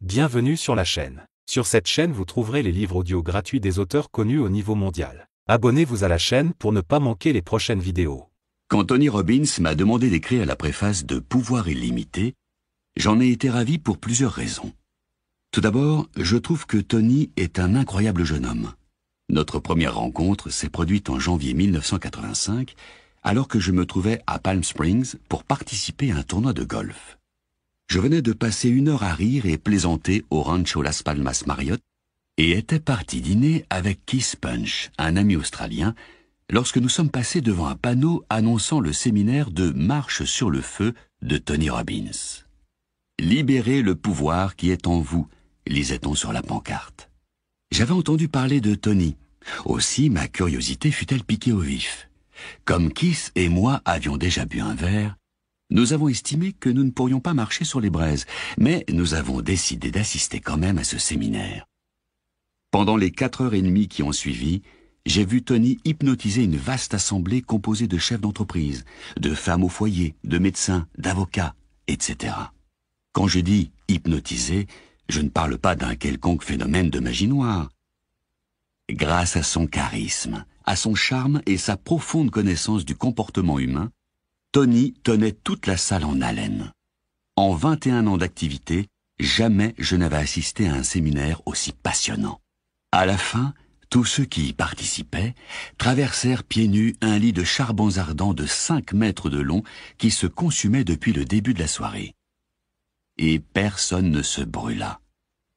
Bienvenue sur la chaîne. Sur cette chaîne vous trouverez les livres audio gratuits des auteurs connus au niveau mondial. Abonnez-vous à la chaîne pour ne pas manquer les prochaines vidéos. Quand Tony Robbins m'a demandé d'écrire la préface de Pouvoir illimité, j'en ai été ravi pour plusieurs raisons. Tout d'abord, je trouve que Tony est un incroyable jeune homme. Notre première rencontre s'est produite en janvier 1985, alors que je me trouvais à Palm Springs pour participer à un tournoi de golf je venais de passer une heure à rire et plaisanter au Rancho Las Palmas Marriott et étais parti dîner avec Kiss Punch, un ami australien, lorsque nous sommes passés devant un panneau annonçant le séminaire de Marche sur le feu de Tony Robbins. Libérez le pouvoir qui est en vous, lisait-on sur la pancarte. J'avais entendu parler de Tony. Aussi ma curiosité fut-elle piquée au vif. Comme Kiss et moi avions déjà bu un verre, nous avons estimé que nous ne pourrions pas marcher sur les braises, mais nous avons décidé d'assister quand même à ce séminaire. Pendant les quatre heures et demie qui ont suivi, j'ai vu Tony hypnotiser une vaste assemblée composée de chefs d'entreprise, de femmes au foyer, de médecins, d'avocats, etc. Quand je dis hypnotiser, je ne parle pas d'un quelconque phénomène de magie noire. Grâce à son charisme, à son charme et sa profonde connaissance du comportement humain, Tony tenait toute la salle en haleine. En 21 ans d'activité, jamais je n'avais assisté à un séminaire aussi passionnant. À la fin, tous ceux qui y participaient traversèrent pieds nus un lit de charbons ardents de 5 mètres de long qui se consumait depuis le début de la soirée. Et personne ne se brûla.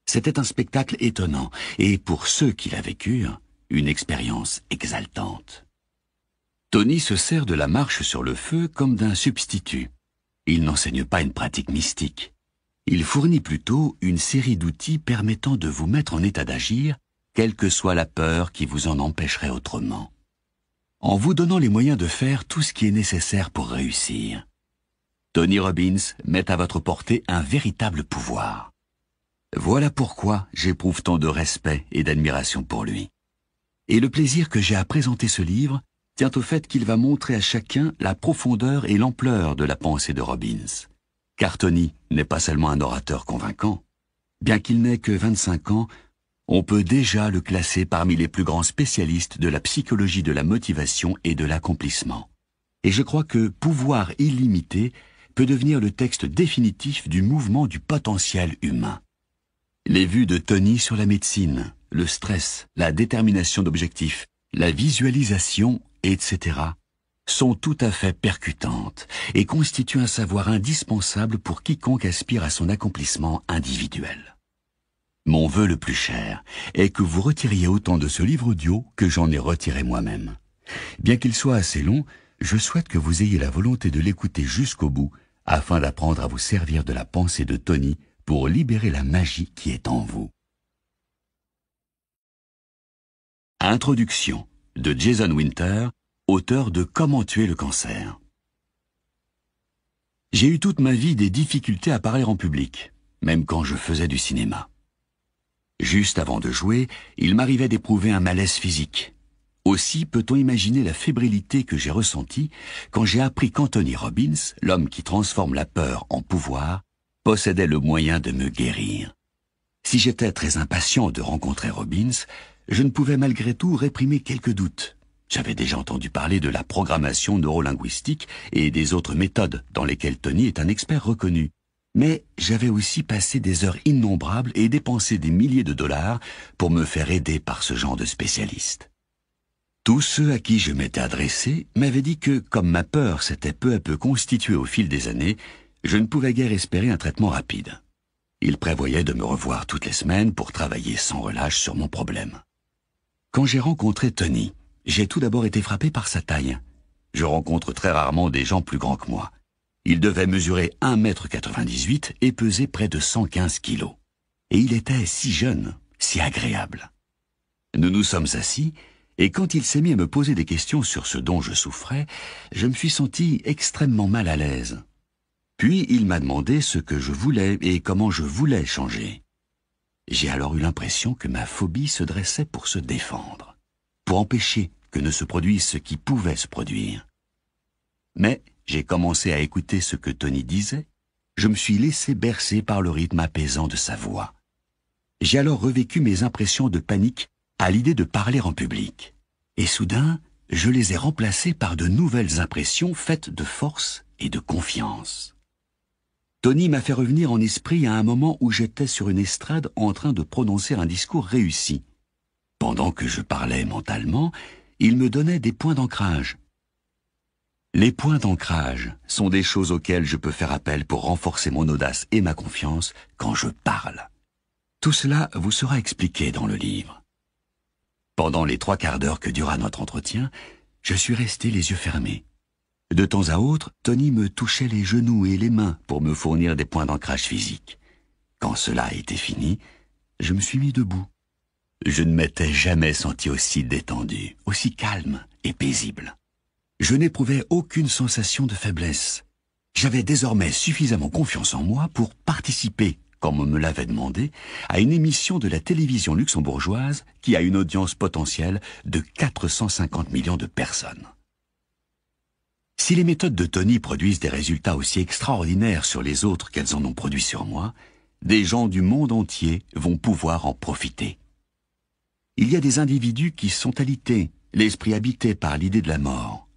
C'était un spectacle étonnant et, pour ceux qui la vécurent, une expérience exaltante. Tony se sert de la marche sur le feu comme d'un substitut. Il n'enseigne pas une pratique mystique. Il fournit plutôt une série d'outils permettant de vous mettre en état d'agir, quelle que soit la peur qui vous en empêcherait autrement, en vous donnant les moyens de faire tout ce qui est nécessaire pour réussir. Tony Robbins met à votre portée un véritable pouvoir. Voilà pourquoi j'éprouve tant de respect et d'admiration pour lui. Et le plaisir que j'ai à présenter ce livre tient au fait qu'il va montrer à chacun la profondeur et l'ampleur de la pensée de Robbins. Car Tony n'est pas seulement un orateur convaincant. Bien qu'il n'ait que 25 ans, on peut déjà le classer parmi les plus grands spécialistes de la psychologie de la motivation et de l'accomplissement. Et je crois que Pouvoir illimité peut devenir le texte définitif du mouvement du potentiel humain. Les vues de Tony sur la médecine, le stress, la détermination d'objectifs, la visualisation etc., sont tout à fait percutantes et constituent un savoir indispensable pour quiconque aspire à son accomplissement individuel. Mon vœu le plus cher est que vous retiriez autant de ce livre audio que j'en ai retiré moi-même. Bien qu'il soit assez long, je souhaite que vous ayez la volonté de l'écouter jusqu'au bout afin d'apprendre à vous servir de la pensée de Tony pour libérer la magie qui est en vous. Introduction de Jason Winter, auteur de Comment tuer le cancer. J'ai eu toute ma vie des difficultés à parler en public, même quand je faisais du cinéma. Juste avant de jouer, il m'arrivait d'éprouver un malaise physique. Aussi peut-on imaginer la fébrilité que j'ai ressentie quand j'ai appris qu'Anthony Robbins, l'homme qui transforme la peur en pouvoir, possédait le moyen de me guérir. Si j'étais très impatient de rencontrer Robbins, je ne pouvais malgré tout réprimer quelques doutes. J'avais déjà entendu parler de la programmation neurolinguistique et des autres méthodes dans lesquelles Tony est un expert reconnu. Mais j'avais aussi passé des heures innombrables et dépensé des milliers de dollars pour me faire aider par ce genre de spécialiste. Tous ceux à qui je m'étais adressé m'avaient dit que, comme ma peur s'était peu à peu constituée au fil des années, je ne pouvais guère espérer un traitement rapide. Ils prévoyaient de me revoir toutes les semaines pour travailler sans relâche sur mon problème. Quand j'ai rencontré Tony, j'ai tout d'abord été frappé par sa taille. Je rencontre très rarement des gens plus grands que moi. Il devait mesurer 1m98 et peser près de 115 kilos. Et il était si jeune, si agréable. Nous nous sommes assis, et quand il s'est mis à me poser des questions sur ce dont je souffrais, je me suis senti extrêmement mal à l'aise. Puis il m'a demandé ce que je voulais et comment je voulais changer. J'ai alors eu l'impression que ma phobie se dressait pour se défendre, pour empêcher que ne se produise ce qui pouvait se produire. Mais j'ai commencé à écouter ce que Tony disait, je me suis laissé bercer par le rythme apaisant de sa voix. J'ai alors revécu mes impressions de panique à l'idée de parler en public. Et soudain, je les ai remplacées par de nouvelles impressions faites de force et de confiance. Tony m'a fait revenir en esprit à un moment où j'étais sur une estrade en train de prononcer un discours réussi. Pendant que je parlais mentalement, il me donnait des points d'ancrage. Les points d'ancrage sont des choses auxquelles je peux faire appel pour renforcer mon audace et ma confiance quand je parle. Tout cela vous sera expliqué dans le livre. Pendant les trois quarts d'heure que dura notre entretien, je suis resté les yeux fermés. De temps à autre, Tony me touchait les genoux et les mains pour me fournir des points d'ancrage physique. Quand cela était fini, je me suis mis debout. Je ne m'étais jamais senti aussi détendu, aussi calme et paisible. Je n'éprouvais aucune sensation de faiblesse. J'avais désormais suffisamment confiance en moi pour participer, comme on me l'avait demandé, à une émission de la télévision luxembourgeoise qui a une audience potentielle de 450 millions de personnes. Si les méthodes de Tony produisent des résultats aussi extraordinaires sur les autres qu'elles en ont produit sur moi, des gens du monde entier vont pouvoir en profiter. Il y a des individus qui sont alités, l'esprit habité par l'idée de la mort.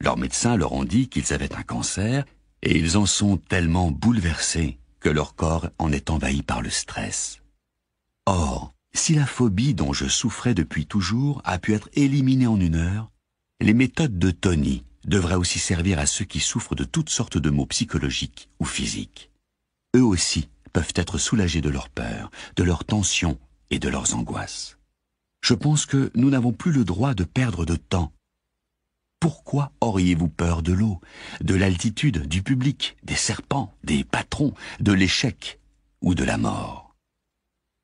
Leurs médecins leur ont dit qu'ils avaient un cancer, et ils en sont tellement bouleversés que leur corps en est envahi par le stress. Or, si la phobie dont je souffrais depuis toujours a pu être éliminée en une heure, les méthodes de Tony devraient aussi servir à ceux qui souffrent de toutes sortes de maux psychologiques ou physiques. Eux aussi peuvent être soulagés de leurs peurs, de leurs tensions et de leurs angoisses. Je pense que nous n'avons plus le droit de perdre de temps. Pourquoi auriez-vous peur de l'eau, de l'altitude, du public, des serpents, des patrons, de l'échec ou de la mort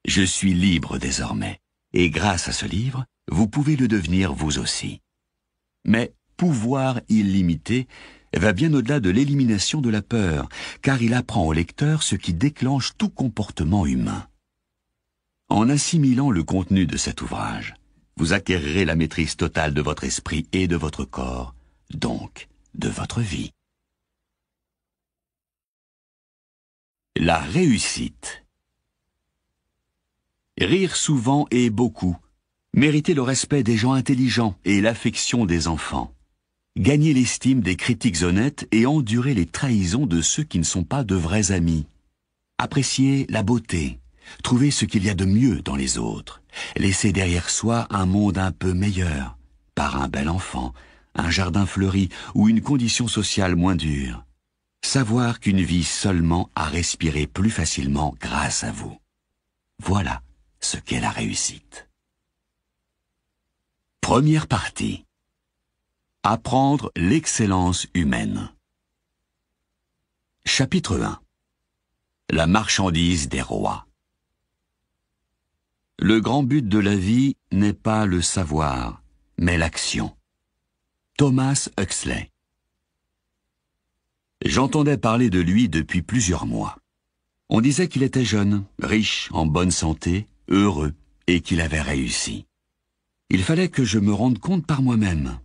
Je suis libre désormais, et grâce à ce livre, vous pouvez le devenir vous aussi. Mais pouvoir illimité va bien au-delà de l'élimination de la peur, car il apprend au lecteur ce qui déclenche tout comportement humain. En assimilant le contenu de cet ouvrage, vous acquérirez la maîtrise totale de votre esprit et de votre corps, donc de votre vie. La réussite. Rire souvent et beaucoup, mériter le respect des gens intelligents et l'affection des enfants gagner l'estime des critiques honnêtes et endurer les trahisons de ceux qui ne sont pas de vrais amis. Apprécier la beauté, trouver ce qu'il y a de mieux dans les autres, laisser derrière soi un monde un peu meilleur, par un bel enfant, un jardin fleuri ou une condition sociale moins dure. Savoir qu'une vie seulement a respiré plus facilement grâce à vous. Voilà ce qu'est la réussite. Première partie. Apprendre l'excellence humaine. Chapitre 1 La marchandise des rois. Le grand but de la vie n'est pas le savoir, mais l'action. Thomas Huxley. J'entendais parler de lui depuis plusieurs mois. On disait qu'il était jeune, riche, en bonne santé, heureux, et qu'il avait réussi. Il fallait que je me rende compte par moi-même.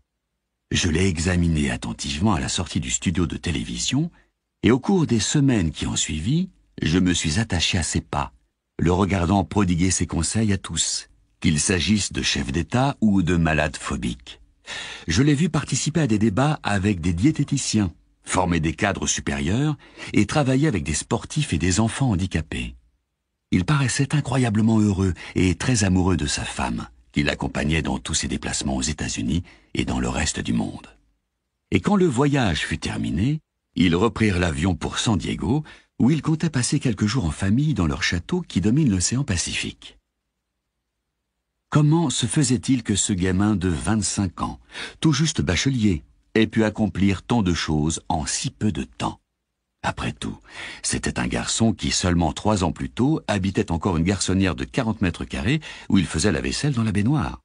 Je l'ai examiné attentivement à la sortie du studio de télévision, et au cours des semaines qui ont suivi, je me suis attaché à ses pas, le regardant prodiguer ses conseils à tous, qu'il s'agisse de chefs d'État ou de malades phobiques. Je l'ai vu participer à des débats avec des diététiciens, former des cadres supérieurs et travailler avec des sportifs et des enfants handicapés. Il paraissait incroyablement heureux et très amoureux de sa femme qui l'accompagnait dans tous ses déplacements aux États-Unis et dans le reste du monde. Et quand le voyage fut terminé, ils reprirent l'avion pour San Diego, où ils comptaient passer quelques jours en famille dans leur château qui domine l'océan Pacifique. Comment se faisait-il que ce gamin de 25 ans, tout juste bachelier, ait pu accomplir tant de choses en si peu de temps après tout, c'était un garçon qui, seulement trois ans plus tôt, habitait encore une garçonnière de 40 mètres carrés où il faisait la vaisselle dans la baignoire.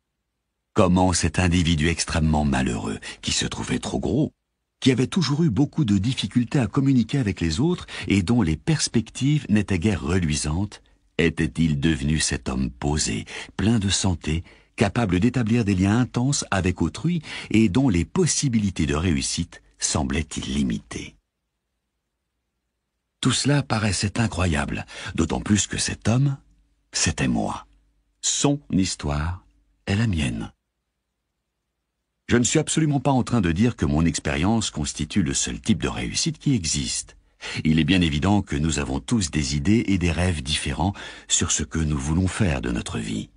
Comment cet individu extrêmement malheureux, qui se trouvait trop gros, qui avait toujours eu beaucoup de difficultés à communiquer avec les autres et dont les perspectives n'étaient guère reluisantes, était-il devenu cet homme posé, plein de santé, capable d'établir des liens intenses avec autrui et dont les possibilités de réussite semblaient illimitées tout cela paraissait incroyable, d'autant plus que cet homme, c'était moi. Son histoire est la mienne. Je ne suis absolument pas en train de dire que mon expérience constitue le seul type de réussite qui existe. Il est bien évident que nous avons tous des idées et des rêves différents sur ce que nous voulons faire de notre vie.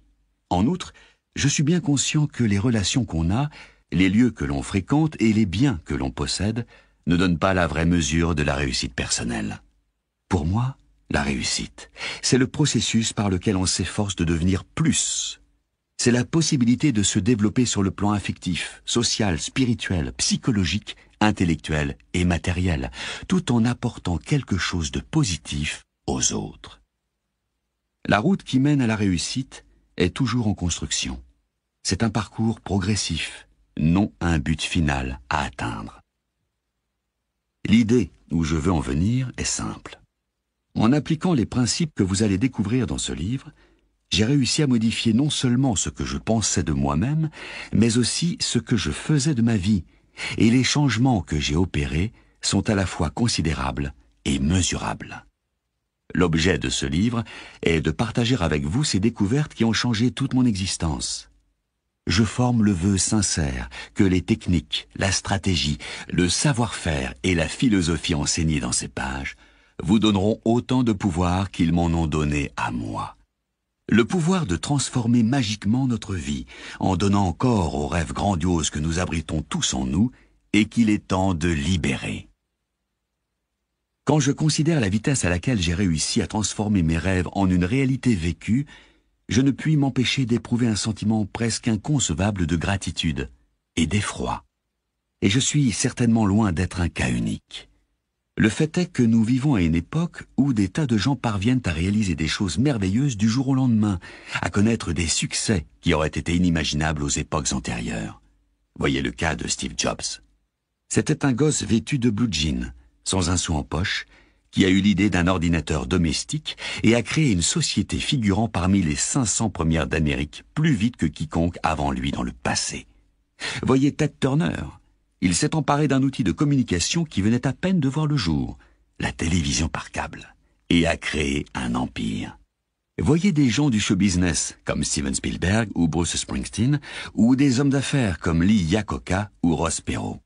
En outre, je suis bien conscient que les relations qu'on a, les lieux que l'on fréquente et les biens que l'on possède ne donnent pas la vraie mesure de la réussite personnelle. Pour moi, la réussite, c'est le processus par lequel on s'efforce de devenir plus. C'est la possibilité de se développer sur le plan affectif, social, spirituel, psychologique, intellectuel et matériel, tout en apportant quelque chose de positif aux autres. La route qui mène à la réussite est toujours en construction. C'est un parcours progressif, non un but final à atteindre. L'idée où je veux en venir est simple. En appliquant les principes que vous allez découvrir dans ce livre, j'ai réussi à modifier non seulement ce que je pensais de moi-même, mais aussi ce que je faisais de ma vie, et les changements que j'ai opérés sont à la fois considérables et mesurables. L'objet de ce livre est de partager avec vous ces découvertes qui ont changé toute mon existence. Je forme le vœu sincère que les techniques, la stratégie, le savoir-faire et la philosophie enseignées dans ces pages vous donneront autant de pouvoir qu'ils m'en ont donné à moi. Le pouvoir de transformer magiquement notre vie, en donnant corps aux rêves grandioses que nous abritons tous en nous, et qu'il est temps de libérer. Quand je considère la vitesse à laquelle j'ai réussi à transformer mes rêves en une réalité vécue, je ne puis m'empêcher d'éprouver un sentiment presque inconcevable de gratitude et d'effroi. Et je suis certainement loin d'être un cas unique. Le fait est que nous vivons à une époque où des tas de gens parviennent à réaliser des choses merveilleuses du jour au lendemain, à connaître des succès qui auraient été inimaginables aux époques antérieures. Voyez le cas de Steve Jobs. C'était un gosse vêtu de blue jean, sans un sou en poche, qui a eu l'idée d'un ordinateur domestique et a créé une société figurant parmi les 500 premières d'Amérique plus vite que quiconque avant lui dans le passé. Voyez Ted Turner, il s'est emparé d'un outil de communication qui venait à peine de voir le jour, la télévision par câble, et a créé un empire. Voyez des gens du show business comme Steven Spielberg ou Bruce Springsteen, ou des hommes d'affaires comme Lee Iacocca ou Ross Perot.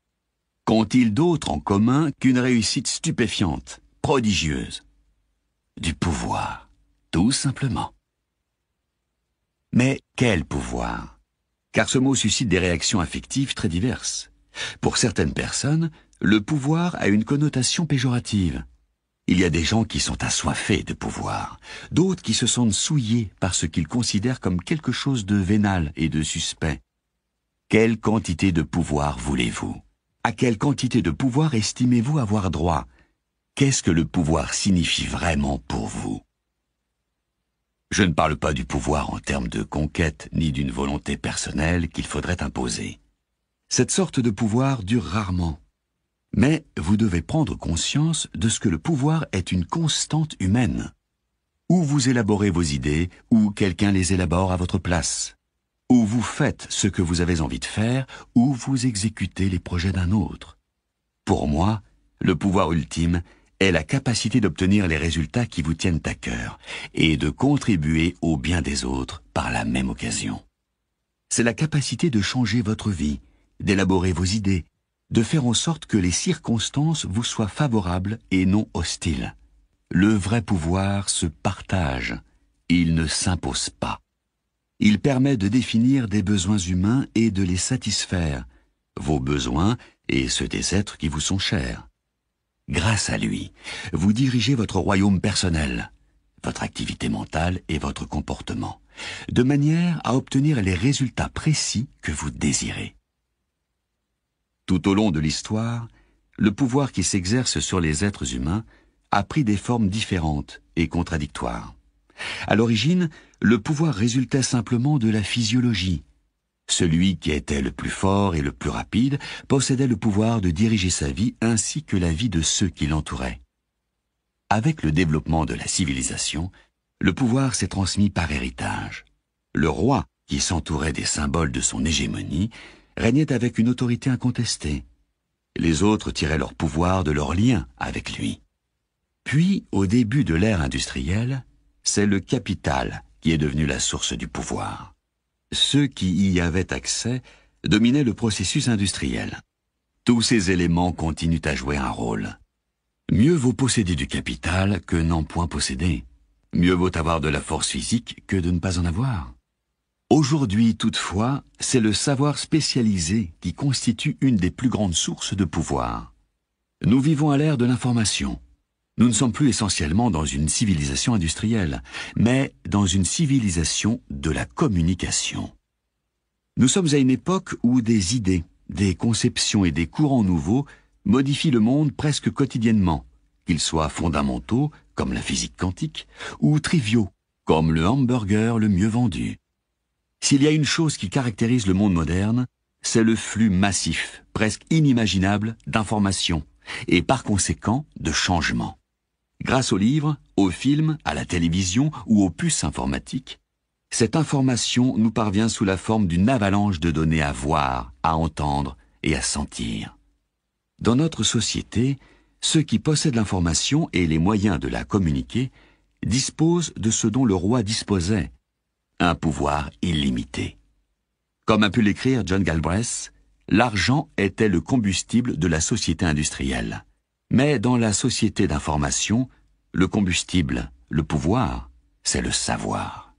Qu'ont-ils d'autre en commun qu'une réussite stupéfiante, prodigieuse Du pouvoir, tout simplement. Mais quel pouvoir Car ce mot suscite des réactions affectives très diverses. Pour certaines personnes, le pouvoir a une connotation péjorative. Il y a des gens qui sont assoiffés de pouvoir, d'autres qui se sentent souillés par ce qu'ils considèrent comme quelque chose de vénal et de suspect. Quelle quantité de pouvoir voulez-vous À quelle quantité de pouvoir estimez-vous avoir droit Qu'est-ce que le pouvoir signifie vraiment pour vous Je ne parle pas du pouvoir en termes de conquête ni d'une volonté personnelle qu'il faudrait imposer. Cette sorte de pouvoir dure rarement. Mais vous devez prendre conscience de ce que le pouvoir est une constante humaine. Ou vous élaborez vos idées, ou quelqu'un les élabore à votre place. Ou vous faites ce que vous avez envie de faire, ou vous exécutez les projets d'un autre. Pour moi, le pouvoir ultime est la capacité d'obtenir les résultats qui vous tiennent à cœur, et de contribuer au bien des autres par la même occasion. C'est la capacité de changer votre vie, d'élaborer vos idées, de faire en sorte que les circonstances vous soient favorables et non hostiles. Le vrai pouvoir se partage, il ne s'impose pas. Il permet de définir des besoins humains et de les satisfaire, vos besoins et ceux des êtres qui vous sont chers. Grâce à lui, vous dirigez votre royaume personnel, votre activité mentale et votre comportement, de manière à obtenir les résultats précis que vous désirez. Tout au long de l'histoire, le pouvoir qui s'exerce sur les êtres humains a pris des formes différentes et contradictoires. À l'origine, le pouvoir résultait simplement de la physiologie. Celui qui était le plus fort et le plus rapide possédait le pouvoir de diriger sa vie ainsi que la vie de ceux qui l'entouraient. Avec le développement de la civilisation, le pouvoir s'est transmis par héritage. Le roi, qui s'entourait des symboles de son hégémonie, régnait avec une autorité incontestée. Les autres tiraient leur pouvoir de leur lien avec lui. Puis, au début de l'ère industrielle, c'est le capital qui est devenu la source du pouvoir. Ceux qui y avaient accès dominaient le processus industriel. Tous ces éléments continuent à jouer un rôle. Mieux vaut posséder du capital que n'en point posséder. Mieux vaut avoir de la force physique que de ne pas en avoir. Aujourd'hui toutefois, c'est le savoir spécialisé qui constitue une des plus grandes sources de pouvoir. Nous vivons à l'ère de l'information. Nous ne sommes plus essentiellement dans une civilisation industrielle, mais dans une civilisation de la communication. Nous sommes à une époque où des idées, des conceptions et des courants nouveaux modifient le monde presque quotidiennement, qu'ils soient fondamentaux, comme la physique quantique, ou triviaux, comme le hamburger le mieux vendu. S'il y a une chose qui caractérise le monde moderne, c'est le flux massif, presque inimaginable, d'informations, et par conséquent de changements. Grâce aux livres, aux films, à la télévision ou aux puces informatiques, cette information nous parvient sous la forme d'une avalanche de données à voir, à entendre et à sentir. Dans notre société, ceux qui possèdent l'information et les moyens de la communiquer disposent de ce dont le roi disposait, un pouvoir illimité. Comme a pu l'écrire John Galbraith, l'argent était le combustible de la société industrielle. Mais dans la société d'information, le combustible, le pouvoir, c'est le savoir.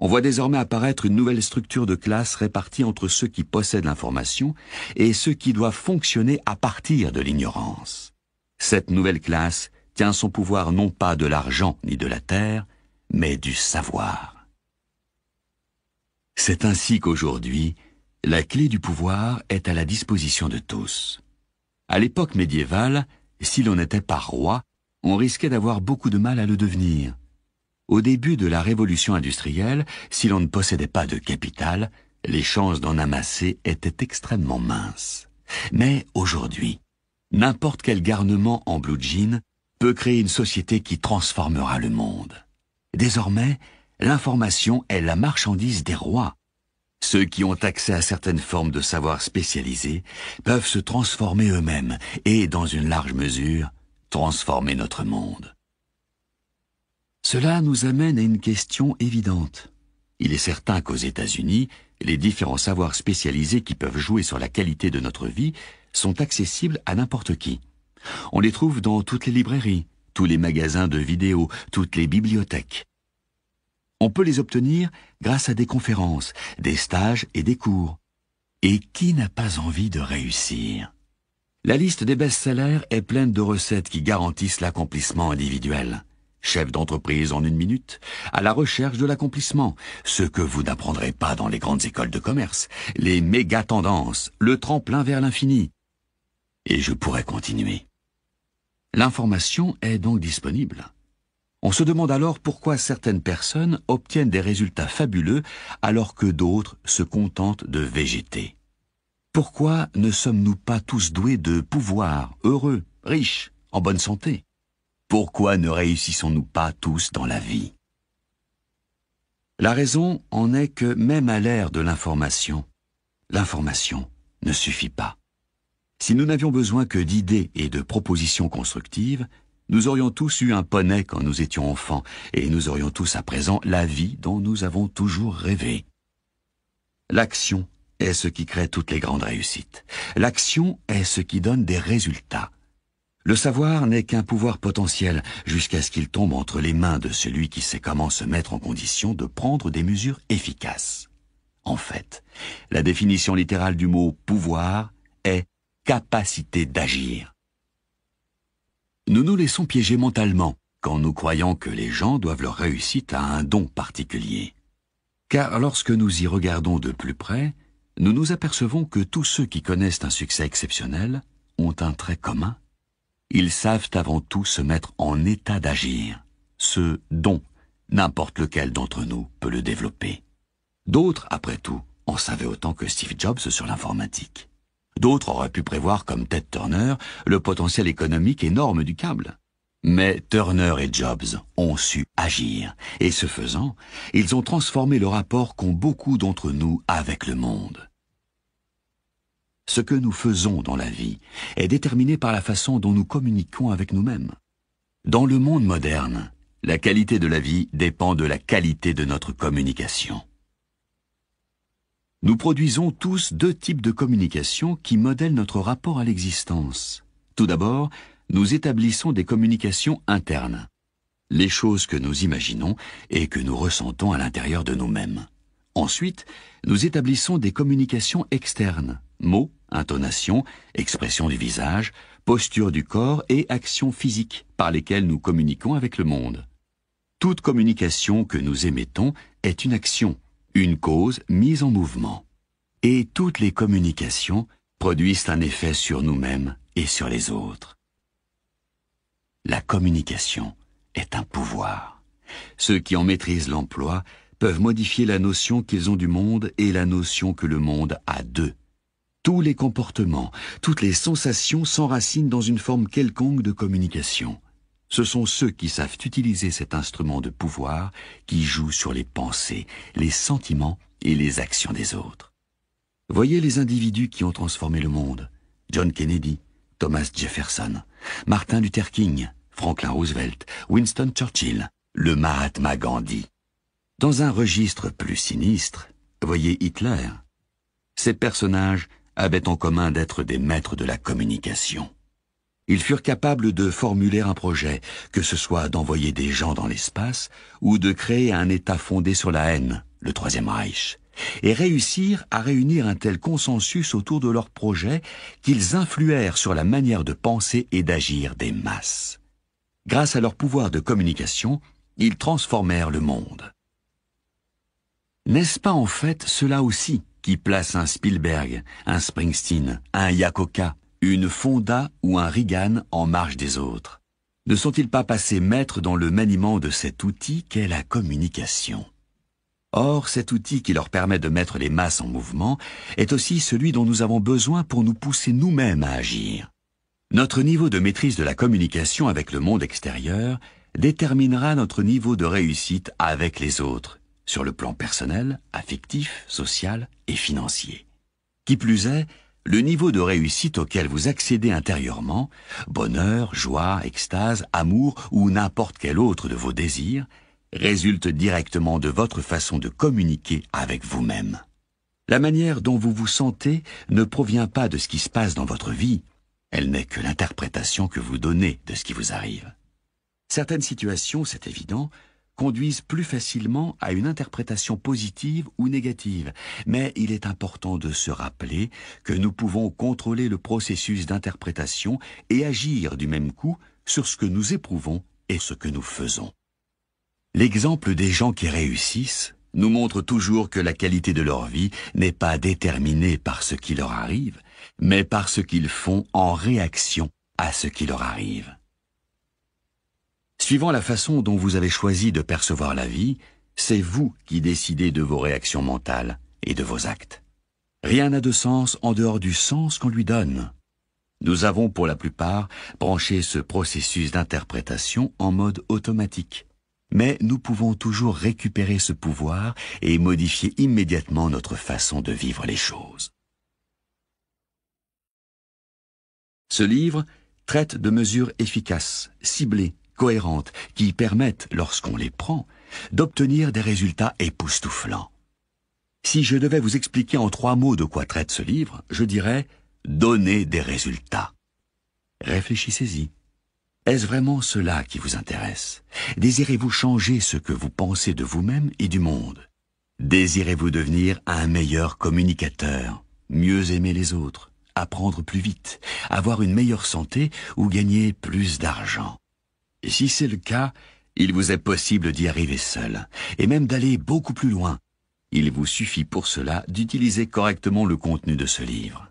On voit désormais apparaître une nouvelle structure de classe répartie entre ceux qui possèdent l'information et ceux qui doivent fonctionner à partir de l'ignorance. Cette nouvelle classe tient son pouvoir non pas de l'argent ni de la terre, mais du savoir. C'est ainsi qu'aujourd'hui, la clé du pouvoir est à la disposition de tous. À l'époque médiévale, si l'on n'était pas roi, on risquait d'avoir beaucoup de mal à le devenir. Au début de la révolution industrielle, si l'on ne possédait pas de capital, les chances d'en amasser étaient extrêmement minces. Mais aujourd'hui, n'importe quel garnement en blue jean peut créer une société qui transformera le monde. Désormais, l'information est la marchandise des rois. Ceux qui ont accès à certaines formes de savoir spécialisés peuvent se transformer eux-mêmes et, dans une large mesure, transformer notre monde. Cela nous amène à une question évidente. Il est certain qu'aux États-Unis, les différents savoirs spécialisés qui peuvent jouer sur la qualité de notre vie sont accessibles à n'importe qui. On les trouve dans toutes les librairies, tous les magasins de vidéos, toutes les bibliothèques. On peut les obtenir grâce à des conférences, des stages et des cours. Et qui n'a pas envie de réussir La liste des best-sellers est pleine de recettes qui garantissent l'accomplissement individuel. Chef d'entreprise en une minute, à la recherche de l'accomplissement, ce que vous n'apprendrez pas dans les grandes écoles de commerce, les méga tendances, le tremplin vers l'infini. Et je pourrais continuer. L'information est donc disponible. On se demande alors pourquoi certaines personnes obtiennent des résultats fabuleux alors que d'autres se contentent de végéter. Pourquoi ne sommes-nous pas tous doués de pouvoir, heureux, riches, en bonne santé Pourquoi ne réussissons-nous pas tous dans la vie La raison en est que même à l'ère de l'information, l'information ne suffit pas. Si nous n'avions besoin que d'idées et de propositions constructives, nous aurions tous eu un poney quand nous étions enfants, et nous aurions tous à présent la vie dont nous avons toujours rêvé. L'action est ce qui crée toutes les grandes réussites. L'action est ce qui donne des résultats. Le savoir n'est qu'un pouvoir potentiel jusqu'à ce qu'il tombe entre les mains de celui qui sait comment se mettre en condition de prendre des mesures efficaces. En fait, la définition littérale du mot pouvoir est capacité d'agir. Nous nous laissons piéger mentalement quand nous croyons que les gens doivent leur réussite à un don particulier. Car lorsque nous y regardons de plus près, nous nous apercevons que tous ceux qui connaissent un succès exceptionnel ont un trait commun. Ils savent avant tout se mettre en état d'agir, ce don n'importe lequel d'entre nous peut le développer. D'autres, après tout, en savaient autant que Steve Jobs sur l'informatique. D'autres auraient pu prévoir, comme Ted Turner, le potentiel économique énorme du câble. Mais Turner et Jobs ont su agir, et ce faisant, ils ont transformé le rapport qu'ont beaucoup d'entre nous avec le monde. Ce que nous faisons dans la vie est déterminé par la façon dont nous communiquons avec nous-mêmes. Dans le monde moderne, la qualité de la vie dépend de la qualité de notre communication. Nous produisons tous deux types de communications qui modèlent notre rapport à l'existence. Tout d'abord, nous établissons des communications internes, les choses que nous imaginons et que nous ressentons à l'intérieur de nous-mêmes. Ensuite, nous établissons des communications externes, mots, intonations, expressions du visage, postures du corps et actions physiques par lesquelles nous communiquons avec le monde. Toute communication que nous émettons est une action, une cause mise en mouvement. Et toutes les communications produisent un effet sur nous-mêmes et sur les autres. La communication est un pouvoir. Ceux qui en maîtrisent l'emploi peuvent modifier la notion qu'ils ont du monde et la notion que le monde a d'eux. Tous les comportements, toutes les sensations s'enracinent dans une forme quelconque de communication. Ce sont ceux qui savent utiliser cet instrument de pouvoir qui joue sur les pensées, les sentiments et les actions des autres. Voyez les individus qui ont transformé le monde. John Kennedy, Thomas Jefferson, Martin Luther King, Franklin Roosevelt, Winston Churchill, le Mahatma Gandhi. Dans un registre plus sinistre, voyez Hitler. Ces personnages avaient en commun d'être des maîtres de la communication ils furent capables de formuler un projet, que ce soit d'envoyer des gens dans l'espace ou de créer un État fondé sur la haine, le Troisième Reich, et réussirent à réunir un tel consensus autour de leur projet qu'ils influèrent sur la manière de penser et d'agir des masses. Grâce à leur pouvoir de communication, ils transformèrent le monde. N'est-ce pas en fait cela aussi qui place un Spielberg, un Springsteen, un Yakoka une Fonda ou un rigane en marge des autres Ne sont-ils pas passés maîtres dans le maniement de cet outil qu'est la communication Or, cet outil qui leur permet de mettre les masses en mouvement est aussi celui dont nous avons besoin pour nous pousser nous-mêmes à agir. Notre niveau de maîtrise de la communication avec le monde extérieur déterminera notre niveau de réussite avec les autres, sur le plan personnel, affectif, social et financier. Qui plus est, le niveau de réussite auquel vous accédez intérieurement, bonheur, joie, extase, amour ou n'importe quel autre de vos désirs, résulte directement de votre façon de communiquer avec vous-même. La manière dont vous vous sentez ne provient pas de ce qui se passe dans votre vie, elle n'est que l'interprétation que vous donnez de ce qui vous arrive. Certaines situations, c'est évident, conduisent plus facilement à une interprétation positive ou négative, mais il est important de se rappeler que nous pouvons contrôler le processus d'interprétation et agir du même coup sur ce que nous éprouvons et ce que nous faisons. L'exemple des gens qui réussissent nous montre toujours que la qualité de leur vie n'est pas déterminée par ce qui leur arrive, mais par ce qu'ils font en réaction à ce qui leur arrive. Suivant la façon dont vous avez choisi de percevoir la vie, c'est vous qui décidez de vos réactions mentales et de vos actes. Rien n'a de sens en dehors du sens qu'on lui donne. Nous avons pour la plupart branché ce processus d'interprétation en mode automatique. Mais nous pouvons toujours récupérer ce pouvoir et modifier immédiatement notre façon de vivre les choses. Ce livre traite de mesures efficaces, ciblées, cohérentes qui permettent, lorsqu'on les prend, d'obtenir des résultats époustouflants. Si je devais vous expliquer en trois mots de quoi traite ce livre, je dirais ⁇ Donner des résultats ⁇ Réfléchissez-y. Est-ce vraiment cela qui vous intéresse Désirez-vous changer ce que vous pensez de vous-même et du monde Désirez-vous devenir un meilleur communicateur, mieux aimer les autres, apprendre plus vite, avoir une meilleure santé ou gagner plus d'argent si c'est le cas, il vous est possible d'y arriver seul, et même d'aller beaucoup plus loin. Il vous suffit pour cela d'utiliser correctement le contenu de ce livre.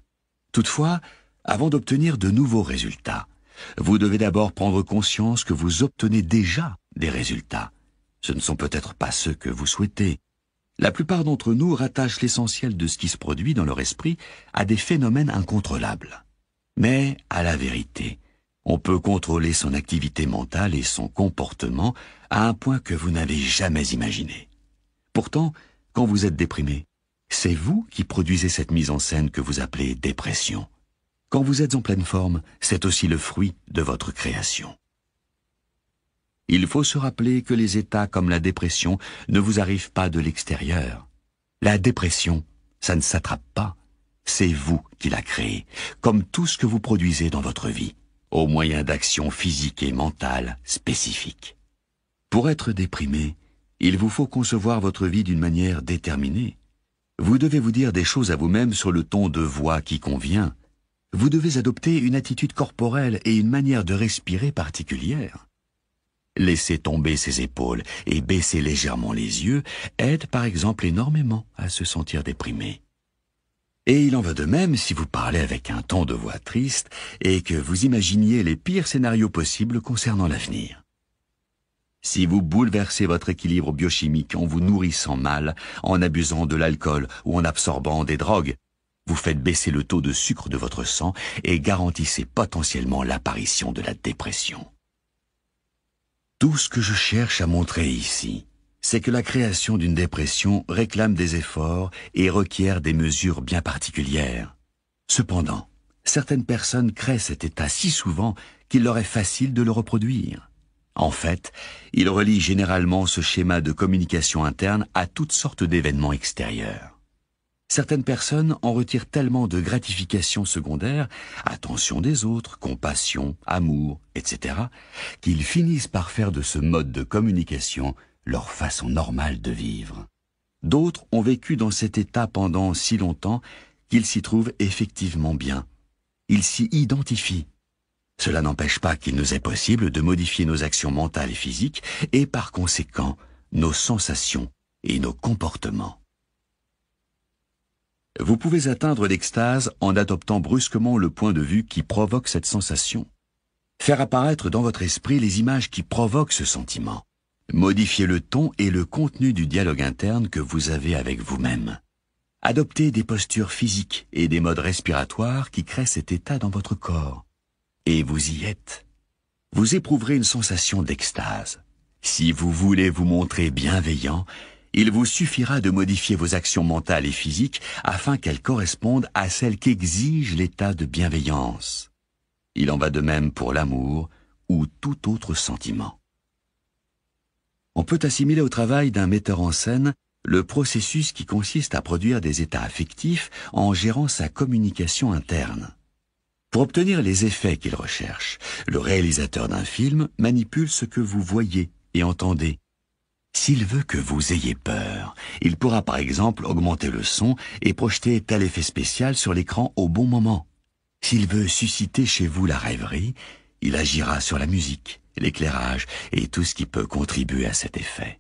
Toutefois, avant d'obtenir de nouveaux résultats, vous devez d'abord prendre conscience que vous obtenez déjà des résultats. Ce ne sont peut-être pas ceux que vous souhaitez. La plupart d'entre nous rattachent l'essentiel de ce qui se produit dans leur esprit à des phénomènes incontrôlables. Mais à la vérité, on peut contrôler son activité mentale et son comportement à un point que vous n'avez jamais imaginé. Pourtant, quand vous êtes déprimé, c'est vous qui produisez cette mise en scène que vous appelez dépression. Quand vous êtes en pleine forme, c'est aussi le fruit de votre création. Il faut se rappeler que les états comme la dépression ne vous arrivent pas de l'extérieur. La dépression, ça ne s'attrape pas. C'est vous qui la créez, comme tout ce que vous produisez dans votre vie au moyen d'actions physiques et mentales spécifiques. Pour être déprimé, il vous faut concevoir votre vie d'une manière déterminée. Vous devez vous dire des choses à vous-même sur le ton de voix qui convient. Vous devez adopter une attitude corporelle et une manière de respirer particulière. Laisser tomber ses épaules et baisser légèrement les yeux aide par exemple énormément à se sentir déprimé. Et il en va de même si vous parlez avec un ton de voix triste et que vous imaginiez les pires scénarios possibles concernant l'avenir. Si vous bouleversez votre équilibre biochimique en vous nourrissant mal, en abusant de l'alcool ou en absorbant des drogues, vous faites baisser le taux de sucre de votre sang et garantissez potentiellement l'apparition de la dépression. Tout ce que je cherche à montrer ici, c'est que la création d'une dépression réclame des efforts et requiert des mesures bien particulières. Cependant, certaines personnes créent cet état si souvent qu'il leur est facile de le reproduire. En fait, ils relient généralement ce schéma de communication interne à toutes sortes d'événements extérieurs. Certaines personnes en retirent tellement de gratifications secondaires, attention des autres, compassion, amour, etc., qu'ils finissent par faire de ce mode de communication leur façon normale de vivre. D'autres ont vécu dans cet état pendant si longtemps qu'ils s'y trouvent effectivement bien. Ils s'y identifient. Cela n'empêche pas qu'il nous est possible de modifier nos actions mentales et physiques et par conséquent nos sensations et nos comportements. Vous pouvez atteindre l'extase en adoptant brusquement le point de vue qui provoque cette sensation. Faire apparaître dans votre esprit les images qui provoquent ce sentiment. Modifiez le ton et le contenu du dialogue interne que vous avez avec vous-même. Adoptez des postures physiques et des modes respiratoires qui créent cet état dans votre corps. Et vous y êtes. Vous éprouverez une sensation d'extase. Si vous voulez vous montrer bienveillant, il vous suffira de modifier vos actions mentales et physiques afin qu'elles correspondent à celles qu'exige l'état de bienveillance. Il en va de même pour l'amour ou tout autre sentiment on peut assimiler au travail d'un metteur en scène le processus qui consiste à produire des états affectifs en gérant sa communication interne. Pour obtenir les effets qu'il recherche, le réalisateur d'un film manipule ce que vous voyez et entendez. S'il veut que vous ayez peur, il pourra par exemple augmenter le son et projeter tel effet spécial sur l'écran au bon moment. S'il veut susciter chez vous la rêverie, il agira sur la musique, l'éclairage et tout ce qui peut contribuer à cet effet.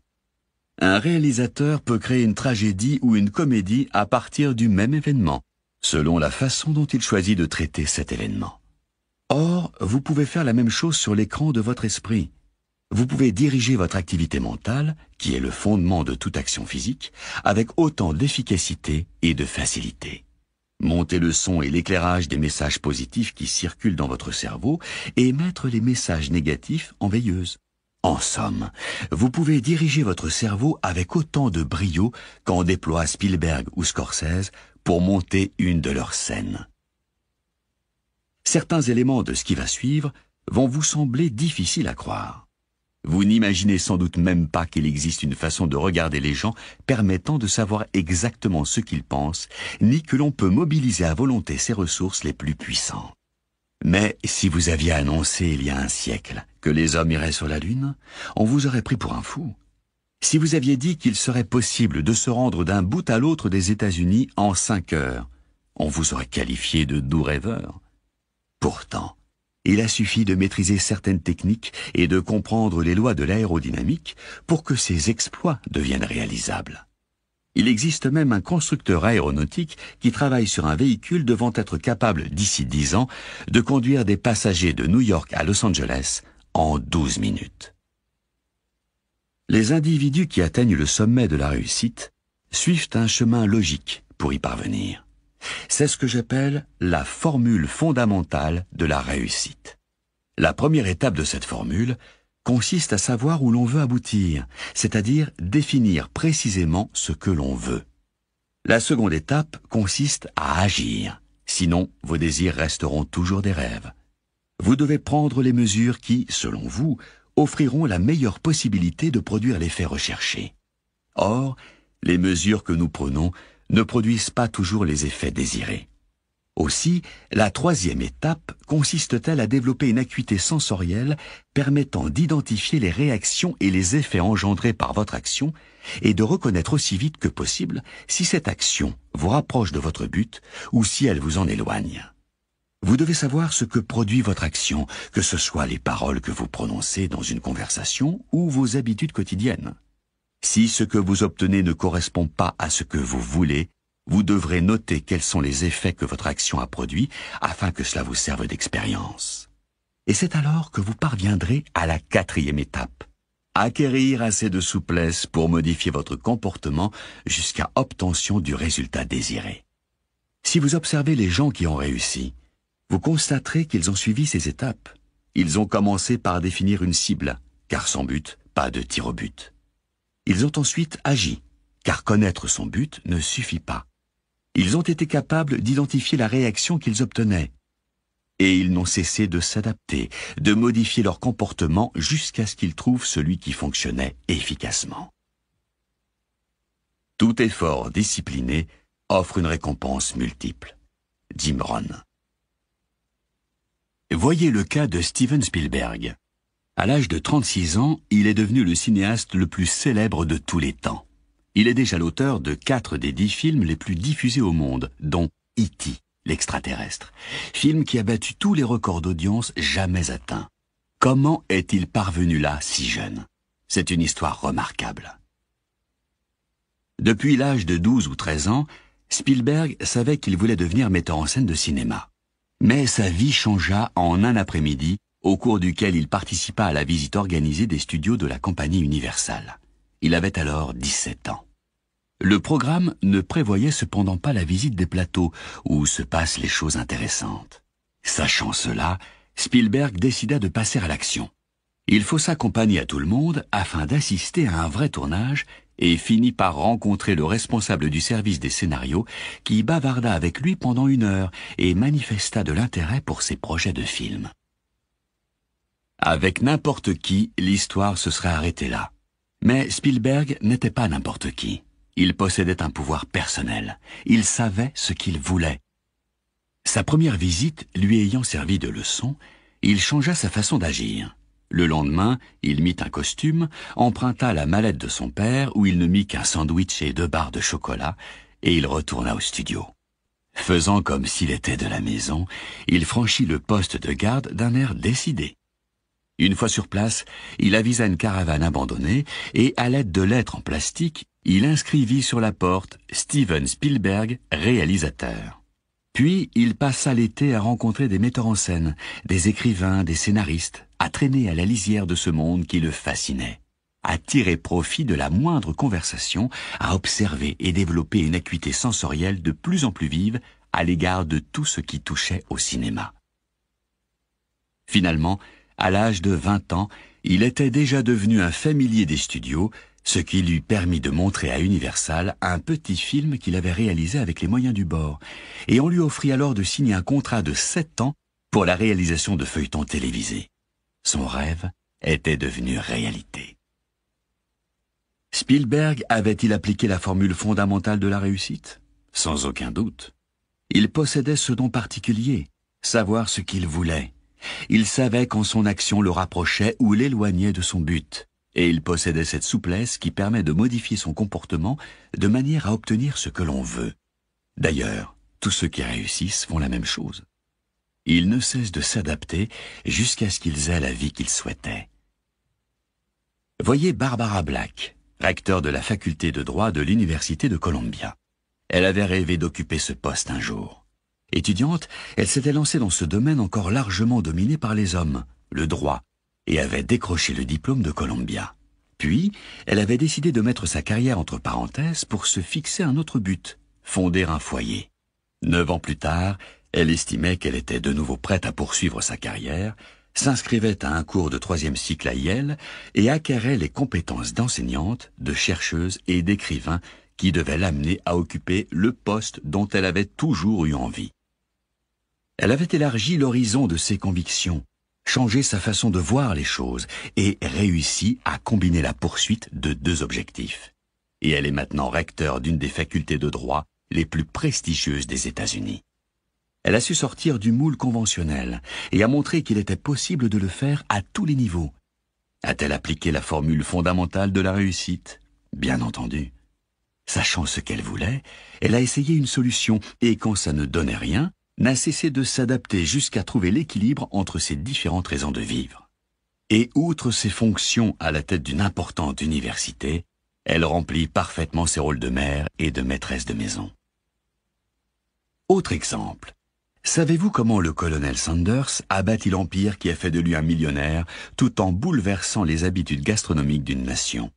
Un réalisateur peut créer une tragédie ou une comédie à partir du même événement, selon la façon dont il choisit de traiter cet événement. Or, vous pouvez faire la même chose sur l'écran de votre esprit. Vous pouvez diriger votre activité mentale, qui est le fondement de toute action physique, avec autant d'efficacité et de facilité monter le son et l'éclairage des messages positifs qui circulent dans votre cerveau et mettre les messages négatifs en veilleuse. En somme, vous pouvez diriger votre cerveau avec autant de brio qu'en déploie Spielberg ou Scorsese pour monter une de leurs scènes. Certains éléments de ce qui va suivre vont vous sembler difficiles à croire. Vous n'imaginez sans doute même pas qu'il existe une façon de regarder les gens permettant de savoir exactement ce qu'ils pensent, ni que l'on peut mobiliser à volonté ses ressources les plus puissantes. Mais si vous aviez annoncé il y a un siècle que les hommes iraient sur la Lune, on vous aurait pris pour un fou. Si vous aviez dit qu'il serait possible de se rendre d'un bout à l'autre des États-Unis en cinq heures, on vous aurait qualifié de doux rêveur. Pourtant, il a suffi de maîtriser certaines techniques et de comprendre les lois de l'aérodynamique pour que ces exploits deviennent réalisables. Il existe même un constructeur aéronautique qui travaille sur un véhicule devant être capable, d'ici dix ans, de conduire des passagers de New York à Los Angeles en douze minutes. Les individus qui atteignent le sommet de la réussite suivent un chemin logique pour y parvenir. C'est ce que j'appelle la formule fondamentale de la réussite. La première étape de cette formule consiste à savoir où l'on veut aboutir, c'est-à-dire définir précisément ce que l'on veut. La seconde étape consiste à agir, sinon vos désirs resteront toujours des rêves. Vous devez prendre les mesures qui, selon vous, offriront la meilleure possibilité de produire l'effet recherché. Or, les mesures que nous prenons ne produisent pas toujours les effets désirés. Aussi, la troisième étape consiste-t-elle à développer une acuité sensorielle permettant d'identifier les réactions et les effets engendrés par votre action et de reconnaître aussi vite que possible si cette action vous rapproche de votre but ou si elle vous en éloigne. Vous devez savoir ce que produit votre action, que ce soit les paroles que vous prononcez dans une conversation ou vos habitudes quotidiennes. Si ce que vous obtenez ne correspond pas à ce que vous voulez, vous devrez noter quels sont les effets que votre action a produits afin que cela vous serve d'expérience. Et c'est alors que vous parviendrez à la quatrième étape. Acquérir assez de souplesse pour modifier votre comportement jusqu'à obtention du résultat désiré. Si vous observez les gens qui ont réussi, vous constaterez qu'ils ont suivi ces étapes. Ils ont commencé par définir une cible, car sans but, pas de tir au but. Ils ont ensuite agi, car connaître son but ne suffit pas. Ils ont été capables d'identifier la réaction qu'ils obtenaient. Et ils n'ont cessé de s'adapter, de modifier leur comportement jusqu'à ce qu'ils trouvent celui qui fonctionnait efficacement. Tout effort discipliné offre une récompense multiple. dit Voyez le cas de Steven Spielberg. À l'âge de 36 ans, il est devenu le cinéaste le plus célèbre de tous les temps. Il est déjà l'auteur de quatre des dix films les plus diffusés au monde, dont E.T., l'extraterrestre, film qui a battu tous les records d'audience jamais atteints. Comment est-il parvenu là si jeune C'est une histoire remarquable. Depuis l'âge de 12 ou 13 ans, Spielberg savait qu'il voulait devenir metteur en scène de cinéma. Mais sa vie changea en un après-midi au cours duquel il participa à la visite organisée des studios de la compagnie Universal. Il avait alors 17 ans. Le programme ne prévoyait cependant pas la visite des plateaux où se passent les choses intéressantes. Sachant cela, Spielberg décida de passer à l'action. Il faut s'accompagner à tout le monde afin d'assister à un vrai tournage et finit par rencontrer le responsable du service des scénarios qui bavarda avec lui pendant une heure et manifesta de l'intérêt pour ses projets de films. Avec n'importe qui, l'histoire se serait arrêtée là. Mais Spielberg n'était pas n'importe qui. Il possédait un pouvoir personnel. Il savait ce qu'il voulait. Sa première visite lui ayant servi de leçon, il changea sa façon d'agir. Le lendemain, il mit un costume, emprunta la mallette de son père où il ne mit qu'un sandwich et deux barres de chocolat, et il retourna au studio. Faisant comme s'il était de la maison, il franchit le poste de garde d'un air décidé. Une fois sur place, il avisa une caravane abandonnée et, à l'aide de lettres en plastique, il inscrivit sur la porte Steven Spielberg, réalisateur. Puis, il passa l'été à rencontrer des metteurs en scène, des écrivains, des scénaristes, à traîner à la lisière de ce monde qui le fascinait, à tirer profit de la moindre conversation, à observer et développer une acuité sensorielle de plus en plus vive à l'égard de tout ce qui touchait au cinéma. Finalement, à l'âge de 20 ans, il était déjà devenu un familier des studios, ce qui lui permit de montrer à Universal un petit film qu'il avait réalisé avec les moyens du bord, et on lui offrit alors de signer un contrat de 7 ans pour la réalisation de feuilletons télévisés. Son rêve était devenu réalité. Spielberg avait-il appliqué la formule fondamentale de la réussite Sans aucun doute. Il possédait ce don particulier, savoir ce qu'il voulait il savait quand son action le rapprochait ou l'éloignait de son but, et il possédait cette souplesse qui permet de modifier son comportement de manière à obtenir ce que l'on veut. D'ailleurs, tous ceux qui réussissent font la même chose. Ils ne cessent de s'adapter jusqu'à ce qu'ils aient la vie qu'ils souhaitaient. Voyez Barbara Black, recteur de la faculté de droit de l'Université de Columbia. Elle avait rêvé d'occuper ce poste un jour. Étudiante, elle s'était lancée dans ce domaine encore largement dominé par les hommes, le droit, et avait décroché le diplôme de Columbia. Puis, elle avait décidé de mettre sa carrière entre parenthèses pour se fixer un autre but, fonder un foyer. Neuf ans plus tard, elle estimait qu'elle était de nouveau prête à poursuivre sa carrière, s'inscrivait à un cours de troisième cycle à Yale et acquérait les compétences d'enseignante, de chercheuse et d'écrivain qui devaient l'amener à occuper le poste dont elle avait toujours eu envie. Elle avait élargi l'horizon de ses convictions, changé sa façon de voir les choses et réussi à combiner la poursuite de deux objectifs. Et elle est maintenant recteur d'une des facultés de droit les plus prestigieuses des États-Unis. Elle a su sortir du moule conventionnel et a montré qu'il était possible de le faire à tous les niveaux. A-t-elle appliqué la formule fondamentale de la réussite Bien entendu. Sachant ce qu'elle voulait, elle a essayé une solution et quand ça ne donnait rien, n'a cessé de s'adapter jusqu'à trouver l'équilibre entre ses différentes raisons de vivre. Et outre ses fonctions à la tête d'une importante université, elle remplit parfaitement ses rôles de mère et de maîtresse de maison. Autre exemple. Savez-vous comment le colonel Sanders a bâti l'empire qui a fait de lui un millionnaire tout en bouleversant les habitudes gastronomiques d'une nation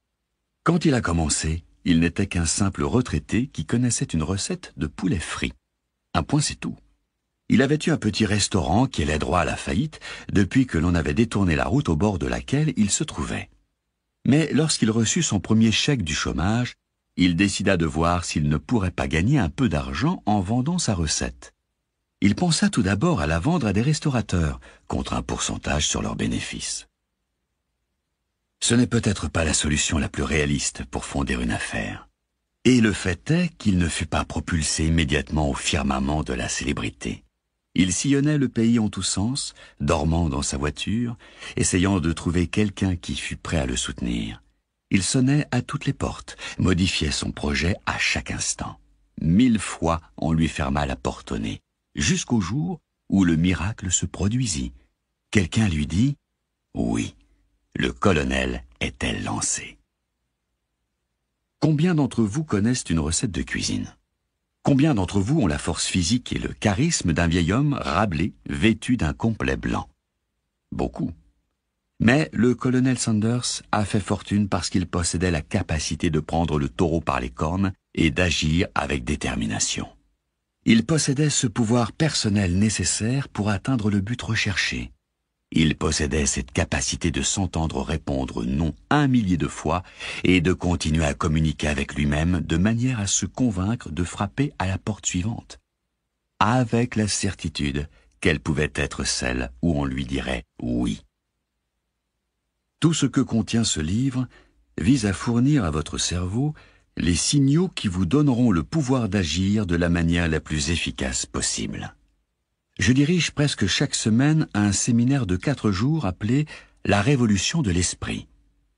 Quand il a commencé, il n'était qu'un simple retraité qui connaissait une recette de poulet frit. Un point c'est tout. Il avait eu un petit restaurant qui allait droit à la faillite depuis que l'on avait détourné la route au bord de laquelle il se trouvait. Mais lorsqu'il reçut son premier chèque du chômage, il décida de voir s'il ne pourrait pas gagner un peu d'argent en vendant sa recette. Il pensa tout d'abord à la vendre à des restaurateurs, contre un pourcentage sur leurs bénéfices. Ce n'est peut-être pas la solution la plus réaliste pour fonder une affaire. Et le fait est qu'il ne fut pas propulsé immédiatement au firmament de la célébrité. Il sillonnait le pays en tous sens, dormant dans sa voiture, essayant de trouver quelqu'un qui fût prêt à le soutenir. Il sonnait à toutes les portes, modifiait son projet à chaque instant. Mille fois on lui ferma la porte au nez, jusqu'au jour où le miracle se produisit. Quelqu'un lui dit Oui, le colonel était lancé. Combien d'entre vous connaissent une recette de cuisine Combien d'entre vous ont la force physique et le charisme d'un vieil homme rablé, vêtu d'un complet blanc Beaucoup. Mais le colonel Sanders a fait fortune parce qu'il possédait la capacité de prendre le taureau par les cornes et d'agir avec détermination. Il possédait ce pouvoir personnel nécessaire pour atteindre le but recherché, il possédait cette capacité de s'entendre répondre non un millier de fois et de continuer à communiquer avec lui-même de manière à se convaincre de frapper à la porte suivante, avec la certitude qu'elle pouvait être celle où on lui dirait oui. Tout ce que contient ce livre vise à fournir à votre cerveau les signaux qui vous donneront le pouvoir d'agir de la manière la plus efficace possible je dirige presque chaque semaine un séminaire de quatre jours appelé La Révolution de l'Esprit.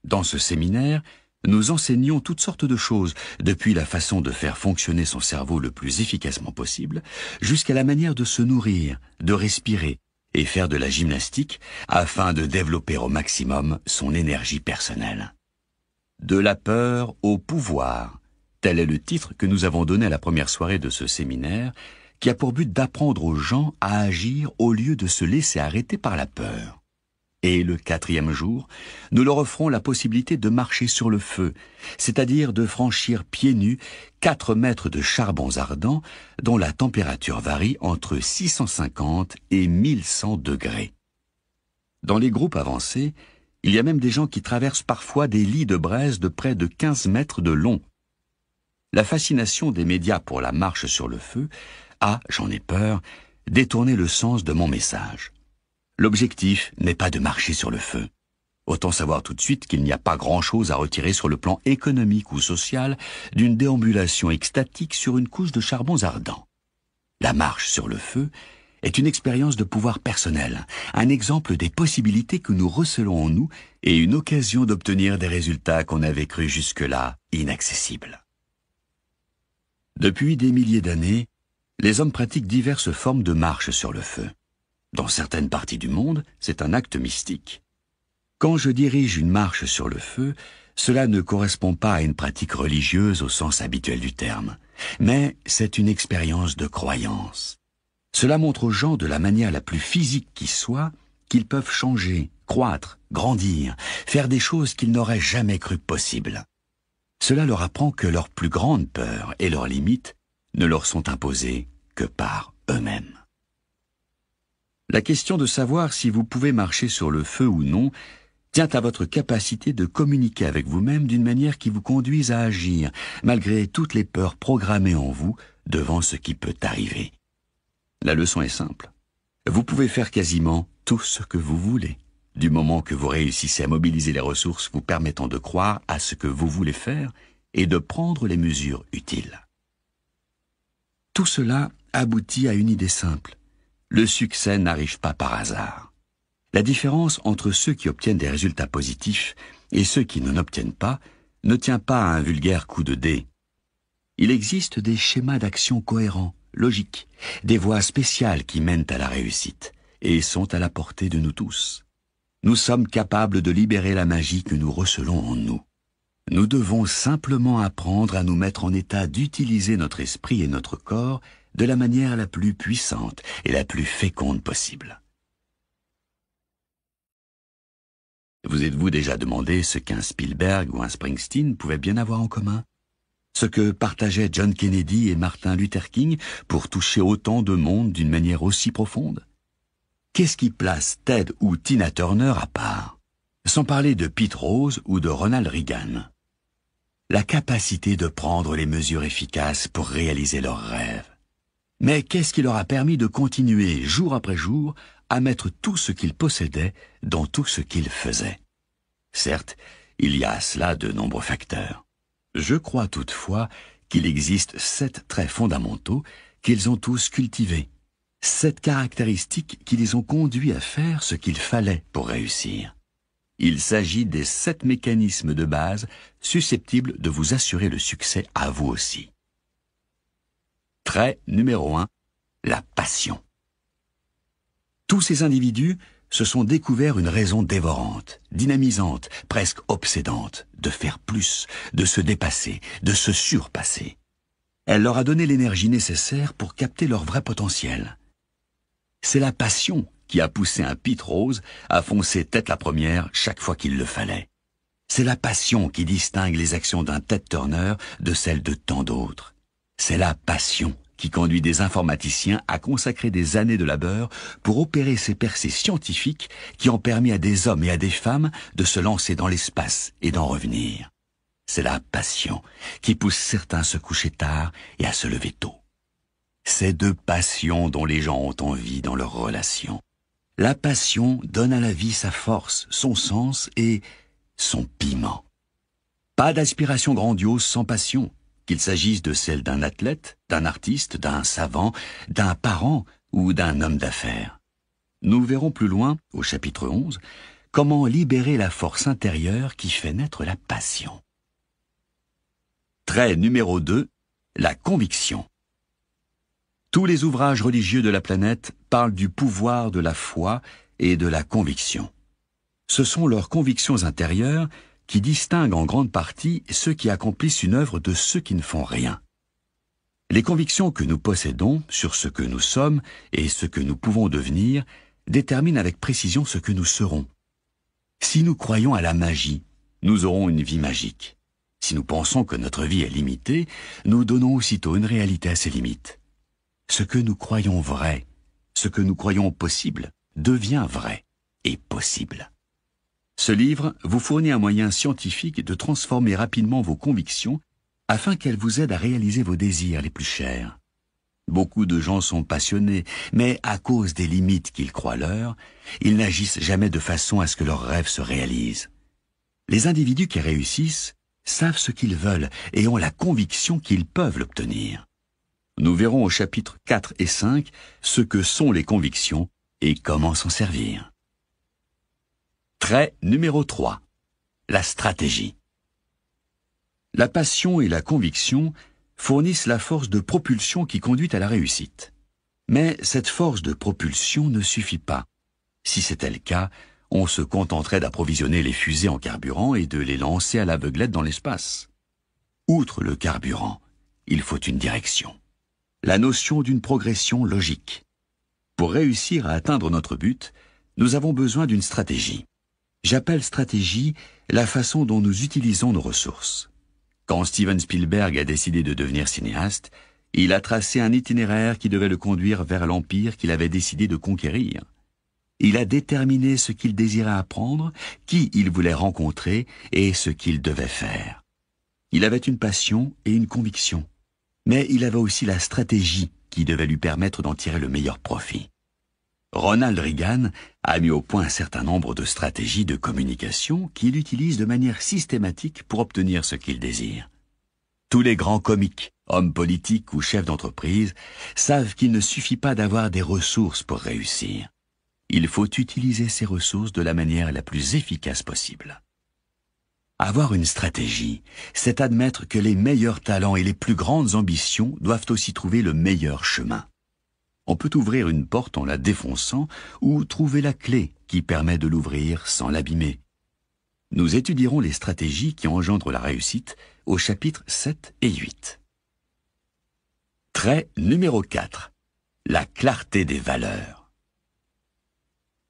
Dans ce séminaire, nous enseignons toutes sortes de choses, depuis la façon de faire fonctionner son cerveau le plus efficacement possible, jusqu'à la manière de se nourrir, de respirer et faire de la gymnastique afin de développer au maximum son énergie personnelle. De la peur au pouvoir, tel est le titre que nous avons donné à la première soirée de ce séminaire, qui a pour but d'apprendre aux gens à agir au lieu de se laisser arrêter par la peur. Et le quatrième jour, nous leur offrons la possibilité de marcher sur le feu, c'est-à-dire de franchir pieds nus quatre mètres de charbons ardents dont la température varie entre 650 et 1100 degrés. Dans les groupes avancés, il y a même des gens qui traversent parfois des lits de braise de près de 15 mètres de long. La fascination des médias pour la marche sur le feu a, j'en ai peur, détourner le sens de mon message. L'objectif n'est pas de marcher sur le feu. Autant savoir tout de suite qu'il n'y a pas grand-chose à retirer sur le plan économique ou social d'une déambulation extatique sur une couche de charbons ardents. La marche sur le feu est une expérience de pouvoir personnel, un exemple des possibilités que nous recelons en nous et une occasion d'obtenir des résultats qu'on avait cru jusque-là inaccessibles. Depuis des milliers d'années, les hommes pratiquent diverses formes de marche sur le feu. Dans certaines parties du monde, c'est un acte mystique. Quand je dirige une marche sur le feu, cela ne correspond pas à une pratique religieuse au sens habituel du terme, mais c'est une expérience de croyance. Cela montre aux gens de la manière la plus physique qui soit qu'ils peuvent changer, croître, grandir, faire des choses qu'ils n'auraient jamais cru possibles. Cela leur apprend que leur plus grande peur et leurs limites ne leur sont imposés que par eux-mêmes. La question de savoir si vous pouvez marcher sur le feu ou non tient à votre capacité de communiquer avec vous-même d'une manière qui vous conduise à agir, malgré toutes les peurs programmées en vous devant ce qui peut arriver. La leçon est simple. Vous pouvez faire quasiment tout ce que vous voulez, du moment que vous réussissez à mobiliser les ressources vous permettant de croire à ce que vous voulez faire et de prendre les mesures utiles. Tout cela aboutit à une idée simple. Le succès n'arrive pas par hasard. La différence entre ceux qui obtiennent des résultats positifs et ceux qui n'en obtiennent pas ne tient pas à un vulgaire coup de dé. Il existe des schémas d'action cohérents, logiques, des voies spéciales qui mènent à la réussite et sont à la portée de nous tous. Nous sommes capables de libérer la magie que nous recelons en nous. Nous devons simplement apprendre à nous mettre en état d'utiliser notre esprit et notre corps de la manière la plus puissante et la plus féconde possible. Vous êtes-vous déjà demandé ce qu'un Spielberg ou un Springsteen pouvaient bien avoir en commun Ce que partageaient John Kennedy et Martin Luther King pour toucher autant de monde d'une manière aussi profonde Qu'est-ce qui place Ted ou Tina Turner à part Sans parler de Pete Rose ou de Ronald Reagan la capacité de prendre les mesures efficaces pour réaliser leurs rêves. Mais qu'est-ce qui leur a permis de continuer jour après jour à mettre tout ce qu'ils possédaient dans tout ce qu'ils faisaient Certes, il y a à cela de nombreux facteurs. Je crois toutefois qu'il existe sept traits fondamentaux qu'ils ont tous cultivés, sept caractéristiques qui les ont conduits à faire ce qu'il fallait pour réussir. Il s'agit des sept mécanismes de base susceptibles de vous assurer le succès à vous aussi. Trait numéro 1. La passion. Tous ces individus se sont découverts une raison dévorante, dynamisante, presque obsédante, de faire plus, de se dépasser, de se surpasser. Elle leur a donné l'énergie nécessaire pour capter leur vrai potentiel. C'est la passion qui a poussé un pit rose, à foncer tête la première chaque fois qu'il le fallait. C'est la passion qui distingue les actions d'un tête-turner de celles de tant d'autres. C'est la passion qui conduit des informaticiens à consacrer des années de labeur pour opérer ces percées scientifiques qui ont permis à des hommes et à des femmes de se lancer dans l'espace et d'en revenir. C'est la passion qui pousse certains à se coucher tard et à se lever tôt. C'est deux passions dont les gens ont envie dans leurs relations la passion donne à la vie sa force, son sens et son piment. Pas d'aspiration grandiose sans passion, qu'il s'agisse de celle d'un athlète, d'un artiste, d'un savant, d'un parent ou d'un homme d'affaires. Nous verrons plus loin, au chapitre 11, comment libérer la force intérieure qui fait naître la passion. Trait numéro 2. La conviction. Tous les ouvrages religieux de la planète parlent du pouvoir de la foi et de la conviction. Ce sont leurs convictions intérieures qui distinguent en grande partie ceux qui accomplissent une œuvre de ceux qui ne font rien. Les convictions que nous possédons sur ce que nous sommes et ce que nous pouvons devenir déterminent avec précision ce que nous serons. Si nous croyons à la magie, nous aurons une vie magique. Si nous pensons que notre vie est limitée, nous donnons aussitôt une réalité à ses limites ce que nous croyons vrai, ce que nous croyons possible, devient vrai et possible. Ce livre vous fournit un moyen scientifique de transformer rapidement vos convictions afin qu'elles vous aident à réaliser vos désirs les plus chers. Beaucoup de gens sont passionnés, mais à cause des limites qu'ils croient leur, ils n'agissent jamais de façon à ce que leurs rêves se réalisent. Les individus qui réussissent savent ce qu'ils veulent et ont la conviction qu'ils peuvent l'obtenir. Nous verrons au chapitre 4 et 5 ce que sont les convictions et comment s'en servir. Trait numéro 3. La stratégie. La passion et la conviction fournissent la force de propulsion qui conduit à la réussite. Mais cette force de propulsion ne suffit pas. Si c'était le cas, on se contenterait d'approvisionner les fusées en carburant et de les lancer à l'aveuglette dans l'espace. Outre le carburant, il faut une direction la notion d'une progression logique. Pour réussir à atteindre notre but, nous avons besoin d'une stratégie. J'appelle stratégie la façon dont nous utilisons nos ressources. Quand Steven Spielberg a décidé de devenir cinéaste, il a tracé un itinéraire qui devait le conduire vers l'empire qu'il avait décidé de conquérir. Il a déterminé ce qu'il désirait apprendre, qui il voulait rencontrer et ce qu'il devait faire. Il avait une passion et une conviction mais il avait aussi la stratégie qui devait lui permettre d'en tirer le meilleur profit. Ronald Reagan a mis au point un certain nombre de stratégies de communication qu'il utilise de manière systématique pour obtenir ce qu'il désire. Tous les grands comiques, hommes politiques ou chefs d'entreprise, savent qu'il ne suffit pas d'avoir des ressources pour réussir. Il faut utiliser ces ressources de la manière la plus efficace possible. Avoir une stratégie, c'est admettre que les meilleurs talents et les plus grandes ambitions doivent aussi trouver le meilleur chemin. On peut ouvrir une porte en la défonçant ou trouver la clé qui permet de l'ouvrir sans l'abîmer. Nous étudierons les stratégies qui engendrent la réussite au chapitre 7 et 8. Trait numéro 4. La clarté des valeurs.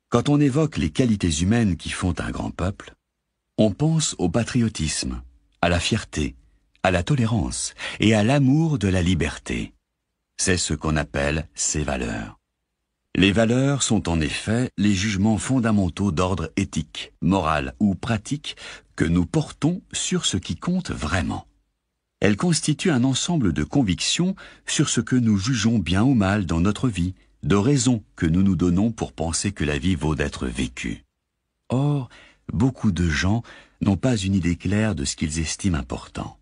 Quand on évoque les qualités humaines qui font un grand peuple, on pense au patriotisme, à la fierté, à la tolérance et à l'amour de la liberté. C'est ce qu'on appelle ces valeurs. Les valeurs sont en effet les jugements fondamentaux d'ordre éthique, moral ou pratique que nous portons sur ce qui compte vraiment. Elles constituent un ensemble de convictions sur ce que nous jugeons bien ou mal dans notre vie, de raisons que nous nous donnons pour penser que la vie vaut d'être vécue. Or, beaucoup de gens n'ont pas une idée claire de ce qu'ils estiment important.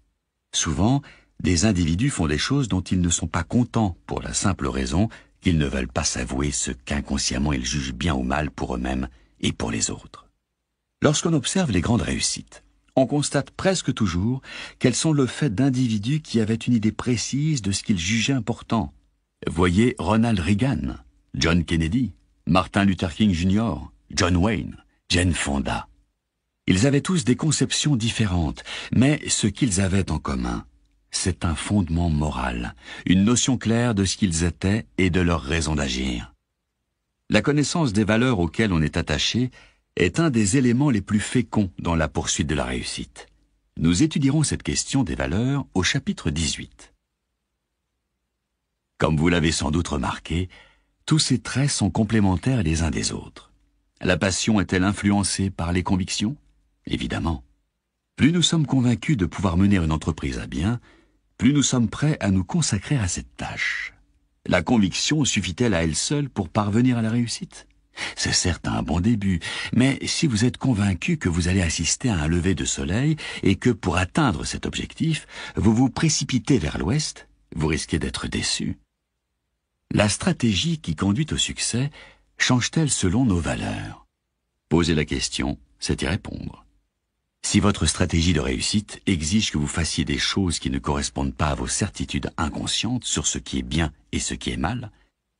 Souvent, des individus font des choses dont ils ne sont pas contents pour la simple raison qu'ils ne veulent pas s'avouer ce qu'inconsciemment ils jugent bien ou mal pour eux-mêmes et pour les autres. Lorsqu'on observe les grandes réussites, on constate presque toujours qu'elles sont le fait d'individus qui avaient une idée précise de ce qu'ils jugeaient important. Voyez Ronald Reagan, John Kennedy, Martin Luther King Jr., John Wayne, Jane Fonda, ils avaient tous des conceptions différentes, mais ce qu'ils avaient en commun, c'est un fondement moral, une notion claire de ce qu'ils étaient et de leur raison d'agir. La connaissance des valeurs auxquelles on est attaché est un des éléments les plus féconds dans la poursuite de la réussite. Nous étudierons cette question des valeurs au chapitre 18. Comme vous l'avez sans doute remarqué, tous ces traits sont complémentaires les uns des autres. La passion est-elle influencée par les convictions Évidemment. Plus nous sommes convaincus de pouvoir mener une entreprise à bien, plus nous sommes prêts à nous consacrer à cette tâche. La conviction suffit-elle à elle seule pour parvenir à la réussite C'est certes un bon début, mais si vous êtes convaincu que vous allez assister à un lever de soleil et que pour atteindre cet objectif, vous vous précipitez vers l'ouest, vous risquez d'être déçu. La stratégie qui conduit au succès change-t-elle selon nos valeurs Poser la question, c'est y répondre. Si votre stratégie de réussite exige que vous fassiez des choses qui ne correspondent pas à vos certitudes inconscientes sur ce qui est bien et ce qui est mal,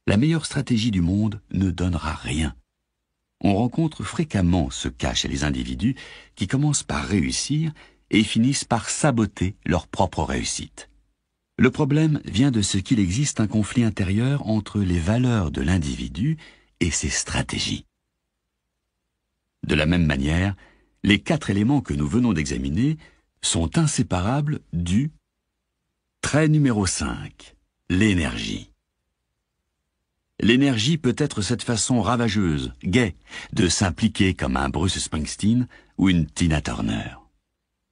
la meilleure stratégie du monde ne donnera rien. On rencontre fréquemment ce cas chez les individus qui commencent par réussir et finissent par saboter leur propre réussite. Le problème vient de ce qu'il existe un conflit intérieur entre les valeurs de l'individu et ses stratégies. De la même manière, les quatre éléments que nous venons d'examiner sont inséparables du trait numéro 5, l'énergie. L'énergie peut être cette façon ravageuse, gaie, de s'impliquer comme un Bruce Springsteen ou une Tina Turner.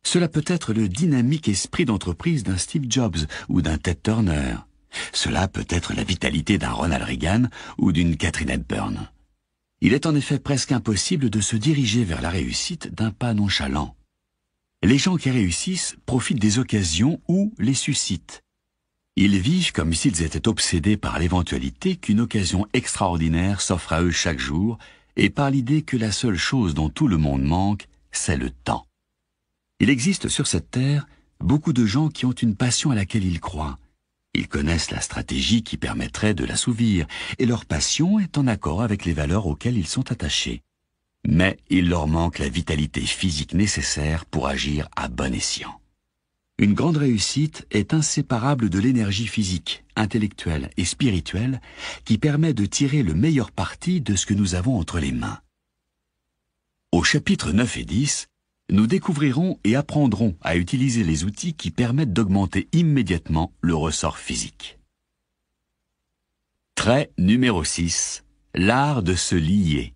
Cela peut être le dynamique esprit d'entreprise d'un Steve Jobs ou d'un Ted Turner. Cela peut être la vitalité d'un Ronald Reagan ou d'une Catherine Hepburn. Il est en effet presque impossible de se diriger vers la réussite d'un pas nonchalant. Les gens qui réussissent profitent des occasions ou les suscitent. Ils vivent comme s'ils étaient obsédés par l'éventualité qu'une occasion extraordinaire s'offre à eux chaque jour et par l'idée que la seule chose dont tout le monde manque, c'est le temps. Il existe sur cette terre beaucoup de gens qui ont une passion à laquelle ils croient, ils connaissent la stratégie qui permettrait de l'assouvir, et leur passion est en accord avec les valeurs auxquelles ils sont attachés. Mais il leur manque la vitalité physique nécessaire pour agir à bon escient. Une grande réussite est inséparable de l'énergie physique, intellectuelle et spirituelle qui permet de tirer le meilleur parti de ce que nous avons entre les mains. Au chapitre 9 et 10, nous découvrirons et apprendrons à utiliser les outils qui permettent d'augmenter immédiatement le ressort physique. Trait numéro 6. L'art de se lier.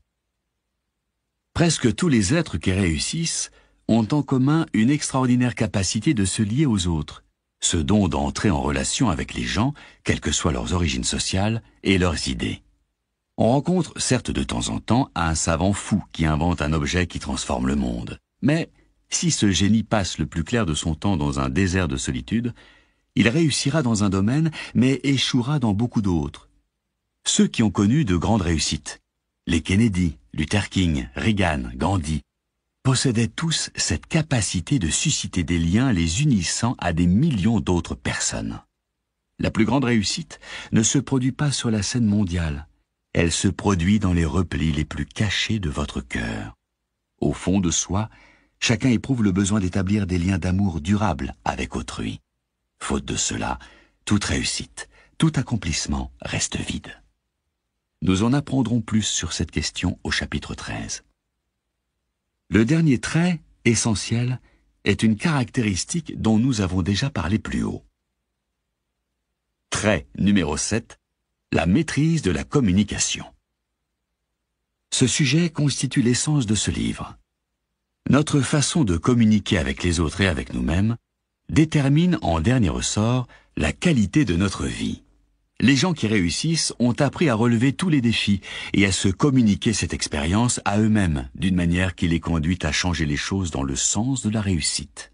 Presque tous les êtres qui réussissent ont en commun une extraordinaire capacité de se lier aux autres, ce don d'entrer en relation avec les gens, quelles que soient leurs origines sociales et leurs idées. On rencontre certes de temps en temps un savant fou qui invente un objet qui transforme le monde. Mais si ce génie passe le plus clair de son temps dans un désert de solitude, il réussira dans un domaine, mais échouera dans beaucoup d'autres. Ceux qui ont connu de grandes réussites, les Kennedy, Luther King, Reagan, Gandhi, possédaient tous cette capacité de susciter des liens les unissant à des millions d'autres personnes. La plus grande réussite ne se produit pas sur la scène mondiale, elle se produit dans les replis les plus cachés de votre cœur. Au fond de soi, chacun éprouve le besoin d'établir des liens d'amour durables avec autrui. Faute de cela, toute réussite, tout accomplissement reste vide. Nous en apprendrons plus sur cette question au chapitre 13. Le dernier trait, essentiel, est une caractéristique dont nous avons déjà parlé plus haut. Trait numéro 7. La maîtrise de la communication. Ce sujet constitue l'essence de ce livre. Notre façon de communiquer avec les autres et avec nous-mêmes détermine en dernier ressort la qualité de notre vie. Les gens qui réussissent ont appris à relever tous les défis et à se communiquer cette expérience à eux-mêmes d'une manière qui les conduit à changer les choses dans le sens de la réussite.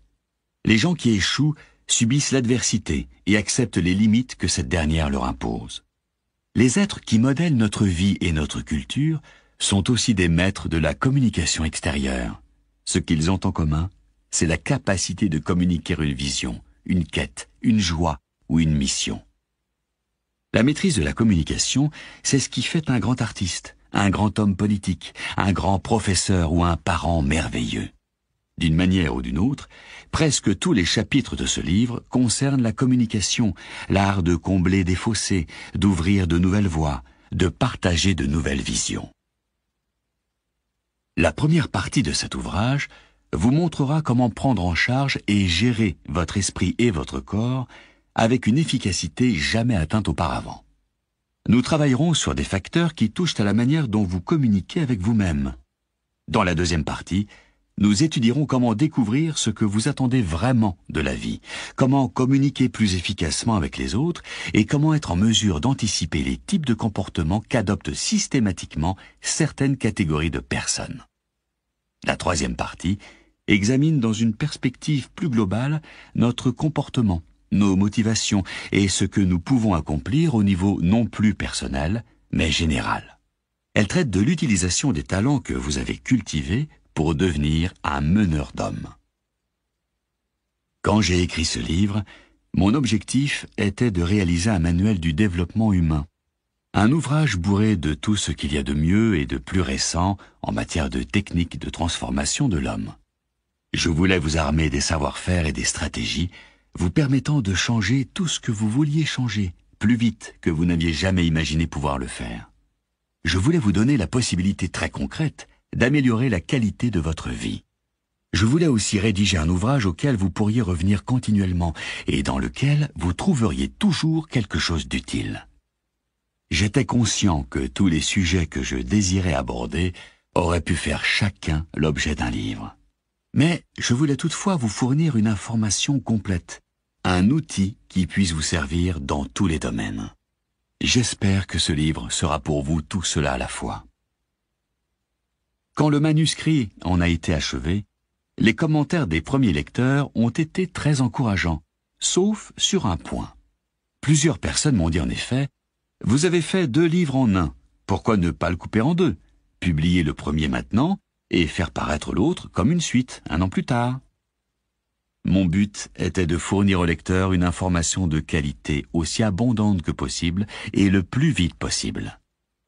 Les gens qui échouent subissent l'adversité et acceptent les limites que cette dernière leur impose. Les êtres qui modèlent notre vie et notre culture sont aussi des maîtres de la communication extérieure. Ce qu'ils ont en commun, c'est la capacité de communiquer une vision, une quête, une joie ou une mission. La maîtrise de la communication, c'est ce qui fait un grand artiste, un grand homme politique, un grand professeur ou un parent merveilleux. D'une manière ou d'une autre, presque tous les chapitres de ce livre concernent la communication, l'art de combler des fossés, d'ouvrir de nouvelles voies, de partager de nouvelles visions. La première partie de cet ouvrage vous montrera comment prendre en charge et gérer votre esprit et votre corps avec une efficacité jamais atteinte auparavant. Nous travaillerons sur des facteurs qui touchent à la manière dont vous communiquez avec vous-même. Dans la deuxième partie, nous étudierons comment découvrir ce que vous attendez vraiment de la vie, comment communiquer plus efficacement avec les autres et comment être en mesure d'anticiper les types de comportements qu'adoptent systématiquement certaines catégories de personnes. La troisième partie examine dans une perspective plus globale notre comportement, nos motivations et ce que nous pouvons accomplir au niveau non plus personnel, mais général. Elle traite de l'utilisation des talents que vous avez cultivés devenir un meneur d'hommes. Quand j'ai écrit ce livre, mon objectif était de réaliser un manuel du développement humain, un ouvrage bourré de tout ce qu'il y a de mieux et de plus récent en matière de technique de transformation de l'homme. Je voulais vous armer des savoir-faire et des stratégies vous permettant de changer tout ce que vous vouliez changer, plus vite que vous n'aviez jamais imaginé pouvoir le faire. Je voulais vous donner la possibilité très concrète d'améliorer la qualité de votre vie. Je voulais aussi rédiger un ouvrage auquel vous pourriez revenir continuellement et dans lequel vous trouveriez toujours quelque chose d'utile. J'étais conscient que tous les sujets que je désirais aborder auraient pu faire chacun l'objet d'un livre. Mais je voulais toutefois vous fournir une information complète, un outil qui puisse vous servir dans tous les domaines. J'espère que ce livre sera pour vous tout cela à la fois. Quand le manuscrit en a été achevé, les commentaires des premiers lecteurs ont été très encourageants, sauf sur un point. Plusieurs personnes m'ont dit en effet Vous avez fait deux livres en un, pourquoi ne pas le couper en deux Publier le premier maintenant et faire paraître l'autre comme une suite un an plus tard. Mon but était de fournir au lecteur une information de qualité aussi abondante que possible et le plus vite possible.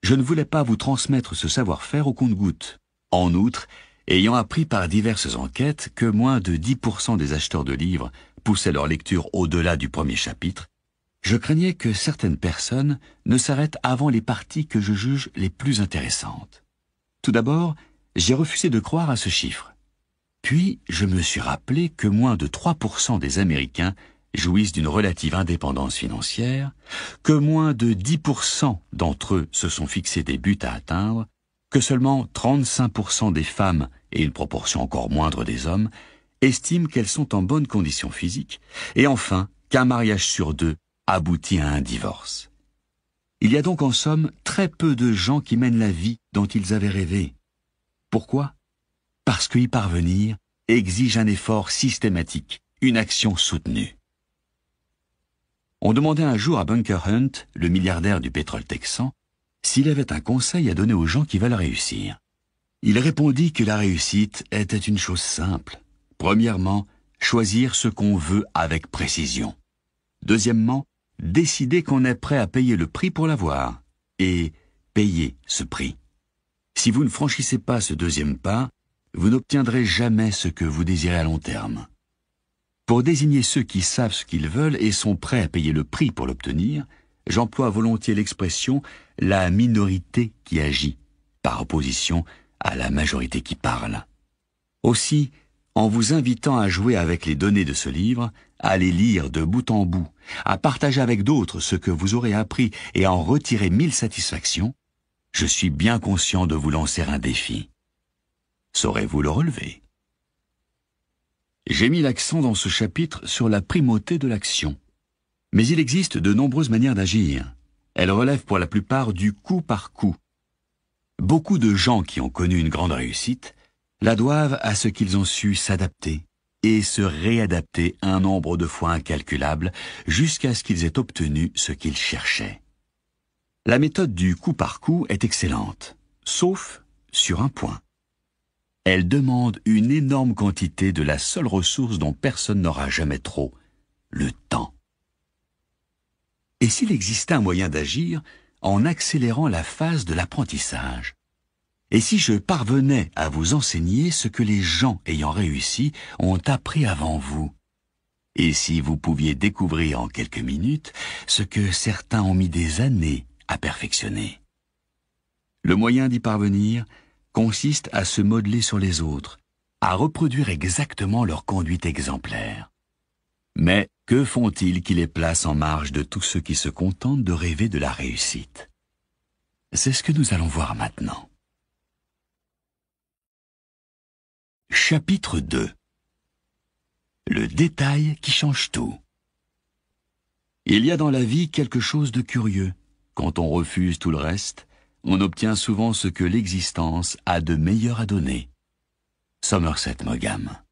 Je ne voulais pas vous transmettre ce savoir-faire au compte-goutte. En outre, ayant appris par diverses enquêtes que moins de 10% des acheteurs de livres poussaient leur lecture au-delà du premier chapitre, je craignais que certaines personnes ne s'arrêtent avant les parties que je juge les plus intéressantes. Tout d'abord, j'ai refusé de croire à ce chiffre. Puis, je me suis rappelé que moins de 3% des Américains jouissent d'une relative indépendance financière, que moins de 10% d'entre eux se sont fixés des buts à atteindre, que seulement 35% des femmes, et une proportion encore moindre des hommes, estiment qu'elles sont en bonne condition physique, et enfin qu'un mariage sur deux aboutit à un divorce. Il y a donc en somme très peu de gens qui mènent la vie dont ils avaient rêvé. Pourquoi Parce qu'y parvenir exige un effort systématique, une action soutenue. On demandait un jour à Bunker Hunt, le milliardaire du pétrole texan, s'il avait un conseil à donner aux gens qui veulent réussir. Il répondit que la réussite était une chose simple. Premièrement, choisir ce qu'on veut avec précision. Deuxièmement, décider qu'on est prêt à payer le prix pour l'avoir et payer ce prix. Si vous ne franchissez pas ce deuxième pas, vous n'obtiendrez jamais ce que vous désirez à long terme. Pour désigner ceux qui savent ce qu'ils veulent et sont prêts à payer le prix pour l'obtenir, J'emploie volontiers l'expression la minorité qui agit, par opposition à la majorité qui parle. Aussi, en vous invitant à jouer avec les données de ce livre, à les lire de bout en bout, à partager avec d'autres ce que vous aurez appris et à en retirer mille satisfactions, je suis bien conscient de vous lancer un défi. Saurez-vous le relever J'ai mis l'accent dans ce chapitre sur la primauté de l'action. Mais il existe de nombreuses manières d'agir. Elles relèvent pour la plupart du coup par coup. Beaucoup de gens qui ont connu une grande réussite la doivent à ce qu'ils ont su s'adapter et se réadapter un nombre de fois incalculable jusqu'à ce qu'ils aient obtenu ce qu'ils cherchaient. La méthode du coup par coup est excellente, sauf sur un point. Elle demande une énorme quantité de la seule ressource dont personne n'aura jamais trop, le temps et s'il existait un moyen d'agir en accélérant la phase de l'apprentissage. Et si je parvenais à vous enseigner ce que les gens ayant réussi ont appris avant vous Et si vous pouviez découvrir en quelques minutes ce que certains ont mis des années à perfectionner Le moyen d'y parvenir consiste à se modeler sur les autres, à reproduire exactement leur conduite exemplaire. Mais que font-ils qui les placent en marge de tous ceux qui se contentent de rêver de la réussite C'est ce que nous allons voir maintenant. Chapitre 2 Le détail qui change tout. Il y a dans la vie quelque chose de curieux. Quand on refuse tout le reste, on obtient souvent ce que l'existence a de meilleur à donner. Somerset Maugham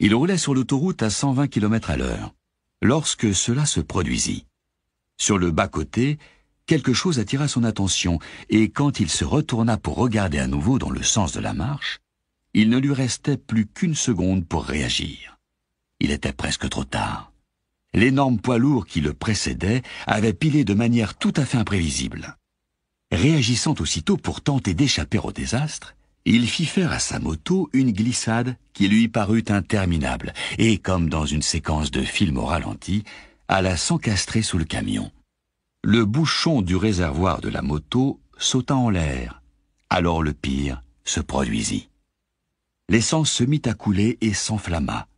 il roulait sur l'autoroute à 120 km à l'heure, lorsque cela se produisit. Sur le bas-côté, quelque chose attira son attention, et quand il se retourna pour regarder à nouveau dans le sens de la marche, il ne lui restait plus qu'une seconde pour réagir. Il était presque trop tard. L'énorme poids lourd qui le précédait avait pilé de manière tout à fait imprévisible. Réagissant aussitôt pour tenter d'échapper au désastre, il fit faire à sa moto une glissade qui lui parut interminable, et comme dans une séquence de film au ralenti, alla s'encastrer sous le camion. Le bouchon du réservoir de la moto sauta en l'air. Alors le pire se produisit. L'essence se mit à couler et s'enflamma.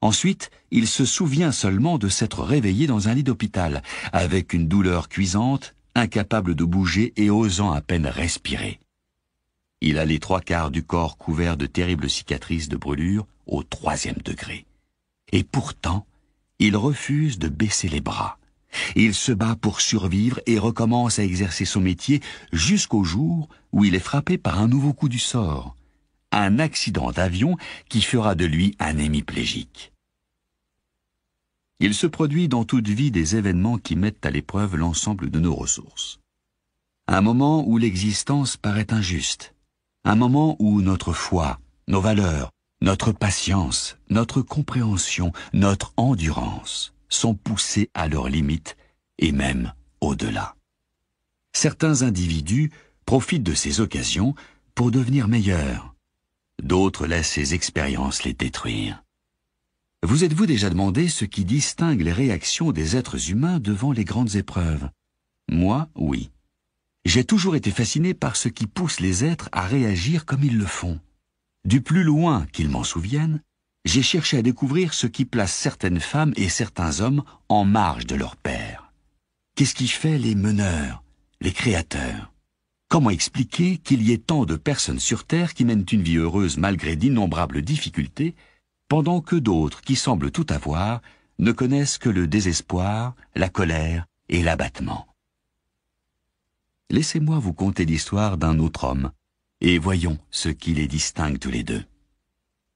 Ensuite, il se souvient seulement de s'être réveillé dans un lit d'hôpital, avec une douleur cuisante, incapable de bouger et osant à peine respirer. Il a les trois quarts du corps couverts de terribles cicatrices de brûlure au troisième degré. Et pourtant, il refuse de baisser les bras. Il se bat pour survivre et recommence à exercer son métier jusqu'au jour où il est frappé par un nouveau coup du sort, un accident d'avion qui fera de lui un hémiplégique. Il se produit dans toute vie des événements qui mettent à l'épreuve l'ensemble de nos ressources. Un moment où l'existence paraît injuste, un moment où notre foi, nos valeurs, notre patience, notre compréhension, notre endurance sont poussées à leurs limites et même au-delà. Certains individus profitent de ces occasions pour devenir meilleurs. D'autres laissent ces expériences les détruire. Vous êtes-vous déjà demandé ce qui distingue les réactions des êtres humains devant les grandes épreuves Moi, oui j'ai toujours été fasciné par ce qui pousse les êtres à réagir comme ils le font. Du plus loin qu'ils m'en souviennent, j'ai cherché à découvrir ce qui place certaines femmes et certains hommes en marge de leur père. Qu'est-ce qui fait les meneurs, les créateurs Comment expliquer qu'il y ait tant de personnes sur Terre qui mènent une vie heureuse malgré d'innombrables difficultés, pendant que d'autres, qui semblent tout avoir, ne connaissent que le désespoir, la colère et l'abattement laissez-moi vous conter l'histoire d'un autre homme, et voyons ce qui les distingue tous les deux.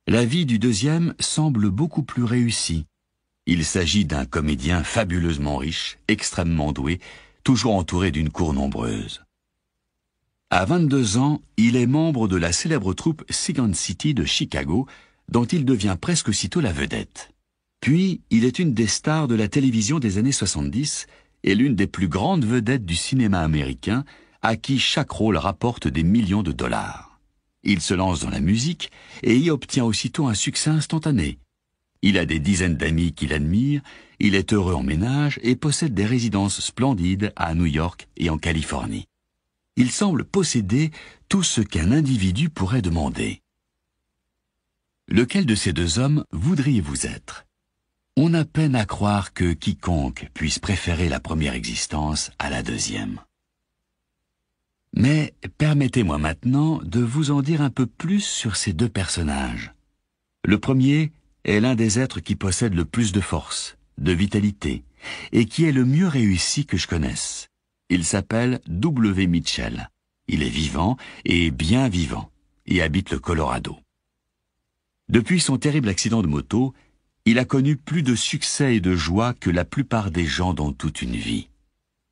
La vie du deuxième semble beaucoup plus réussie. Il s'agit d'un comédien fabuleusement riche, extrêmement doué, toujours entouré d'une cour nombreuse. À 22 ans, il est membre de la célèbre troupe Second City de Chicago, dont il devient presque aussitôt la vedette. Puis, il est une des stars de la télévision des années 70, est l'une des plus grandes vedettes du cinéma américain à qui chaque rôle rapporte des millions de dollars. Il se lance dans la musique et y obtient aussitôt un succès instantané. Il a des dizaines d'amis qu'il admire. il est heureux en ménage et possède des résidences splendides à New York et en Californie. Il semble posséder tout ce qu'un individu pourrait demander. Lequel de ces deux hommes voudriez-vous être on a peine à croire que quiconque puisse préférer la première existence à la deuxième. Mais permettez-moi maintenant de vous en dire un peu plus sur ces deux personnages. Le premier est l'un des êtres qui possède le plus de force, de vitalité, et qui est le mieux réussi que je connaisse. Il s'appelle W. Mitchell. Il est vivant, et bien vivant, et habite le Colorado. Depuis son terrible accident de moto, il a connu plus de succès et de joie que la plupart des gens dans toute une vie.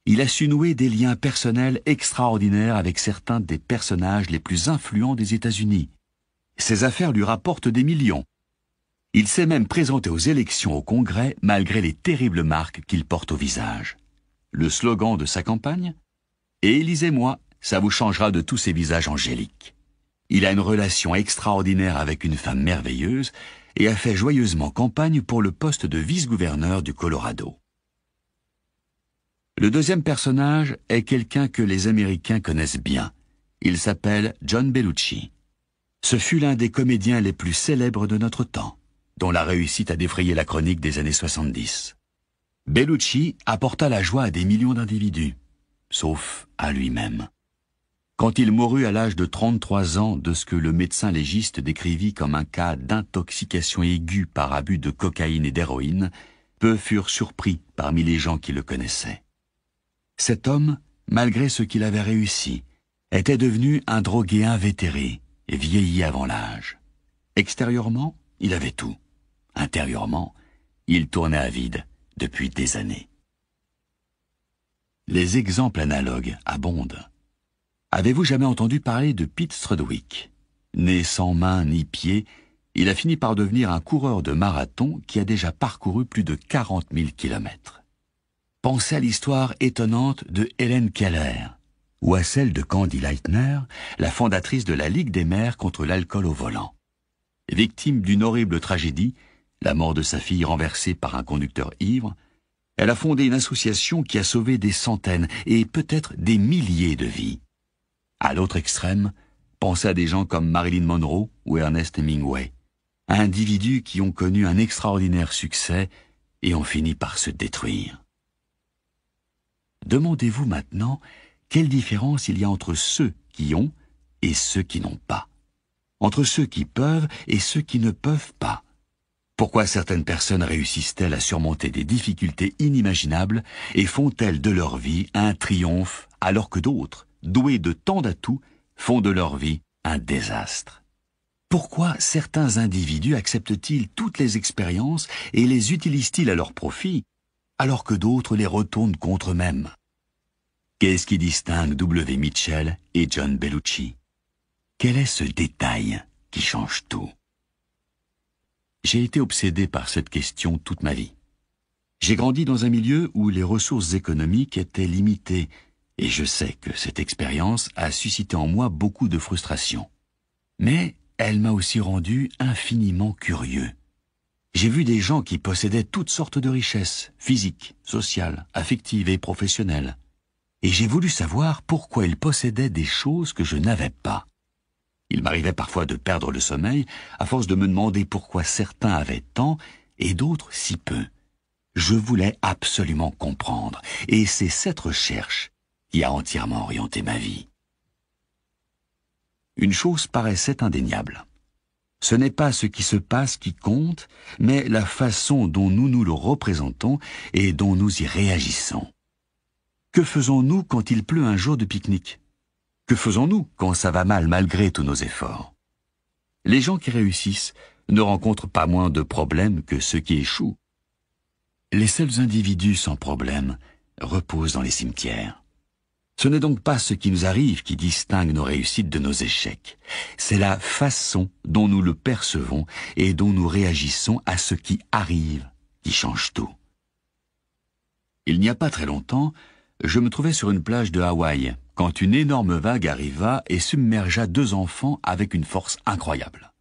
Il a su nouer des liens personnels extraordinaires avec certains des personnages les plus influents des États-Unis. Ses affaires lui rapportent des millions. Il s'est même présenté aux élections au Congrès malgré les terribles marques qu'il porte au visage. Le slogan de sa campagne Élisez moi, ça vous changera de tous ces visages angéliques. Il a une relation extraordinaire avec une femme merveilleuse et a fait joyeusement campagne pour le poste de vice-gouverneur du Colorado. Le deuxième personnage est quelqu'un que les Américains connaissent bien. Il s'appelle John Bellucci. Ce fut l'un des comédiens les plus célèbres de notre temps, dont la réussite a défrayé la chronique des années 70. Bellucci apporta la joie à des millions d'individus, sauf à lui-même quand il mourut à l'âge de 33 ans de ce que le médecin légiste décrivit comme un cas d'intoxication aiguë par abus de cocaïne et d'héroïne, peu furent surpris parmi les gens qui le connaissaient. Cet homme, malgré ce qu'il avait réussi, était devenu un drogué invétéré et vieilli avant l'âge. Extérieurement, il avait tout. Intérieurement, il tournait à vide depuis des années. Les exemples analogues abondent. Avez-vous jamais entendu parler de Pete Strudwick Né sans mains ni pieds, il a fini par devenir un coureur de marathon qui a déjà parcouru plus de 40 000 kilomètres. Pensez à l'histoire étonnante de Hélène Keller ou à celle de Candy Leitner, la fondatrice de la Ligue des mères contre l'alcool au volant. Victime d'une horrible tragédie, la mort de sa fille renversée par un conducteur ivre, elle a fondé une association qui a sauvé des centaines et peut-être des milliers de vies. À l'autre extrême, pensez à des gens comme Marilyn Monroe ou Ernest Hemingway, individus qui ont connu un extraordinaire succès et ont fini par se détruire. Demandez-vous maintenant quelle différence il y a entre ceux qui ont et ceux qui n'ont pas, entre ceux qui peuvent et ceux qui ne peuvent pas. Pourquoi certaines personnes réussissent-elles à surmonter des difficultés inimaginables et font-elles de leur vie un triomphe alors que d'autres doués de tant d'atouts, font de leur vie un désastre. Pourquoi certains individus acceptent-ils toutes les expériences et les utilisent-ils à leur profit, alors que d'autres les retournent contre eux-mêmes Qu'est-ce qui distingue W. Mitchell et John Bellucci Quel est ce détail qui change tout J'ai été obsédé par cette question toute ma vie. J'ai grandi dans un milieu où les ressources économiques étaient limitées et je sais que cette expérience a suscité en moi beaucoup de frustration. Mais elle m'a aussi rendu infiniment curieux. J'ai vu des gens qui possédaient toutes sortes de richesses, physiques, sociales, affectives et professionnelles, et j'ai voulu savoir pourquoi ils possédaient des choses que je n'avais pas. Il m'arrivait parfois de perdre le sommeil à force de me demander pourquoi certains avaient tant et d'autres si peu. Je voulais absolument comprendre, et c'est cette recherche qui a entièrement orienté ma vie. Une chose paraissait indéniable. Ce n'est pas ce qui se passe qui compte, mais la façon dont nous nous le représentons et dont nous y réagissons. Que faisons-nous quand il pleut un jour de pique-nique Que faisons-nous quand ça va mal malgré tous nos efforts Les gens qui réussissent ne rencontrent pas moins de problèmes que ceux qui échouent. Les seuls individus sans problème reposent dans les cimetières. Ce n'est donc pas ce qui nous arrive qui distingue nos réussites de nos échecs, c'est la façon dont nous le percevons et dont nous réagissons à ce qui arrive qui change tout. Il n'y a pas très longtemps, je me trouvais sur une plage de Hawaï quand une énorme vague arriva et submergea deux enfants avec une force incroyable.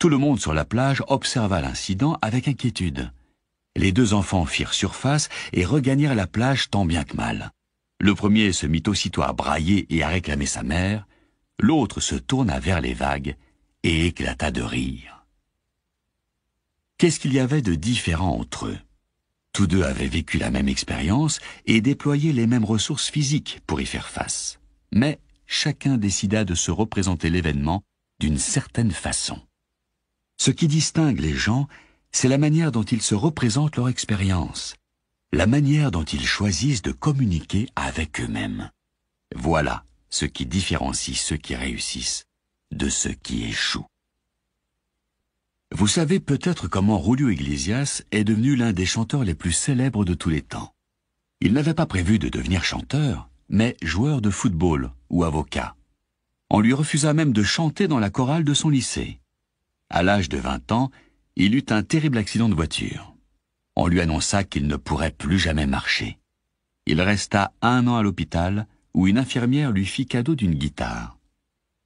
Tout le monde sur la plage observa l'incident avec inquiétude. Les deux enfants firent surface et regagnèrent la plage tant bien que mal. Le premier se mit aussitôt à brailler et à réclamer sa mère, l'autre se tourna vers les vagues et éclata de rire. Qu'est-ce qu'il y avait de différent entre eux Tous deux avaient vécu la même expérience et déployé les mêmes ressources physiques pour y faire face. Mais chacun décida de se représenter l'événement d'une certaine façon. Ce qui distingue les gens, c'est la manière dont ils se représentent leur expérience, la manière dont ils choisissent de communiquer avec eux-mêmes. Voilà ce qui différencie ceux qui réussissent de ceux qui échouent. Vous savez peut-être comment Julio Iglesias est devenu l'un des chanteurs les plus célèbres de tous les temps. Il n'avait pas prévu de devenir chanteur, mais joueur de football ou avocat. On lui refusa même de chanter dans la chorale de son lycée. À l'âge de 20 ans, il eut un terrible accident de voiture on lui annonça qu'il ne pourrait plus jamais marcher. Il resta un an à l'hôpital, où une infirmière lui fit cadeau d'une guitare.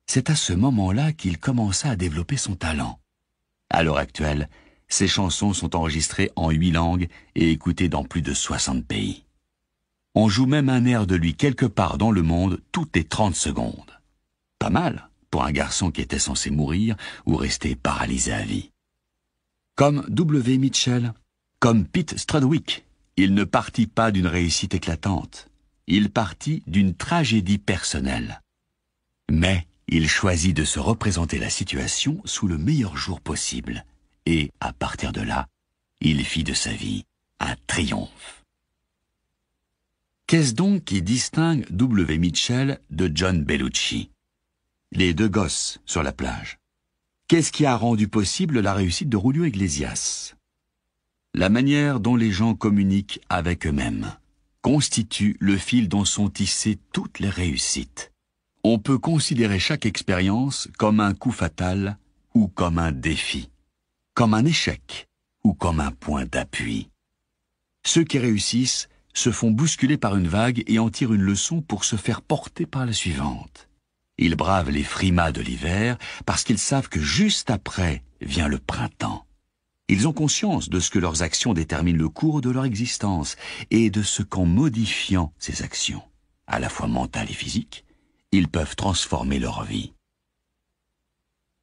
C'est à ce moment-là qu'il commença à développer son talent. À l'heure actuelle, ses chansons sont enregistrées en huit langues et écoutées dans plus de 60 pays. On joue même un air de lui quelque part dans le monde toutes les 30 secondes. Pas mal pour un garçon qui était censé mourir ou rester paralysé à vie. Comme W. Mitchell, comme Pete Strudwick, il ne partit pas d'une réussite éclatante, il partit d'une tragédie personnelle. Mais il choisit de se représenter la situation sous le meilleur jour possible, et, à partir de là, il fit de sa vie un triomphe. Qu'est-ce donc qui distingue W. Mitchell de John Bellucci Les deux gosses sur la plage. Qu'est-ce qui a rendu possible la réussite de Rulio Iglesias la manière dont les gens communiquent avec eux-mêmes constitue le fil dont sont tissées toutes les réussites. On peut considérer chaque expérience comme un coup fatal ou comme un défi, comme un échec ou comme un point d'appui. Ceux qui réussissent se font bousculer par une vague et en tirent une leçon pour se faire porter par la suivante. Ils bravent les frimas de l'hiver parce qu'ils savent que juste après vient le printemps. Ils ont conscience de ce que leurs actions déterminent le cours de leur existence et de ce qu'en modifiant ces actions, à la fois mentales et physiques, ils peuvent transformer leur vie.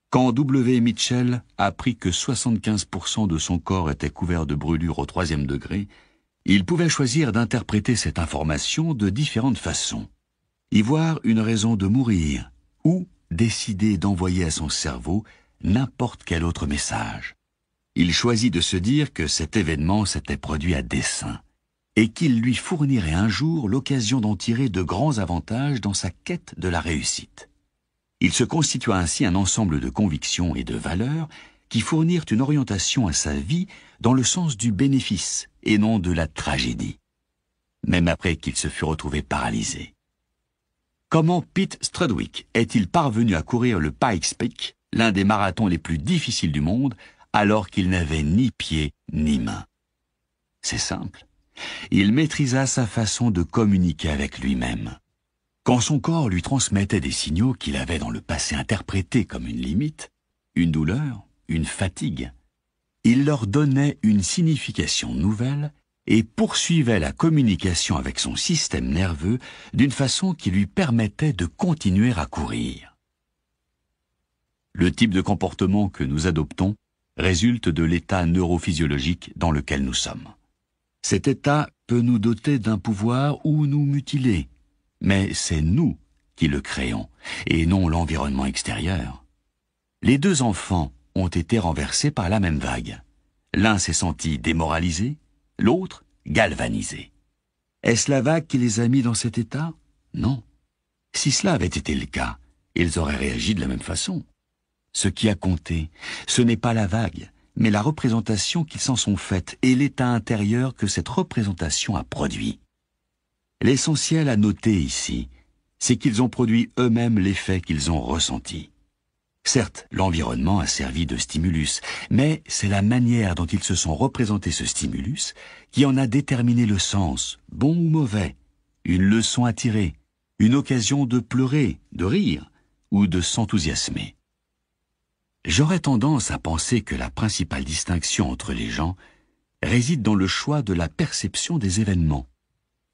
Quand W. Mitchell apprit que 75% de son corps était couvert de brûlures au troisième degré, il pouvait choisir d'interpréter cette information de différentes façons. Y voir une raison de mourir ou décider d'envoyer à son cerveau n'importe quel autre message il choisit de se dire que cet événement s'était produit à dessein et qu'il lui fournirait un jour l'occasion d'en tirer de grands avantages dans sa quête de la réussite. Il se constitua ainsi un ensemble de convictions et de valeurs qui fournirent une orientation à sa vie dans le sens du bénéfice et non de la tragédie, même après qu'il se fut retrouvé paralysé. Comment Pete Strudwick est-il parvenu à courir le Pikes Peak, l'un des marathons les plus difficiles du monde, alors qu'il n'avait ni pied ni main. C'est simple. Il maîtrisa sa façon de communiquer avec lui-même. Quand son corps lui transmettait des signaux qu'il avait dans le passé interprétés comme une limite, une douleur, une fatigue, il leur donnait une signification nouvelle et poursuivait la communication avec son système nerveux d'une façon qui lui permettait de continuer à courir. Le type de comportement que nous adoptons résulte de l'état neurophysiologique dans lequel nous sommes. Cet état peut nous doter d'un pouvoir ou nous mutiler, mais c'est nous qui le créons, et non l'environnement extérieur. Les deux enfants ont été renversés par la même vague. L'un s'est senti démoralisé, l'autre galvanisé. Est-ce la vague qui les a mis dans cet état Non. Si cela avait été le cas, ils auraient réagi de la même façon. Ce qui a compté, ce n'est pas la vague, mais la représentation qu'ils s'en sont faite et l'état intérieur que cette représentation a produit. L'essentiel à noter ici, c'est qu'ils ont produit eux-mêmes l'effet qu'ils ont ressenti. Certes, l'environnement a servi de stimulus, mais c'est la manière dont ils se sont représentés ce stimulus qui en a déterminé le sens, bon ou mauvais, une leçon à tirer, une occasion de pleurer, de rire ou de s'enthousiasmer j'aurais tendance à penser que la principale distinction entre les gens réside dans le choix de la perception des événements.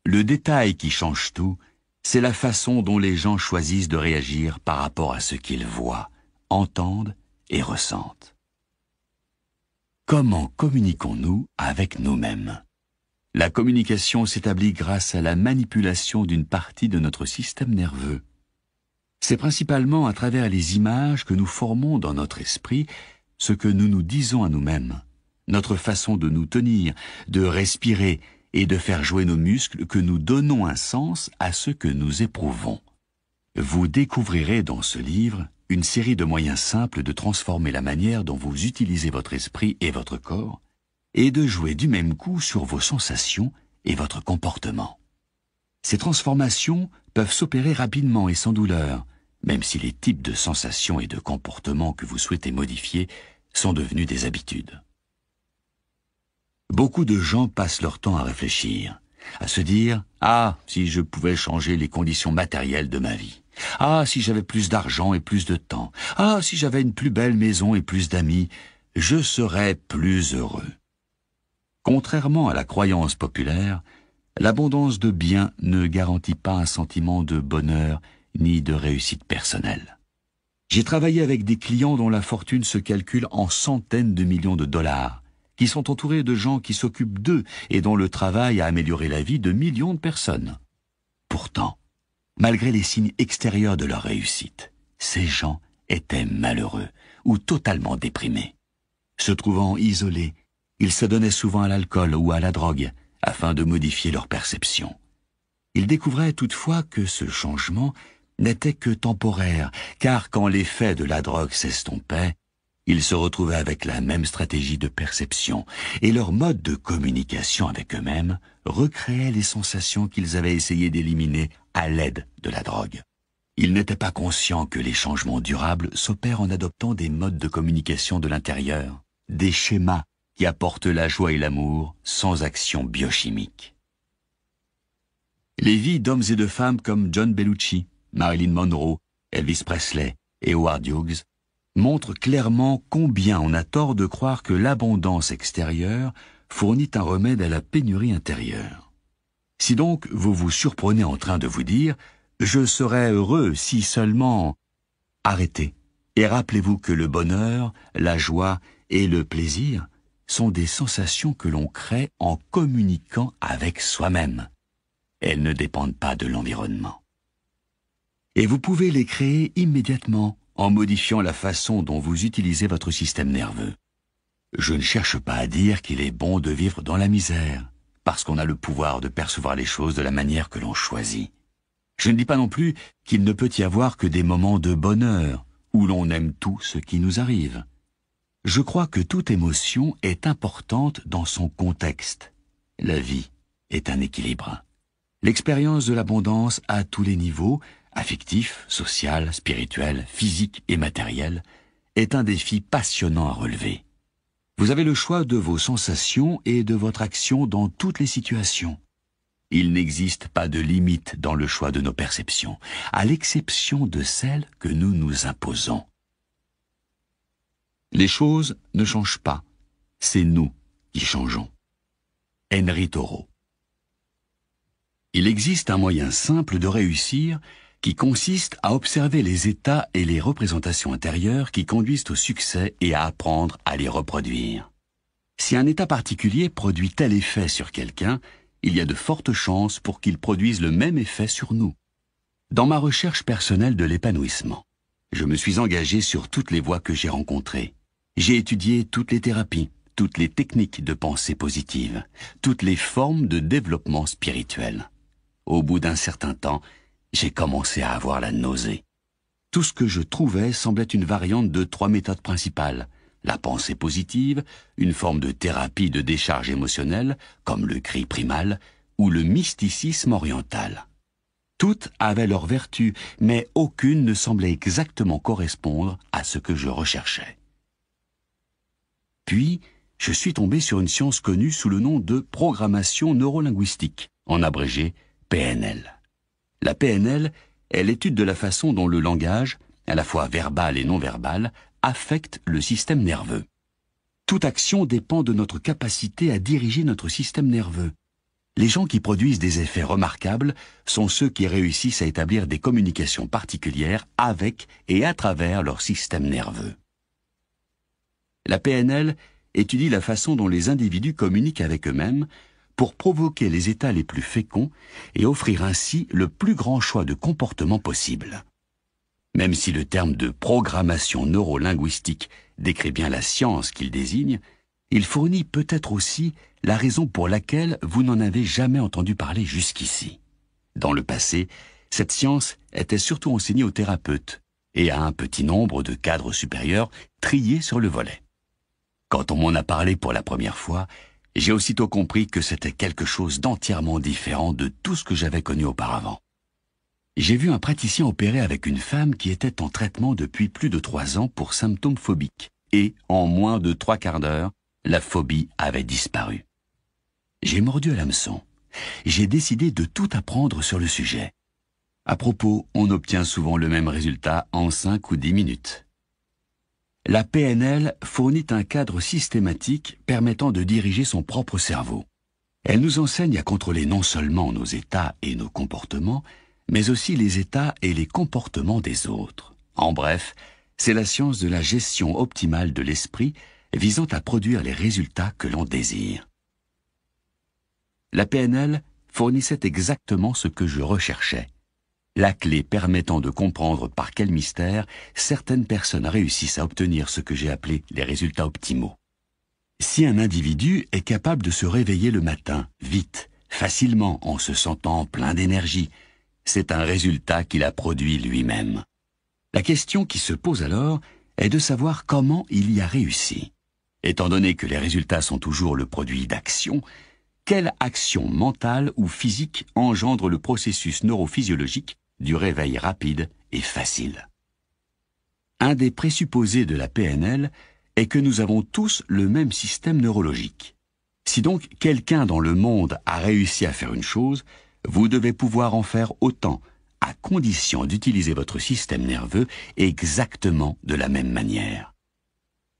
Le détail qui change tout, c'est la façon dont les gens choisissent de réagir par rapport à ce qu'ils voient, entendent et ressentent. Comment communiquons-nous avec nous-mêmes La communication s'établit grâce à la manipulation d'une partie de notre système nerveux. C'est principalement à travers les images que nous formons dans notre esprit ce que nous nous disons à nous-mêmes, notre façon de nous tenir, de respirer et de faire jouer nos muscles que nous donnons un sens à ce que nous éprouvons. Vous découvrirez dans ce livre une série de moyens simples de transformer la manière dont vous utilisez votre esprit et votre corps, et de jouer du même coup sur vos sensations et votre comportement. Ces transformations peuvent s'opérer rapidement et sans douleur, même si les types de sensations et de comportements que vous souhaitez modifier sont devenus des habitudes. Beaucoup de gens passent leur temps à réfléchir, à se dire ⁇ Ah, si je pouvais changer les conditions matérielles de ma vie ⁇ Ah, si j'avais plus d'argent et plus de temps ⁇ Ah, si j'avais une plus belle maison et plus d'amis ⁇ je serais plus heureux. Contrairement à la croyance populaire, l'abondance de biens ne garantit pas un sentiment de bonheur ni de réussite personnelle. J'ai travaillé avec des clients dont la fortune se calcule en centaines de millions de dollars, qui sont entourés de gens qui s'occupent d'eux et dont le travail a amélioré la vie de millions de personnes. Pourtant, malgré les signes extérieurs de leur réussite, ces gens étaient malheureux ou totalement déprimés. Se trouvant isolés, ils s'adonnaient souvent à l'alcool ou à la drogue afin de modifier leur perception. Ils découvraient toutefois que ce changement n'étaient que temporaire, car quand l'effet de la drogue s'estompait, ils se retrouvaient avec la même stratégie de perception, et leur mode de communication avec eux-mêmes recréait les sensations qu'ils avaient essayé d'éliminer à l'aide de la drogue. Ils n'étaient pas conscients que les changements durables s'opèrent en adoptant des modes de communication de l'intérieur, des schémas qui apportent la joie et l'amour sans action biochimique. Les vies d'hommes et de femmes comme John Bellucci, Marilyn Monroe, Elvis Presley et Howard Hughes, montrent clairement combien on a tort de croire que l'abondance extérieure fournit un remède à la pénurie intérieure. Si donc vous vous surprenez en train de vous dire ⁇ Je serais heureux si seulement ⁇ arrêtez et rappelez-vous que le bonheur, la joie et le plaisir sont des sensations que l'on crée en communiquant avec soi-même. Elles ne dépendent pas de l'environnement et vous pouvez les créer immédiatement en modifiant la façon dont vous utilisez votre système nerveux. Je ne cherche pas à dire qu'il est bon de vivre dans la misère, parce qu'on a le pouvoir de percevoir les choses de la manière que l'on choisit. Je ne dis pas non plus qu'il ne peut y avoir que des moments de bonheur, où l'on aime tout ce qui nous arrive. Je crois que toute émotion est importante dans son contexte. La vie est un équilibre. L'expérience de l'abondance à tous les niveaux affectif, social, spirituel, physique et matériel, est un défi passionnant à relever. Vous avez le choix de vos sensations et de votre action dans toutes les situations. Il n'existe pas de limite dans le choix de nos perceptions, à l'exception de celles que nous nous imposons. Les choses ne changent pas, c'est nous qui changeons. Henry Thoreau. Il existe un moyen simple de réussir qui consiste à observer les états et les représentations intérieures qui conduisent au succès et à apprendre à les reproduire. Si un état particulier produit tel effet sur quelqu'un, il y a de fortes chances pour qu'il produise le même effet sur nous. Dans ma recherche personnelle de l'épanouissement, je me suis engagé sur toutes les voies que j'ai rencontrées. J'ai étudié toutes les thérapies, toutes les techniques de pensée positive, toutes les formes de développement spirituel. Au bout d'un certain temps, j'ai commencé à avoir la nausée. Tout ce que je trouvais semblait une variante de trois méthodes principales. La pensée positive, une forme de thérapie de décharge émotionnelle, comme le cri primal, ou le mysticisme oriental. Toutes avaient leurs vertus, mais aucune ne semblait exactement correspondre à ce que je recherchais. Puis, je suis tombé sur une science connue sous le nom de programmation neurolinguistique, en abrégé PNL. La PNL est l'étude de la façon dont le langage, à la fois verbal et non verbal, affecte le système nerveux. Toute action dépend de notre capacité à diriger notre système nerveux. Les gens qui produisent des effets remarquables sont ceux qui réussissent à établir des communications particulières avec et à travers leur système nerveux. La PNL étudie la façon dont les individus communiquent avec eux-mêmes pour provoquer les états les plus féconds et offrir ainsi le plus grand choix de comportements possible. Même si le terme de programmation neurolinguistique décrit bien la science qu'il désigne, il fournit peut-être aussi la raison pour laquelle vous n'en avez jamais entendu parler jusqu'ici. Dans le passé, cette science était surtout enseignée aux thérapeutes et à un petit nombre de cadres supérieurs triés sur le volet. Quand on m'en a parlé pour la première fois, j'ai aussitôt compris que c'était quelque chose d'entièrement différent de tout ce que j'avais connu auparavant. J'ai vu un praticien opérer avec une femme qui était en traitement depuis plus de trois ans pour symptômes phobiques, et en moins de trois quarts d'heure, la phobie avait disparu. J'ai mordu à l'hameçon. J'ai décidé de tout apprendre sur le sujet. À propos, on obtient souvent le même résultat en cinq ou dix minutes la PNL fournit un cadre systématique permettant de diriger son propre cerveau. Elle nous enseigne à contrôler non seulement nos états et nos comportements, mais aussi les états et les comportements des autres. En bref, c'est la science de la gestion optimale de l'esprit visant à produire les résultats que l'on désire. La PNL fournissait exactement ce que je recherchais la clé permettant de comprendre par quel mystère certaines personnes réussissent à obtenir ce que j'ai appelé les résultats optimaux. Si un individu est capable de se réveiller le matin, vite, facilement, en se sentant plein d'énergie, c'est un résultat qu'il a produit lui-même. La question qui se pose alors est de savoir comment il y a réussi. Étant donné que les résultats sont toujours le produit d'action, quelle action mentale ou physique engendre le processus neurophysiologique du réveil rapide et facile. Un des présupposés de la PNL est que nous avons tous le même système neurologique. Si donc quelqu'un dans le monde a réussi à faire une chose, vous devez pouvoir en faire autant, à condition d'utiliser votre système nerveux exactement de la même manière.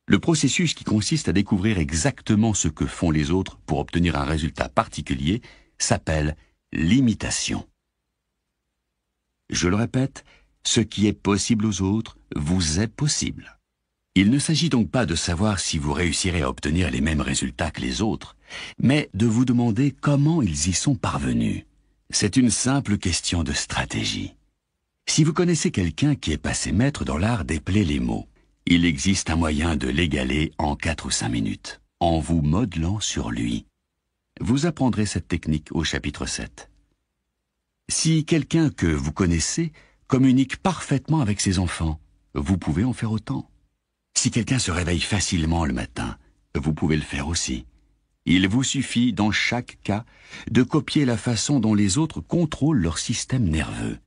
Le processus qui consiste à découvrir exactement ce que font les autres pour obtenir un résultat particulier s'appelle l'imitation. Je le répète, ce qui est possible aux autres vous est possible. Il ne s'agit donc pas de savoir si vous réussirez à obtenir les mêmes résultats que les autres, mais de vous demander comment ils y sont parvenus. C'est une simple question de stratégie. Si vous connaissez quelqu'un qui est passé maître dans l'art d'épeler les mots, il existe un moyen de l'égaler en 4 ou 5 minutes, en vous modelant sur lui. Vous apprendrez cette technique au chapitre 7. Si quelqu'un que vous connaissez communique parfaitement avec ses enfants, vous pouvez en faire autant. Si quelqu'un se réveille facilement le matin, vous pouvez le faire aussi. Il vous suffit, dans chaque cas, de copier la façon dont les autres contrôlent leur système nerveux.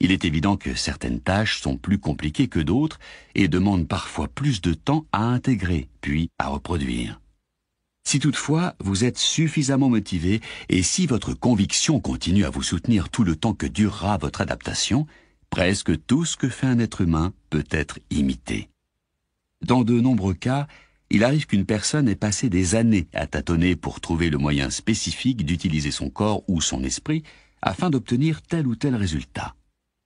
Il est évident que certaines tâches sont plus compliquées que d'autres et demandent parfois plus de temps à intégrer, puis à reproduire si toutefois vous êtes suffisamment motivé et si votre conviction continue à vous soutenir tout le temps que durera votre adaptation, presque tout ce que fait un être humain peut être imité. Dans de nombreux cas, il arrive qu'une personne ait passé des années à tâtonner pour trouver le moyen spécifique d'utiliser son corps ou son esprit afin d'obtenir tel ou tel résultat.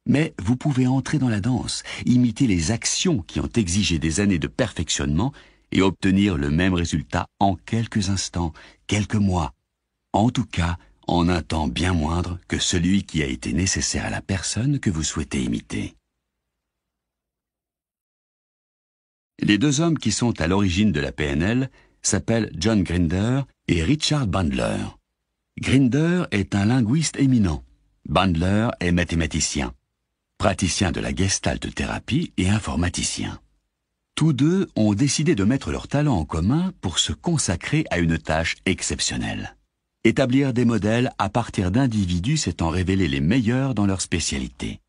Mais vous pouvez entrer dans la danse, imiter les actions qui ont exigé des années de perfectionnement et obtenir le même résultat en quelques instants, quelques mois, en tout cas en un temps bien moindre que celui qui a été nécessaire à la personne que vous souhaitez imiter. Les deux hommes qui sont à l'origine de la PNL s'appellent John Grinder et Richard Bandler. Grinder est un linguiste éminent. Bandler est mathématicien, praticien de la gestalt thérapie et informaticien. Tous deux ont décidé de mettre leurs talents en commun pour se consacrer à une tâche exceptionnelle. Établir des modèles à partir d'individus s'étant révélés les meilleurs dans leur spécialité.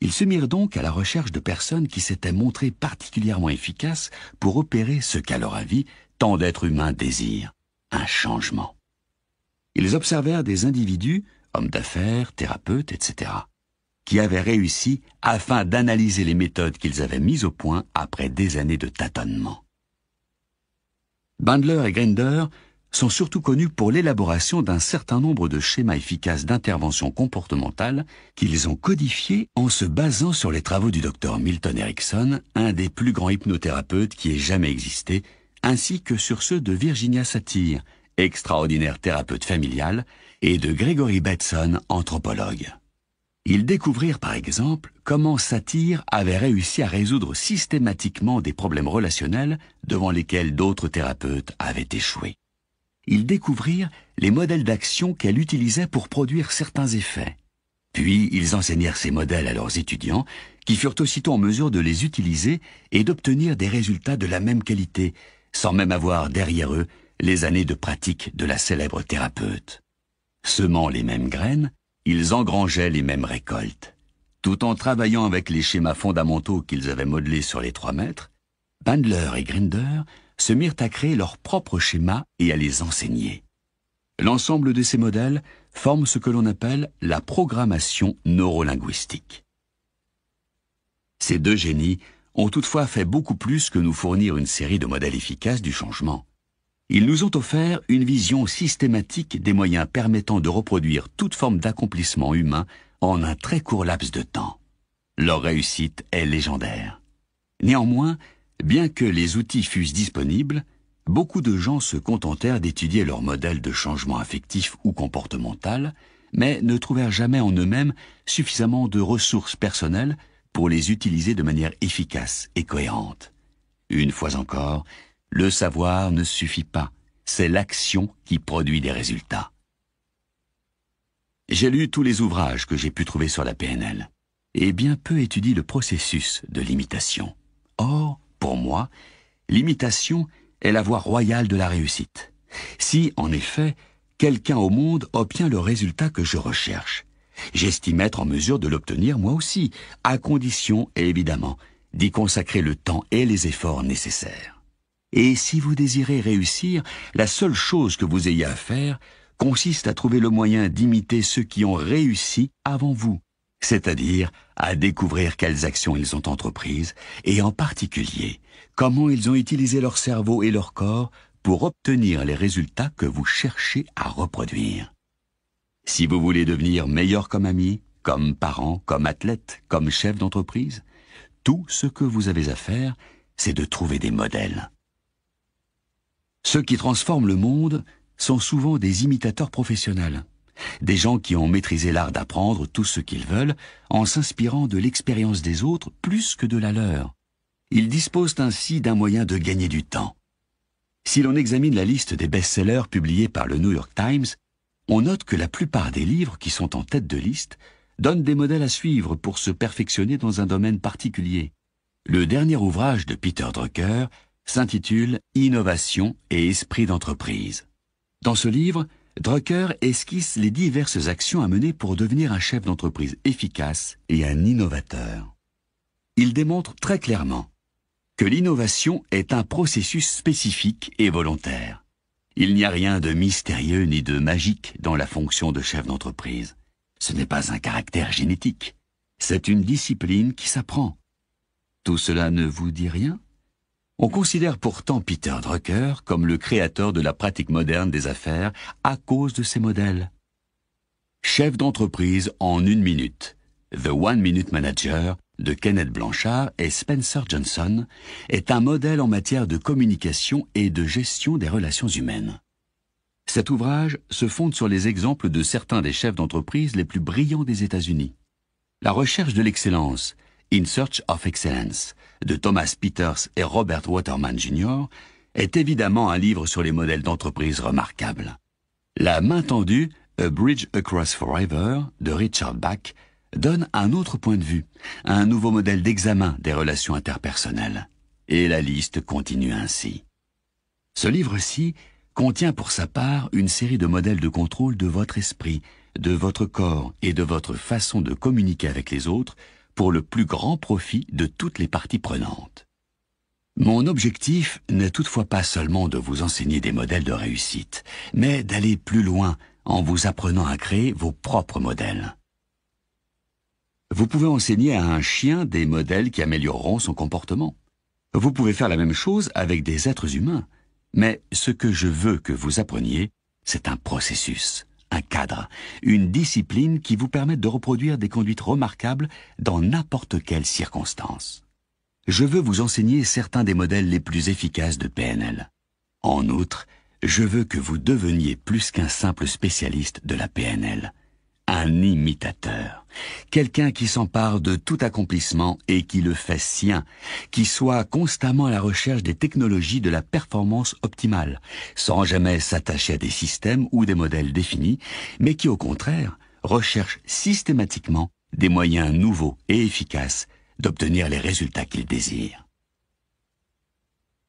Ils se mirent donc à la recherche de personnes qui s'étaient montrées particulièrement efficaces pour opérer ce qu'à leur avis tant d'êtres humains désirent, un changement. Ils observèrent des individus, hommes d'affaires, thérapeutes, etc., qui avaient réussi afin d'analyser les méthodes qu'ils avaient mises au point après des années de tâtonnement. Bandler et Grinder sont surtout connus pour l'élaboration d'un certain nombre de schémas efficaces d'intervention comportementale qu'ils ont codifiés en se basant sur les travaux du docteur Milton Erickson, un des plus grands hypnothérapeutes qui ait jamais existé, ainsi que sur ceux de Virginia Satir, extraordinaire thérapeute familiale, et de Gregory Batson, anthropologue. Ils découvrirent par exemple comment Satire avait réussi à résoudre systématiquement des problèmes relationnels devant lesquels d'autres thérapeutes avaient échoué. Ils découvrirent les modèles d'action qu'elle utilisait pour produire certains effets. Puis ils enseignèrent ces modèles à leurs étudiants, qui furent aussitôt en mesure de les utiliser et d'obtenir des résultats de la même qualité, sans même avoir derrière eux les années de pratique de la célèbre thérapeute. Semant les mêmes graines, ils engrangeaient les mêmes récoltes. Tout en travaillant avec les schémas fondamentaux qu'ils avaient modelés sur les trois mètres, Bandler et Grinder se mirent à créer leurs propres schémas et à les enseigner. L'ensemble de ces modèles forme ce que l'on appelle la programmation neurolinguistique. Ces deux génies ont toutefois fait beaucoup plus que nous fournir une série de modèles efficaces du changement ils nous ont offert une vision systématique des moyens permettant de reproduire toute forme d'accomplissement humain en un très court laps de temps. Leur réussite est légendaire. Néanmoins, bien que les outils fussent disponibles, beaucoup de gens se contentèrent d'étudier leur modèle de changement affectif ou comportemental, mais ne trouvèrent jamais en eux-mêmes suffisamment de ressources personnelles pour les utiliser de manière efficace et cohérente. Une fois encore, le savoir ne suffit pas, c'est l'action qui produit des résultats. J'ai lu tous les ouvrages que j'ai pu trouver sur la PNL, et bien peu étudie le processus de l'imitation. Or, pour moi, l'imitation est la voie royale de la réussite. Si, en effet, quelqu'un au monde obtient le résultat que je recherche, j'estime être en mesure de l'obtenir moi aussi, à condition, évidemment, d'y consacrer le temps et les efforts nécessaires. Et si vous désirez réussir, la seule chose que vous ayez à faire consiste à trouver le moyen d'imiter ceux qui ont réussi avant vous, c'est-à-dire à découvrir quelles actions ils ont entreprises et en particulier comment ils ont utilisé leur cerveau et leur corps pour obtenir les résultats que vous cherchez à reproduire. Si vous voulez devenir meilleur comme ami, comme parent, comme athlète, comme chef d'entreprise, tout ce que vous avez à faire, c'est de trouver des modèles. Ceux qui transforment le monde sont souvent des imitateurs professionnels, des gens qui ont maîtrisé l'art d'apprendre tout ce qu'ils veulent en s'inspirant de l'expérience des autres plus que de la leur. Ils disposent ainsi d'un moyen de gagner du temps. Si l'on examine la liste des best-sellers publiés par le New York Times, on note que la plupart des livres qui sont en tête de liste donnent des modèles à suivre pour se perfectionner dans un domaine particulier. Le dernier ouvrage de Peter Drucker s'intitule Innovation et esprit d'entreprise. Dans ce livre, Drucker esquisse les diverses actions à mener pour devenir un chef d'entreprise efficace et un innovateur. Il démontre très clairement que l'innovation est un processus spécifique et volontaire. Il n'y a rien de mystérieux ni de magique dans la fonction de chef d'entreprise. Ce n'est pas un caractère génétique. C'est une discipline qui s'apprend. Tout cela ne vous dit rien on considère pourtant Peter Drucker comme le créateur de la pratique moderne des affaires à cause de ses modèles. Chef d'entreprise en une minute, The One Minute Manager de Kenneth Blanchard et Spencer Johnson est un modèle en matière de communication et de gestion des relations humaines. Cet ouvrage se fonde sur les exemples de certains des chefs d'entreprise les plus brillants des États-Unis. La recherche de l'excellence, In Search of Excellence, de Thomas Peters et Robert Waterman Jr., est évidemment un livre sur les modèles d'entreprise remarquables. La main tendue, A Bridge Across Forever, de Richard Bach, donne un autre point de vue, un nouveau modèle d'examen des relations interpersonnelles. Et la liste continue ainsi. Ce livre-ci contient pour sa part une série de modèles de contrôle de votre esprit, de votre corps et de votre façon de communiquer avec les autres pour le plus grand profit de toutes les parties prenantes. Mon objectif n'est toutefois pas seulement de vous enseigner des modèles de réussite, mais d'aller plus loin en vous apprenant à créer vos propres modèles. Vous pouvez enseigner à un chien des modèles qui amélioreront son comportement. Vous pouvez faire la même chose avec des êtres humains. Mais ce que je veux que vous appreniez, c'est un processus un cadre, une discipline qui vous permet de reproduire des conduites remarquables dans n'importe quelle circonstance. Je veux vous enseigner certains des modèles les plus efficaces de PNL. En outre, je veux que vous deveniez plus qu'un simple spécialiste de la PNL un imitateur, quelqu'un qui s'empare de tout accomplissement et qui le fait sien, qui soit constamment à la recherche des technologies de la performance optimale, sans jamais s'attacher à des systèmes ou des modèles définis, mais qui au contraire recherche systématiquement des moyens nouveaux et efficaces d'obtenir les résultats qu'il désire.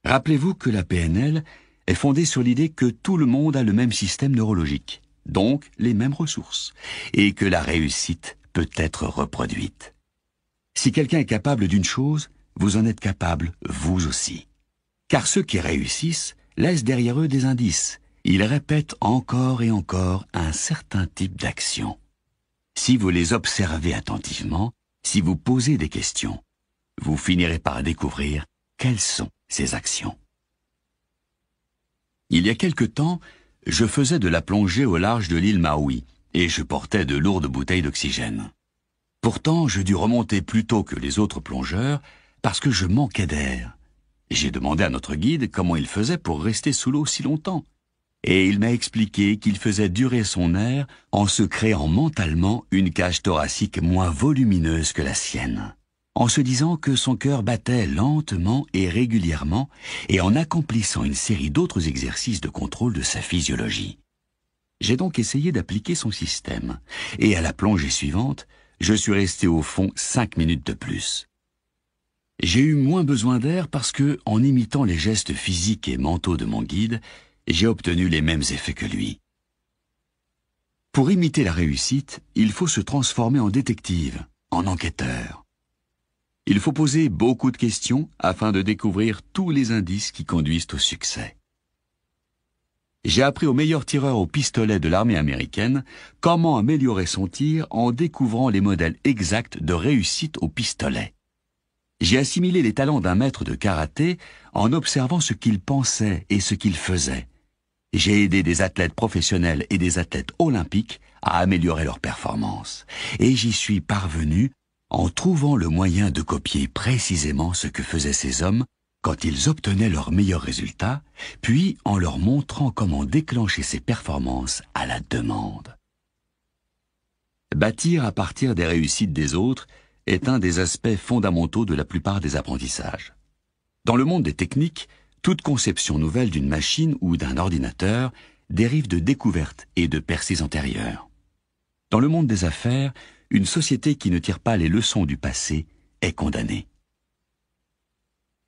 Rappelez-vous que la PNL est fondée sur l'idée que tout le monde a le même système neurologique donc les mêmes ressources, et que la réussite peut être reproduite. Si quelqu'un est capable d'une chose, vous en êtes capable, vous aussi. Car ceux qui réussissent laissent derrière eux des indices. Ils répètent encore et encore un certain type d'action. Si vous les observez attentivement, si vous posez des questions, vous finirez par découvrir quelles sont ces actions. Il y a quelque temps, je faisais de la plongée au large de l'île Maui, et je portais de lourdes bouteilles d'oxygène. Pourtant, je dus remonter plus tôt que les autres plongeurs, parce que je manquais d'air. J'ai demandé à notre guide comment il faisait pour rester sous l'eau si longtemps, et il m'a expliqué qu'il faisait durer son air en se créant mentalement une cage thoracique moins volumineuse que la sienne en se disant que son cœur battait lentement et régulièrement et en accomplissant une série d'autres exercices de contrôle de sa physiologie. J'ai donc essayé d'appliquer son système, et à la plongée suivante, je suis resté au fond cinq minutes de plus. J'ai eu moins besoin d'air parce que, en imitant les gestes physiques et mentaux de mon guide, j'ai obtenu les mêmes effets que lui. Pour imiter la réussite, il faut se transformer en détective, en enquêteur. Il faut poser beaucoup de questions afin de découvrir tous les indices qui conduisent au succès. J'ai appris au meilleur tireur au pistolet de l'armée américaine comment améliorer son tir en découvrant les modèles exacts de réussite au pistolet. J'ai assimilé les talents d'un maître de karaté en observant ce qu'il pensait et ce qu'il faisait. J'ai aidé des athlètes professionnels et des athlètes olympiques à améliorer leurs performances. Et j'y suis parvenu en trouvant le moyen de copier précisément ce que faisaient ces hommes quand ils obtenaient leurs meilleurs résultats, puis en leur montrant comment déclencher ces performances à la demande. Bâtir à partir des réussites des autres est un des aspects fondamentaux de la plupart des apprentissages. Dans le monde des techniques, toute conception nouvelle d'une machine ou d'un ordinateur dérive de découvertes et de percées antérieures. Dans le monde des affaires, une société qui ne tire pas les leçons du passé est condamnée.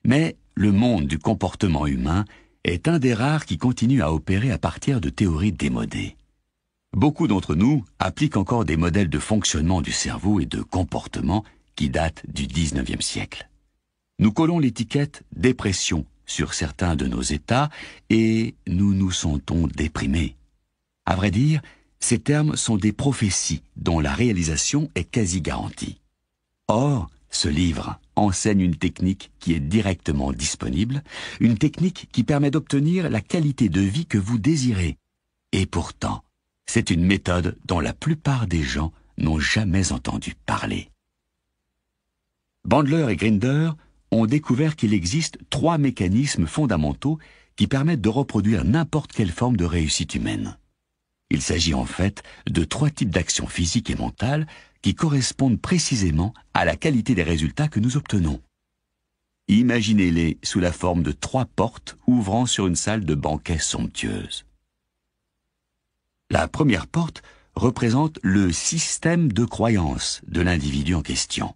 Mais le monde du comportement humain est un des rares qui continue à opérer à partir de théories démodées. Beaucoup d'entre nous appliquent encore des modèles de fonctionnement du cerveau et de comportement qui datent du XIXe siècle. Nous collons l'étiquette dépression sur certains de nos états et nous nous sentons déprimés. À vrai dire, ces termes sont des prophéties dont la réalisation est quasi garantie. Or, ce livre enseigne une technique qui est directement disponible, une technique qui permet d'obtenir la qualité de vie que vous désirez. Et pourtant, c'est une méthode dont la plupart des gens n'ont jamais entendu parler. Bandler et Grinder ont découvert qu'il existe trois mécanismes fondamentaux qui permettent de reproduire n'importe quelle forme de réussite humaine. Il s'agit en fait de trois types d'actions physiques et mentales qui correspondent précisément à la qualité des résultats que nous obtenons. Imaginez-les sous la forme de trois portes ouvrant sur une salle de banquet somptueuse. La première porte représente le système de croyance de l'individu en question.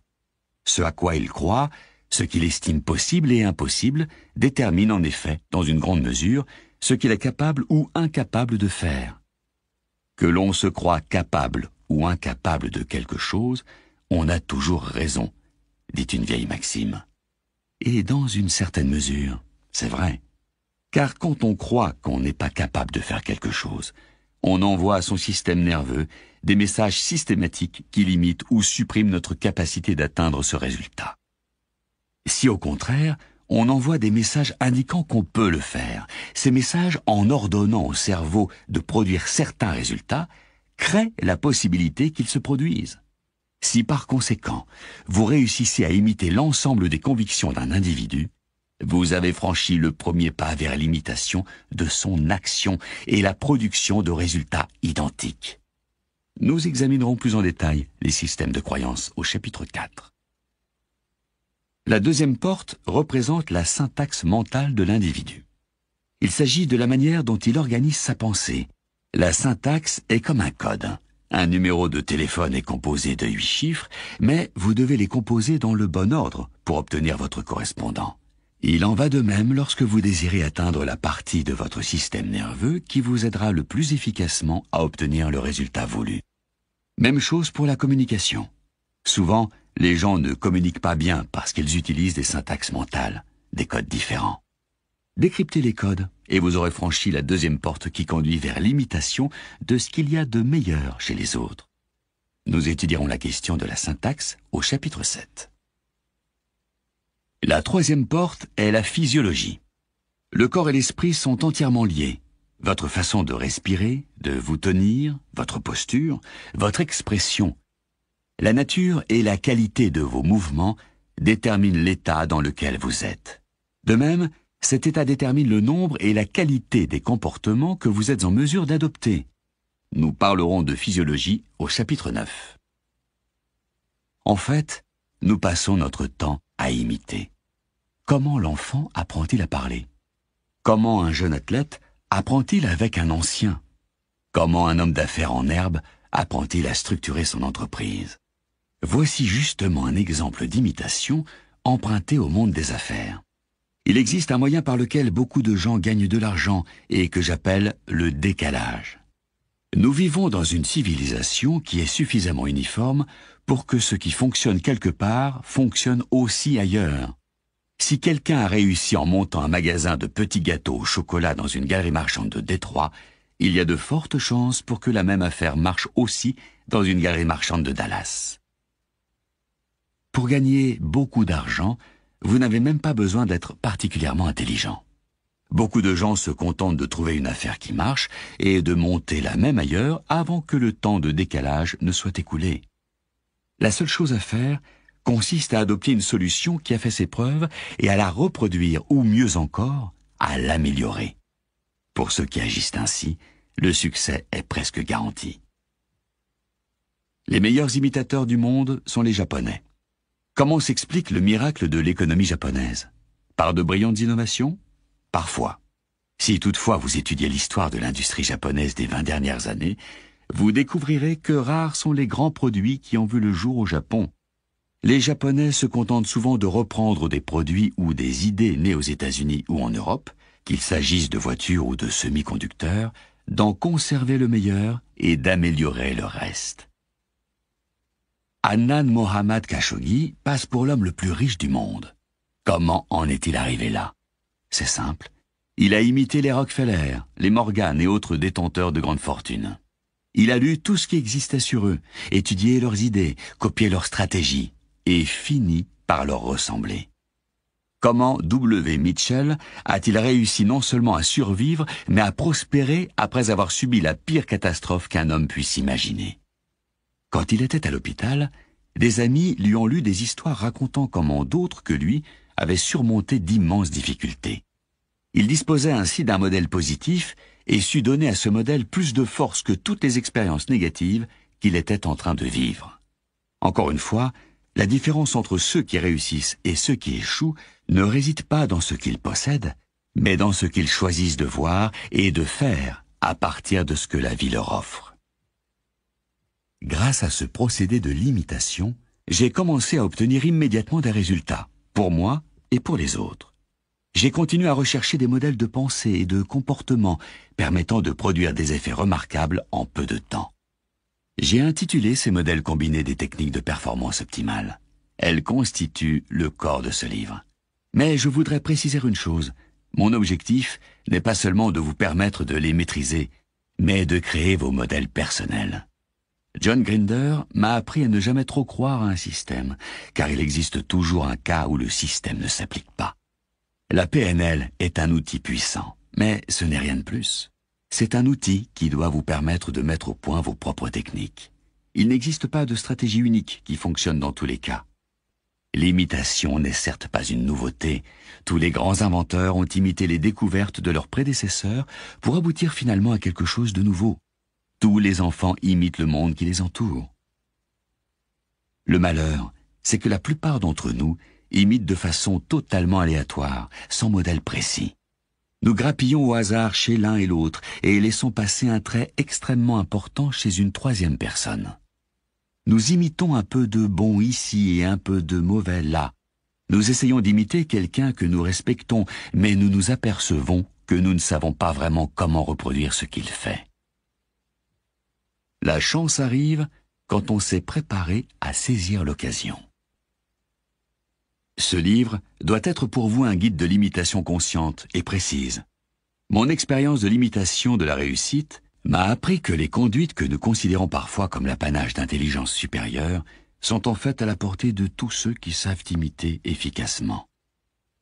Ce à quoi il croit, ce qu'il estime possible et impossible, détermine en effet, dans une grande mesure, ce qu'il est capable ou incapable de faire. Que l'on se croit capable ou incapable de quelque chose, on a toujours raison, dit une vieille maxime. Et dans une certaine mesure, c'est vrai. Car quand on croit qu'on n'est pas capable de faire quelque chose, on envoie à son système nerveux des messages systématiques qui limitent ou suppriment notre capacité d'atteindre ce résultat. Si au contraire, on envoie des messages indiquant qu'on peut le faire. Ces messages, en ordonnant au cerveau de produire certains résultats, créent la possibilité qu'ils se produisent. Si par conséquent, vous réussissez à imiter l'ensemble des convictions d'un individu, vous avez franchi le premier pas vers l'imitation de son action et la production de résultats identiques. Nous examinerons plus en détail les systèmes de croyance au chapitre 4. La deuxième porte représente la syntaxe mentale de l'individu. Il s'agit de la manière dont il organise sa pensée. La syntaxe est comme un code. Un numéro de téléphone est composé de huit chiffres, mais vous devez les composer dans le bon ordre pour obtenir votre correspondant. Il en va de même lorsque vous désirez atteindre la partie de votre système nerveux qui vous aidera le plus efficacement à obtenir le résultat voulu. Même chose pour la communication. Souvent, les gens ne communiquent pas bien parce qu'ils utilisent des syntaxes mentales, des codes différents. Décryptez les codes et vous aurez franchi la deuxième porte qui conduit vers l'imitation de ce qu'il y a de meilleur chez les autres. Nous étudierons la question de la syntaxe au chapitre 7. La troisième porte est la physiologie. Le corps et l'esprit sont entièrement liés. Votre façon de respirer, de vous tenir, votre posture, votre expression la nature et la qualité de vos mouvements déterminent l'état dans lequel vous êtes. De même, cet état détermine le nombre et la qualité des comportements que vous êtes en mesure d'adopter. Nous parlerons de physiologie au chapitre 9. En fait, nous passons notre temps à imiter. Comment l'enfant apprend-il à parler Comment un jeune athlète apprend-il avec un ancien Comment un homme d'affaires en herbe apprend-il à structurer son entreprise Voici justement un exemple d'imitation emprunté au monde des affaires. Il existe un moyen par lequel beaucoup de gens gagnent de l'argent et que j'appelle le décalage. Nous vivons dans une civilisation qui est suffisamment uniforme pour que ce qui fonctionne quelque part fonctionne aussi ailleurs. Si quelqu'un a réussi en montant un magasin de petits gâteaux au chocolat dans une galerie marchande de Détroit, il y a de fortes chances pour que la même affaire marche aussi dans une galerie marchande de Dallas. Pour gagner beaucoup d'argent, vous n'avez même pas besoin d'être particulièrement intelligent. Beaucoup de gens se contentent de trouver une affaire qui marche et de monter la même ailleurs avant que le temps de décalage ne soit écoulé. La seule chose à faire consiste à adopter une solution qui a fait ses preuves et à la reproduire ou mieux encore, à l'améliorer. Pour ceux qui agissent ainsi, le succès est presque garanti. Les meilleurs imitateurs du monde sont les Japonais. Comment s'explique le miracle de l'économie japonaise Par de brillantes innovations Parfois. Si toutefois vous étudiez l'histoire de l'industrie japonaise des 20 dernières années, vous découvrirez que rares sont les grands produits qui ont vu le jour au Japon. Les Japonais se contentent souvent de reprendre des produits ou des idées nées aux États-Unis ou en Europe, qu'il s'agisse de voitures ou de semi-conducteurs, d'en conserver le meilleur et d'améliorer le reste. Annan Mohammad Khashoggi passe pour l'homme le plus riche du monde. Comment en est-il arrivé là C'est simple. Il a imité les Rockefeller, les Morgan et autres détenteurs de grandes fortunes. Il a lu tout ce qui existait sur eux, étudié leurs idées, copié leurs stratégies, et fini par leur ressembler. Comment W. Mitchell a-t-il réussi non seulement à survivre, mais à prospérer après avoir subi la pire catastrophe qu'un homme puisse imaginer quand il était à l'hôpital, des amis lui ont lu des histoires racontant comment d'autres que lui avaient surmonté d'immenses difficultés. Il disposait ainsi d'un modèle positif et sut donner à ce modèle plus de force que toutes les expériences négatives qu'il était en train de vivre. Encore une fois, la différence entre ceux qui réussissent et ceux qui échouent ne réside pas dans ce qu'ils possèdent, mais dans ce qu'ils choisissent de voir et de faire à partir de ce que la vie leur offre. Grâce à ce procédé de limitation, j'ai commencé à obtenir immédiatement des résultats, pour moi et pour les autres. J'ai continué à rechercher des modèles de pensée et de comportement permettant de produire des effets remarquables en peu de temps. J'ai intitulé ces modèles combinés des techniques de performance optimale. Elles constituent le corps de ce livre. Mais je voudrais préciser une chose. Mon objectif n'est pas seulement de vous permettre de les maîtriser, mais de créer vos modèles personnels. John Grinder m'a appris à ne jamais trop croire à un système, car il existe toujours un cas où le système ne s'applique pas. La PNL est un outil puissant, mais ce n'est rien de plus. C'est un outil qui doit vous permettre de mettre au point vos propres techniques. Il n'existe pas de stratégie unique qui fonctionne dans tous les cas. L'imitation n'est certes pas une nouveauté. Tous les grands inventeurs ont imité les découvertes de leurs prédécesseurs pour aboutir finalement à quelque chose de nouveau. Tous les enfants imitent le monde qui les entoure. Le malheur, c'est que la plupart d'entre nous imitent de façon totalement aléatoire, sans modèle précis. Nous grappillons au hasard chez l'un et l'autre et laissons passer un trait extrêmement important chez une troisième personne. Nous imitons un peu de bon ici et un peu de mauvais là. Nous essayons d'imiter quelqu'un que nous respectons, mais nous nous apercevons que nous ne savons pas vraiment comment reproduire ce qu'il fait. La chance arrive quand on s'est préparé à saisir l'occasion. Ce livre doit être pour vous un guide de l'imitation consciente et précise. Mon expérience de l'imitation de la réussite m'a appris que les conduites que nous considérons parfois comme l'apanage d'intelligence supérieure sont en fait à la portée de tous ceux qui savent imiter efficacement.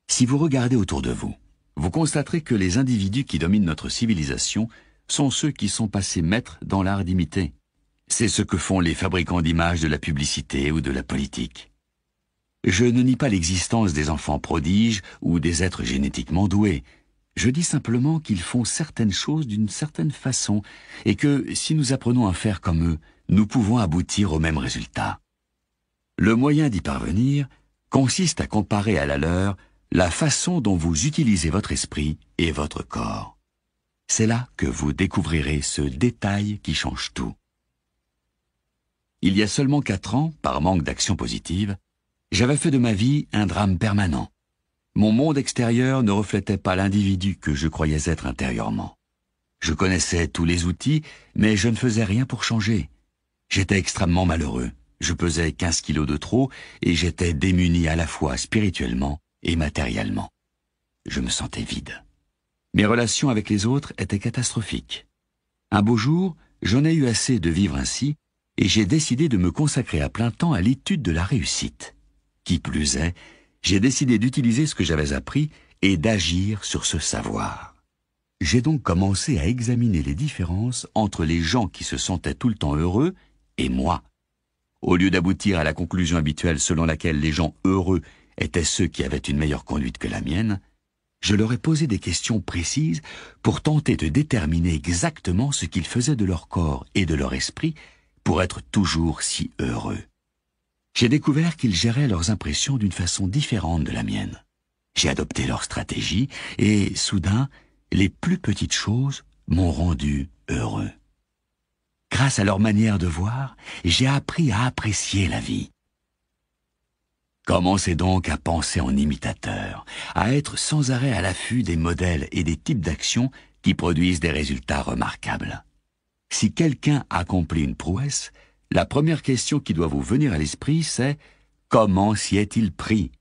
Si vous regardez autour de vous, vous constaterez que les individus qui dominent notre civilisation sont ceux qui sont passés maîtres dans l'art d'imiter. C'est ce que font les fabricants d'images de la publicité ou de la politique. Je ne nie pas l'existence des enfants prodiges ou des êtres génétiquement doués. Je dis simplement qu'ils font certaines choses d'une certaine façon et que, si nous apprenons à faire comme eux, nous pouvons aboutir au même résultat. Le moyen d'y parvenir consiste à comparer à la leur la façon dont vous utilisez votre esprit et votre corps. C'est là que vous découvrirez ce détail qui change tout. Il y a seulement quatre ans, par manque d'action positive, j'avais fait de ma vie un drame permanent. Mon monde extérieur ne reflétait pas l'individu que je croyais être intérieurement. Je connaissais tous les outils, mais je ne faisais rien pour changer. J'étais extrêmement malheureux. Je pesais 15 kilos de trop et j'étais démuni à la fois spirituellement et matériellement. Je me sentais vide. Mes relations avec les autres étaient catastrophiques. Un beau jour, j'en ai eu assez de vivre ainsi, et j'ai décidé de me consacrer à plein temps à l'étude de la réussite. Qui plus est, j'ai décidé d'utiliser ce que j'avais appris et d'agir sur ce savoir. J'ai donc commencé à examiner les différences entre les gens qui se sentaient tout le temps heureux et moi. Au lieu d'aboutir à la conclusion habituelle selon laquelle les gens heureux étaient ceux qui avaient une meilleure conduite que la mienne, je leur ai posé des questions précises pour tenter de déterminer exactement ce qu'ils faisaient de leur corps et de leur esprit pour être toujours si heureux. J'ai découvert qu'ils géraient leurs impressions d'une façon différente de la mienne. J'ai adopté leur stratégie et, soudain, les plus petites choses m'ont rendu heureux. Grâce à leur manière de voir, j'ai appris à apprécier la vie. Commencez donc à penser en imitateur, à être sans arrêt à l'affût des modèles et des types d'actions qui produisent des résultats remarquables. Si quelqu'un accomplit une prouesse, la première question qui doit vous venir à l'esprit, c'est comment s'y est-il pris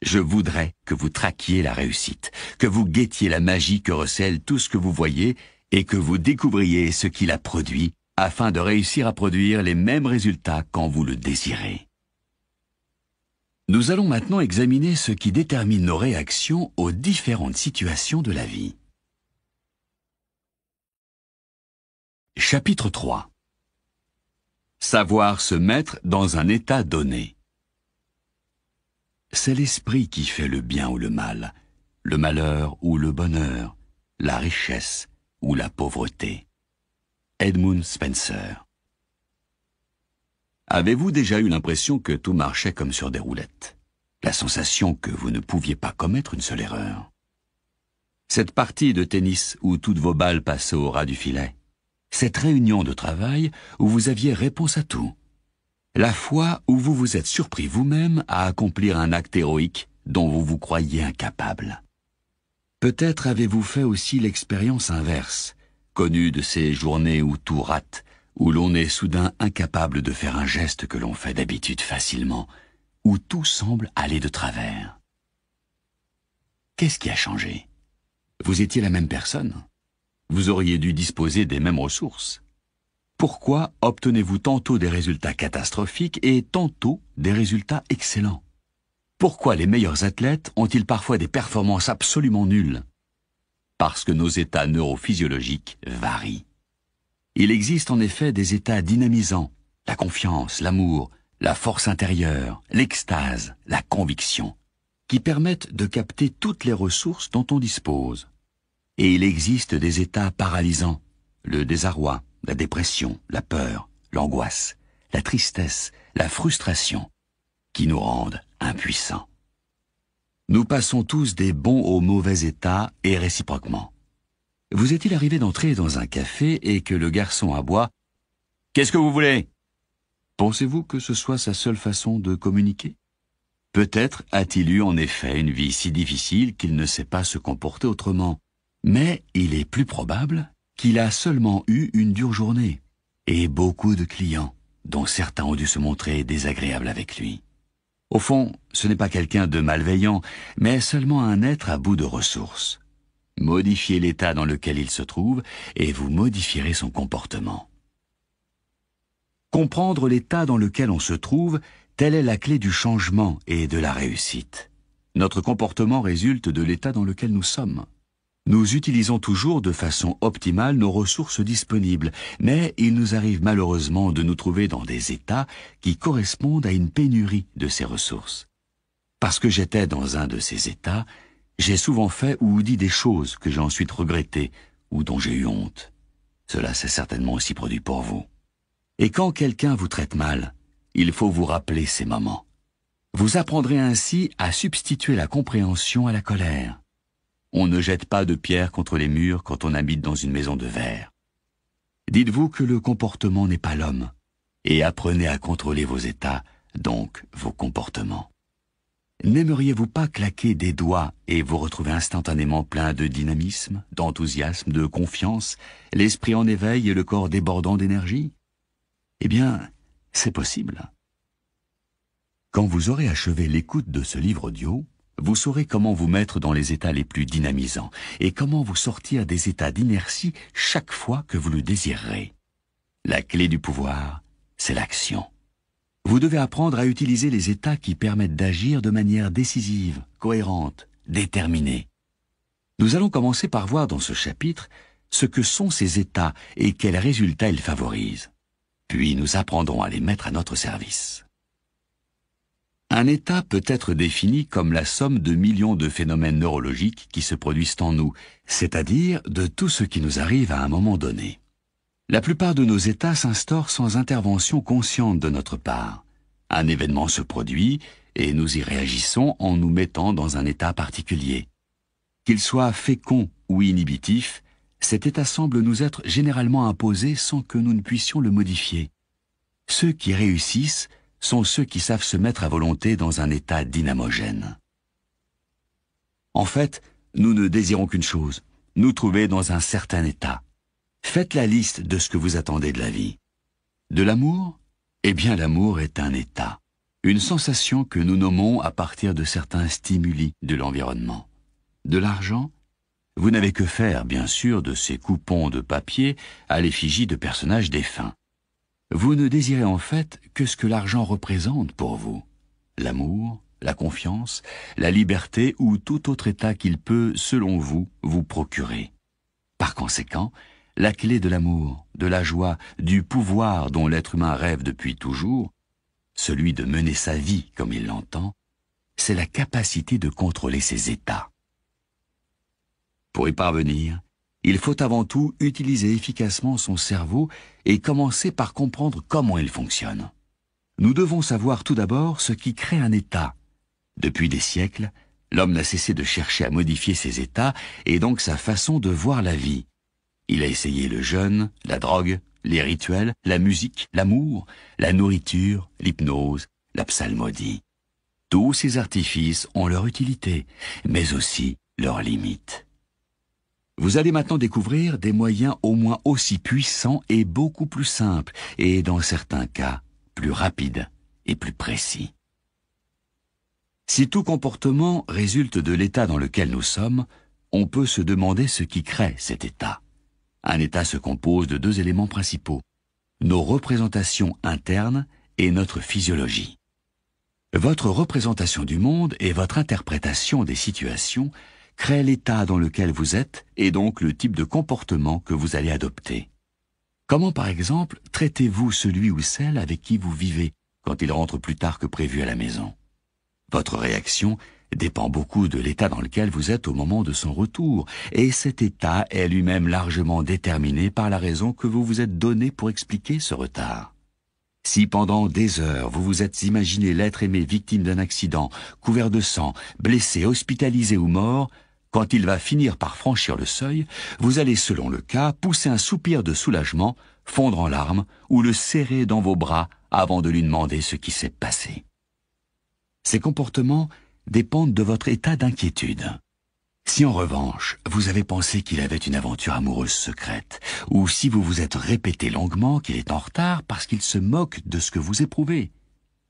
Je voudrais que vous traquiez la réussite, que vous guettiez la magie que recèle tout ce que vous voyez et que vous découvriez ce qui la produit afin de réussir à produire les mêmes résultats quand vous le désirez. Nous allons maintenant examiner ce qui détermine nos réactions aux différentes situations de la vie. Chapitre 3 Savoir se mettre dans un état donné. C'est l'esprit qui fait le bien ou le mal, le malheur ou le bonheur, la richesse ou la pauvreté. Edmund Spencer Avez-vous déjà eu l'impression que tout marchait comme sur des roulettes La sensation que vous ne pouviez pas commettre une seule erreur Cette partie de tennis où toutes vos balles passaient au ras du filet Cette réunion de travail où vous aviez réponse à tout La fois où vous vous êtes surpris vous-même à accomplir un acte héroïque dont vous vous croyiez incapable Peut-être avez-vous fait aussi l'expérience inverse, connue de ces journées où tout rate, où l'on est soudain incapable de faire un geste que l'on fait d'habitude facilement, où tout semble aller de travers. Qu'est-ce qui a changé Vous étiez la même personne. Vous auriez dû disposer des mêmes ressources. Pourquoi obtenez-vous tantôt des résultats catastrophiques et tantôt des résultats excellents Pourquoi les meilleurs athlètes ont-ils parfois des performances absolument nulles Parce que nos états neurophysiologiques varient. Il existe en effet des états dynamisants, la confiance, l'amour, la force intérieure, l'extase, la conviction, qui permettent de capter toutes les ressources dont on dispose. Et il existe des états paralysants, le désarroi, la dépression, la peur, l'angoisse, la tristesse, la frustration, qui nous rendent impuissants. Nous passons tous des bons aux mauvais états et réciproquement vous est-il arrivé d'entrer dans un café et que le garçon aboie Qu'est-ce que vous voulez Pensez-vous que ce soit sa seule façon de communiquer Peut-être a-t-il eu en effet une vie si difficile qu'il ne sait pas se comporter autrement, mais il est plus probable qu'il a seulement eu une dure journée, et beaucoup de clients, dont certains ont dû se montrer désagréables avec lui. Au fond, ce n'est pas quelqu'un de malveillant, mais seulement un être à bout de ressources. Modifiez l'état dans lequel il se trouve et vous modifierez son comportement. Comprendre l'état dans lequel on se trouve, telle est la clé du changement et de la réussite. Notre comportement résulte de l'état dans lequel nous sommes. Nous utilisons toujours de façon optimale nos ressources disponibles, mais il nous arrive malheureusement de nous trouver dans des états qui correspondent à une pénurie de ces ressources. Parce que j'étais dans un de ces états, j'ai souvent fait ou dit des choses que j'ai ensuite regrettées ou dont j'ai eu honte. Cela s'est certainement aussi produit pour vous. Et quand quelqu'un vous traite mal, il faut vous rappeler ces moments. Vous apprendrez ainsi à substituer la compréhension à la colère. On ne jette pas de pierre contre les murs quand on habite dans une maison de verre. Dites-vous que le comportement n'est pas l'homme, et apprenez à contrôler vos états, donc vos comportements. N'aimeriez-vous pas claquer des doigts et vous retrouver instantanément plein de dynamisme, d'enthousiasme, de confiance, l'esprit en éveil et le corps débordant d'énergie Eh bien, c'est possible. Quand vous aurez achevé l'écoute de ce livre audio, vous saurez comment vous mettre dans les états les plus dynamisants et comment vous sortir des états d'inertie chaque fois que vous le désirerez. La clé du pouvoir, c'est l'action. Vous devez apprendre à utiliser les états qui permettent d'agir de manière décisive, cohérente, déterminée. Nous allons commencer par voir dans ce chapitre ce que sont ces états et quels résultats ils favorisent. Puis nous apprendrons à les mettre à notre service. Un état peut être défini comme la somme de millions de phénomènes neurologiques qui se produisent en nous, c'est-à-dire de tout ce qui nous arrive à un moment donné. La plupart de nos états s'instaurent sans intervention consciente de notre part. Un événement se produit et nous y réagissons en nous mettant dans un état particulier. Qu'il soit fécond ou inhibitif, cet état semble nous être généralement imposé sans que nous ne puissions le modifier. Ceux qui réussissent sont ceux qui savent se mettre à volonté dans un état dynamogène. En fait, nous ne désirons qu'une chose, nous trouver dans un certain état. Faites la liste de ce que vous attendez de la vie. De l'amour Eh bien l'amour est un état, une sensation que nous nommons à partir de certains stimuli de l'environnement. De l'argent Vous n'avez que faire, bien sûr, de ces coupons de papier à l'effigie de personnages défunts. Vous ne désirez en fait que ce que l'argent représente pour vous. L'amour, la confiance, la liberté ou tout autre état qu'il peut, selon vous, vous procurer. Par conséquent, la clé de l'amour, de la joie, du pouvoir dont l'être humain rêve depuis toujours, celui de mener sa vie comme il l'entend, c'est la capacité de contrôler ses états. Pour y parvenir, il faut avant tout utiliser efficacement son cerveau et commencer par comprendre comment il fonctionne. Nous devons savoir tout d'abord ce qui crée un état. Depuis des siècles, l'homme n'a cessé de chercher à modifier ses états et donc sa façon de voir la vie. Il a essayé le jeûne, la drogue, les rituels, la musique, l'amour, la nourriture, l'hypnose, la psalmodie. Tous ces artifices ont leur utilité, mais aussi leurs limites. Vous allez maintenant découvrir des moyens au moins aussi puissants et beaucoup plus simples, et dans certains cas, plus rapides et plus précis. Si tout comportement résulte de l'état dans lequel nous sommes, on peut se demander ce qui crée cet état. Un État se compose de deux éléments principaux, nos représentations internes et notre physiologie. Votre représentation du monde et votre interprétation des situations créent l'état dans lequel vous êtes et donc le type de comportement que vous allez adopter. Comment par exemple traitez-vous celui ou celle avec qui vous vivez quand il rentre plus tard que prévu à la maison Votre réaction dépend beaucoup de l'état dans lequel vous êtes au moment de son retour, et cet état est lui-même largement déterminé par la raison que vous vous êtes donnée pour expliquer ce retard. Si pendant des heures vous vous êtes imaginé l'être aimé victime d'un accident, couvert de sang, blessé, hospitalisé ou mort, quand il va finir par franchir le seuil, vous allez, selon le cas, pousser un soupir de soulagement, fondre en larmes ou le serrer dans vos bras avant de lui demander ce qui s'est passé. Ces comportements dépendent de votre état d'inquiétude. Si en revanche, vous avez pensé qu'il avait une aventure amoureuse secrète, ou si vous vous êtes répété longuement qu'il est en retard parce qu'il se moque de ce que vous éprouvez,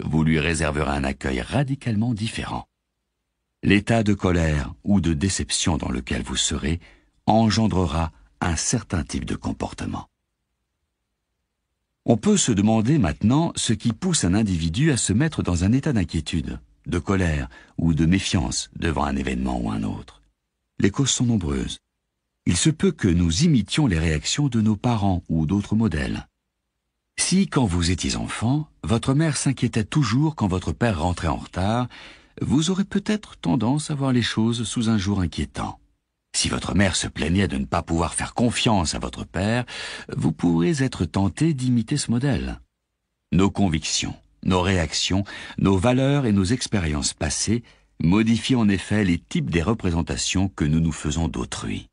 vous lui réserverez un accueil radicalement différent. L'état de colère ou de déception dans lequel vous serez engendrera un certain type de comportement. On peut se demander maintenant ce qui pousse un individu à se mettre dans un état d'inquiétude de colère ou de méfiance devant un événement ou un autre. Les causes sont nombreuses. Il se peut que nous imitions les réactions de nos parents ou d'autres modèles. Si, quand vous étiez enfant, votre mère s'inquiétait toujours quand votre père rentrait en retard, vous aurez peut-être tendance à voir les choses sous un jour inquiétant. Si votre mère se plaignait de ne pas pouvoir faire confiance à votre père, vous pourrez être tenté d'imiter ce modèle. Nos convictions, nos réactions, nos valeurs et nos expériences passées modifient en effet les types des représentations que nous nous faisons d'autrui.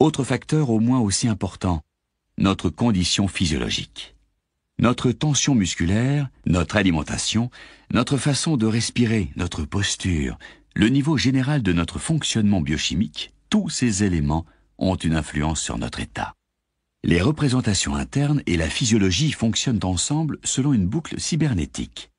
Autre facteur au moins aussi important, notre condition physiologique. Notre tension musculaire, notre alimentation, notre façon de respirer, notre posture, le niveau général de notre fonctionnement biochimique, tous ces éléments ont une influence sur notre état. Les représentations internes et la physiologie fonctionnent ensemble selon une boucle cybernétique.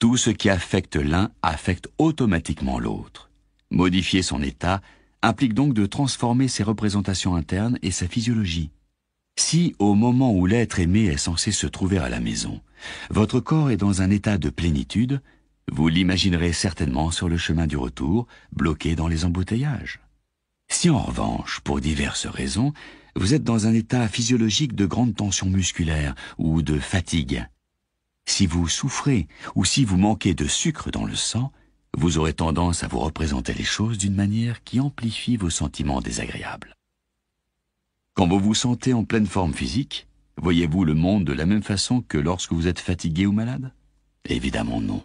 Tout ce qui affecte l'un affecte automatiquement l'autre. Modifier son état implique donc de transformer ses représentations internes et sa physiologie. Si, au moment où l'être aimé est censé se trouver à la maison, votre corps est dans un état de plénitude, vous l'imaginerez certainement sur le chemin du retour, bloqué dans les embouteillages. Si en revanche, pour diverses raisons, vous êtes dans un état physiologique de grande tension musculaire ou de fatigue. Si vous souffrez ou si vous manquez de sucre dans le sang, vous aurez tendance à vous représenter les choses d'une manière qui amplifie vos sentiments désagréables. Quand vous vous sentez en pleine forme physique, voyez-vous le monde de la même façon que lorsque vous êtes fatigué ou malade Évidemment non.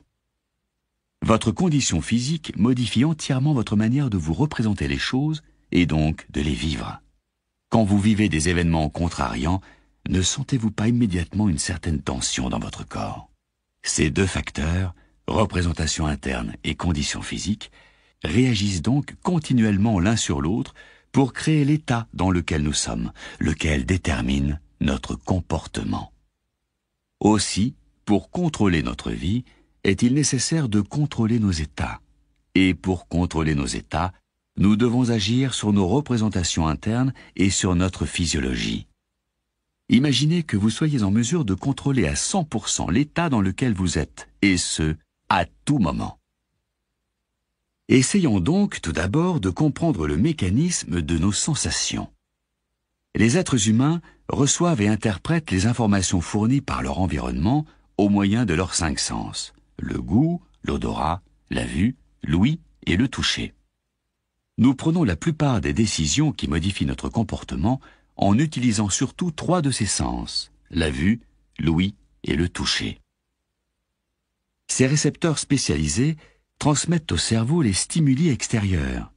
Votre condition physique modifie entièrement votre manière de vous représenter les choses et donc de les vivre. Quand vous vivez des événements contrariants, ne sentez-vous pas immédiatement une certaine tension dans votre corps Ces deux facteurs, représentation interne et condition physique, réagissent donc continuellement l'un sur l'autre pour créer l'état dans lequel nous sommes, lequel détermine notre comportement. Aussi, pour contrôler notre vie, est-il nécessaire de contrôler nos états. Et pour contrôler nos états, nous devons agir sur nos représentations internes et sur notre physiologie. Imaginez que vous soyez en mesure de contrôler à 100% l'état dans lequel vous êtes, et ce, à tout moment. Essayons donc tout d'abord de comprendre le mécanisme de nos sensations. Les êtres humains reçoivent et interprètent les informations fournies par leur environnement au moyen de leurs cinq sens, le goût, l'odorat, la vue, l'ouïe et le toucher nous prenons la plupart des décisions qui modifient notre comportement en utilisant surtout trois de ces sens, la vue, l'ouïe et le toucher. Ces récepteurs spécialisés transmettent au cerveau les stimuli extérieurs.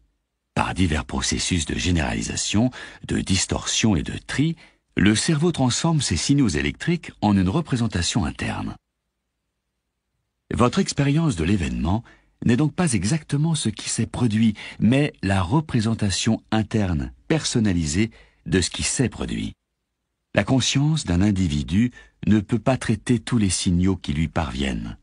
Par divers processus de généralisation, de distorsion et de tri, le cerveau transforme ces signaux électriques en une représentation interne. Votre expérience de l'événement n'est donc pas exactement ce qui s'est produit, mais la représentation interne, personnalisée, de ce qui s'est produit. La conscience d'un individu ne peut pas traiter tous les signaux qui lui parviennent.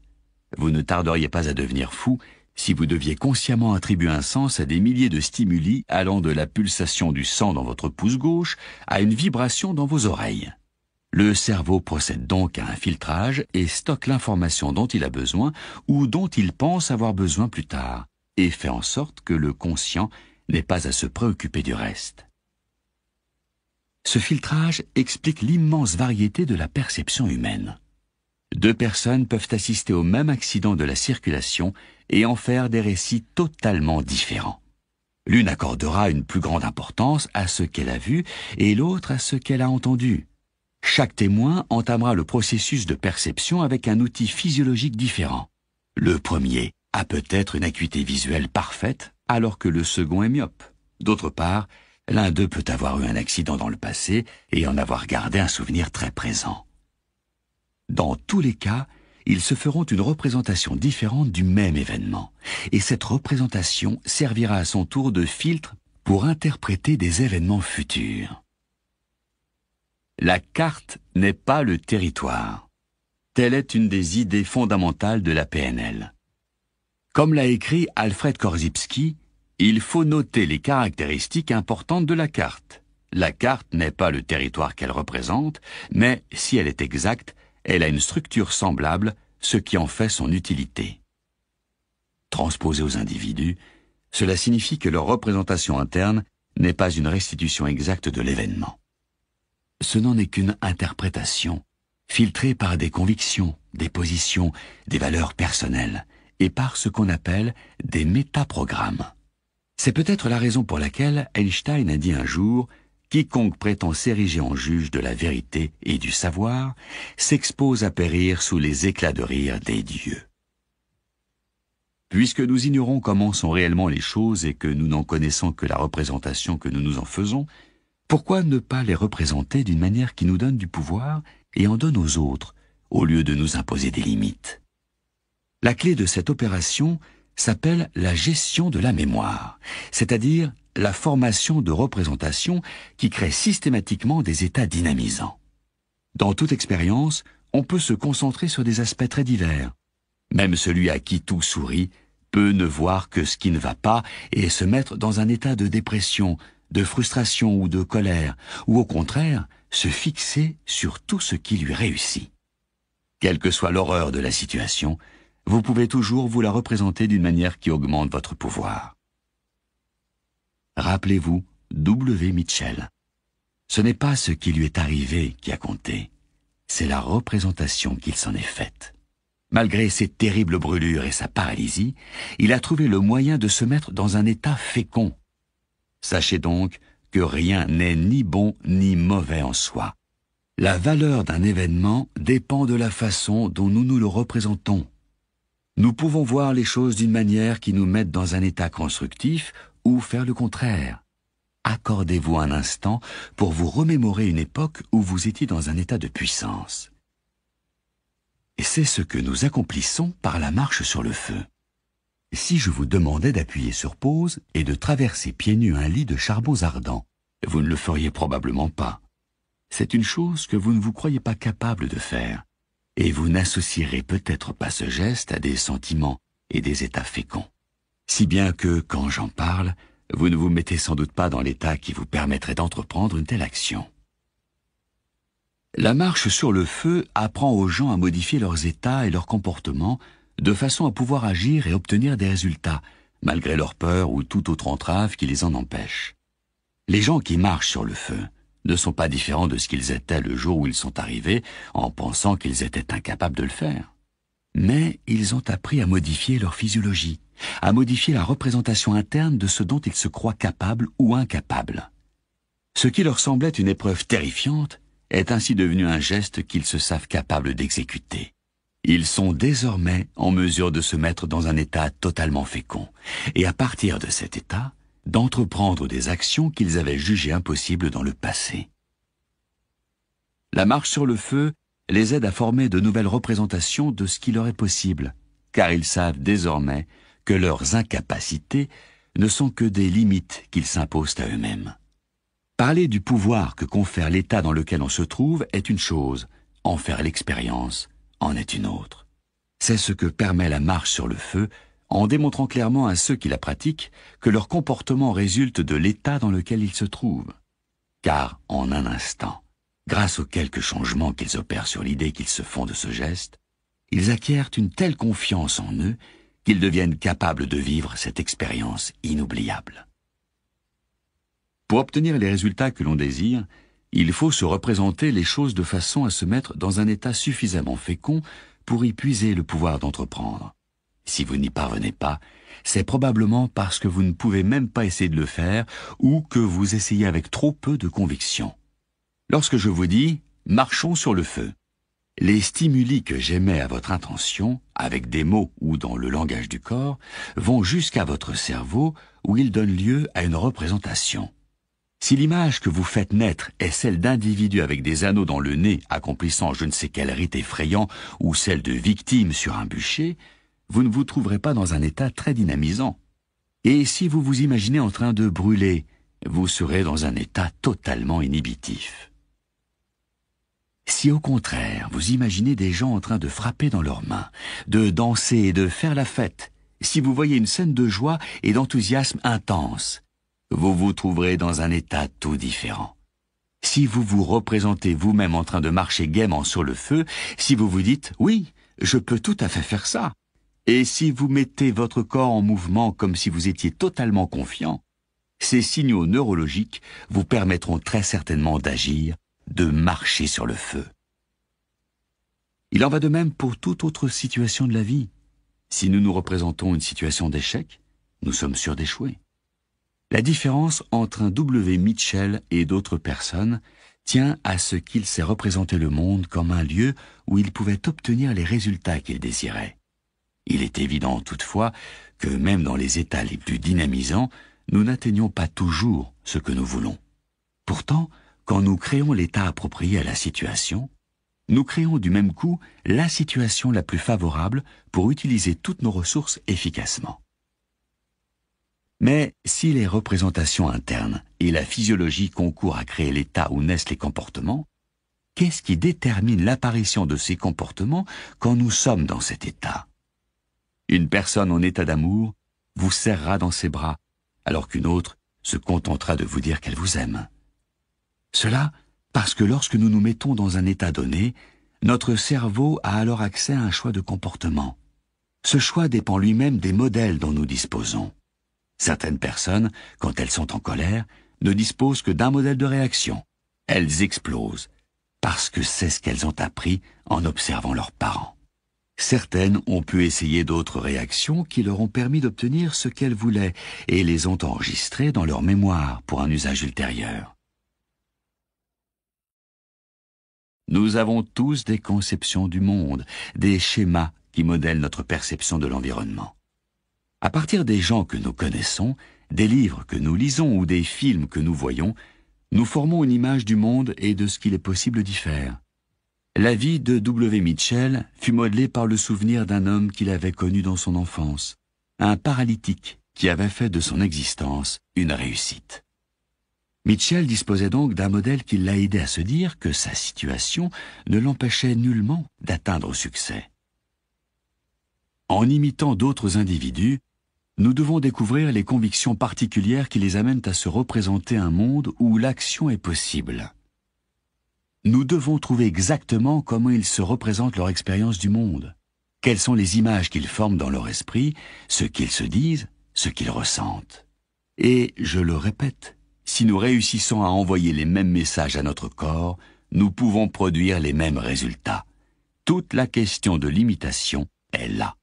Vous ne tarderiez pas à devenir fou si vous deviez consciemment attribuer un sens à des milliers de stimuli allant de la pulsation du sang dans votre pouce gauche à une vibration dans vos oreilles. Le cerveau procède donc à un filtrage et stocke l'information dont il a besoin ou dont il pense avoir besoin plus tard, et fait en sorte que le conscient n'ait pas à se préoccuper du reste. Ce filtrage explique l'immense variété de la perception humaine. Deux personnes peuvent assister au même accident de la circulation et en faire des récits totalement différents. L'une accordera une plus grande importance à ce qu'elle a vu et l'autre à ce qu'elle a entendu. Chaque témoin entamera le processus de perception avec un outil physiologique différent. Le premier a peut-être une acuité visuelle parfaite, alors que le second est myope. D'autre part, l'un d'eux peut avoir eu un accident dans le passé et en avoir gardé un souvenir très présent. Dans tous les cas, ils se feront une représentation différente du même événement, et cette représentation servira à son tour de filtre pour interpréter des événements futurs. La carte n'est pas le territoire. Telle est une des idées fondamentales de la PNL. Comme l'a écrit Alfred Korzybski, il faut noter les caractéristiques importantes de la carte. La carte n'est pas le territoire qu'elle représente, mais si elle est exacte, elle a une structure semblable, ce qui en fait son utilité. Transposée aux individus, cela signifie que leur représentation interne n'est pas une restitution exacte de l'événement ce n'en est qu'une interprétation, filtrée par des convictions, des positions, des valeurs personnelles, et par ce qu'on appelle des métaprogrammes. C'est peut-être la raison pour laquelle Einstein a dit un jour Quiconque prétend s'ériger en juge de la vérité et du savoir s'expose à périr sous les éclats de rire des dieux. Puisque nous ignorons comment sont réellement les choses et que nous n'en connaissons que la représentation que nous nous en faisons, pourquoi ne pas les représenter d'une manière qui nous donne du pouvoir et en donne aux autres, au lieu de nous imposer des limites La clé de cette opération s'appelle la gestion de la mémoire, c'est-à-dire la formation de représentations qui crée systématiquement des états dynamisants. Dans toute expérience, on peut se concentrer sur des aspects très divers. Même celui à qui tout sourit peut ne voir que ce qui ne va pas et se mettre dans un état de dépression, de frustration ou de colère, ou au contraire, se fixer sur tout ce qui lui réussit. Quelle que soit l'horreur de la situation, vous pouvez toujours vous la représenter d'une manière qui augmente votre pouvoir. Rappelez-vous W. Mitchell. Ce n'est pas ce qui lui est arrivé qui a compté, c'est la représentation qu'il s'en est faite. Malgré ses terribles brûlures et sa paralysie, il a trouvé le moyen de se mettre dans un état fécond, Sachez donc que rien n'est ni bon ni mauvais en soi. La valeur d'un événement dépend de la façon dont nous nous le représentons. Nous pouvons voir les choses d'une manière qui nous mette dans un état constructif ou faire le contraire. Accordez-vous un instant pour vous remémorer une époque où vous étiez dans un état de puissance. Et c'est ce que nous accomplissons par la marche sur le feu si je vous demandais d'appuyer sur pause et de traverser pieds nus un lit de charbons ardents. Vous ne le feriez probablement pas. C'est une chose que vous ne vous croyez pas capable de faire, et vous n'associerez peut-être pas ce geste à des sentiments et des états féconds. Si bien que, quand j'en parle, vous ne vous mettez sans doute pas dans l'état qui vous permettrait d'entreprendre une telle action. La marche sur le feu apprend aux gens à modifier leurs états et leurs comportements de façon à pouvoir agir et obtenir des résultats, malgré leur peur ou toute autre entrave qui les en empêche. Les gens qui marchent sur le feu ne sont pas différents de ce qu'ils étaient le jour où ils sont arrivés en pensant qu'ils étaient incapables de le faire. Mais ils ont appris à modifier leur physiologie, à modifier la représentation interne de ce dont ils se croient capables ou incapables. Ce qui leur semblait une épreuve terrifiante est ainsi devenu un geste qu'ils se savent capables d'exécuter. Ils sont désormais en mesure de se mettre dans un état totalement fécond, et à partir de cet état, d'entreprendre des actions qu'ils avaient jugées impossibles dans le passé. La marche sur le feu les aide à former de nouvelles représentations de ce qui leur est possible, car ils savent désormais que leurs incapacités ne sont que des limites qu'ils s'imposent à eux-mêmes. Parler du pouvoir que confère l'état dans lequel on se trouve est une chose, en faire l'expérience en est une autre. C'est ce que permet la marche sur le feu en démontrant clairement à ceux qui la pratiquent que leur comportement résulte de l'état dans lequel ils se trouvent. Car, en un instant, grâce aux quelques changements qu'ils opèrent sur l'idée qu'ils se font de ce geste, ils acquièrent une telle confiance en eux qu'ils deviennent capables de vivre cette expérience inoubliable. Pour obtenir les résultats que l'on désire, il faut se représenter les choses de façon à se mettre dans un état suffisamment fécond pour y puiser le pouvoir d'entreprendre. Si vous n'y parvenez pas, c'est probablement parce que vous ne pouvez même pas essayer de le faire ou que vous essayez avec trop peu de conviction. Lorsque je vous dis « marchons sur le feu », les stimuli que j'émets à votre intention, avec des mots ou dans le langage du corps, vont jusqu'à votre cerveau où ils donnent lieu à une représentation. Si l'image que vous faites naître est celle d'individus avec des anneaux dans le nez accomplissant je ne sais quel rite effrayant ou celle de victimes sur un bûcher, vous ne vous trouverez pas dans un état très dynamisant. Et si vous vous imaginez en train de brûler, vous serez dans un état totalement inhibitif. Si au contraire vous imaginez des gens en train de frapper dans leurs mains, de danser et de faire la fête, si vous voyez une scène de joie et d'enthousiasme intense, vous vous trouverez dans un état tout différent. Si vous vous représentez vous-même en train de marcher gaiement sur le feu, si vous vous dites ⁇ Oui, je peux tout à fait faire ça ⁇ et si vous mettez votre corps en mouvement comme si vous étiez totalement confiant, ces signaux neurologiques vous permettront très certainement d'agir, de marcher sur le feu. Il en va de même pour toute autre situation de la vie. Si nous nous représentons une situation d'échec, nous sommes sûrs d'échouer. La différence entre un W. Mitchell et d'autres personnes tient à ce qu'il s'est représenté le monde comme un lieu où il pouvait obtenir les résultats qu'il désirait. Il est évident toutefois que même dans les états les plus dynamisants, nous n'atteignons pas toujours ce que nous voulons. Pourtant, quand nous créons l'état approprié à la situation, nous créons du même coup la situation la plus favorable pour utiliser toutes nos ressources efficacement. Mais si les représentations internes et la physiologie concourent à créer l'état où naissent les comportements, qu'est-ce qui détermine l'apparition de ces comportements quand nous sommes dans cet état Une personne en état d'amour vous serrera dans ses bras, alors qu'une autre se contentera de vous dire qu'elle vous aime. Cela parce que lorsque nous nous mettons dans un état donné, notre cerveau a alors accès à un choix de comportement. Ce choix dépend lui-même des modèles dont nous disposons. Certaines personnes, quand elles sont en colère, ne disposent que d'un modèle de réaction. Elles explosent, parce que c'est ce qu'elles ont appris en observant leurs parents. Certaines ont pu essayer d'autres réactions qui leur ont permis d'obtenir ce qu'elles voulaient et les ont enregistrées dans leur mémoire pour un usage ultérieur. Nous avons tous des conceptions du monde, des schémas qui modèlent notre perception de l'environnement. À partir des gens que nous connaissons, des livres que nous lisons ou des films que nous voyons, nous formons une image du monde et de ce qu'il est possible d'y faire. La vie de W. Mitchell fut modelée par le souvenir d'un homme qu'il avait connu dans son enfance, un paralytique qui avait fait de son existence une réussite. Mitchell disposait donc d'un modèle qui l'a aidé à se dire que sa situation ne l'empêchait nullement d'atteindre au succès. En imitant d'autres individus, nous devons découvrir les convictions particulières qui les amènent à se représenter un monde où l'action est possible. Nous devons trouver exactement comment ils se représentent leur expérience du monde, quelles sont les images qu'ils forment dans leur esprit, ce qu'ils se disent, ce qu'ils ressentent. Et, je le répète, si nous réussissons à envoyer les mêmes messages à notre corps, nous pouvons produire les mêmes résultats. Toute la question de l'imitation est là.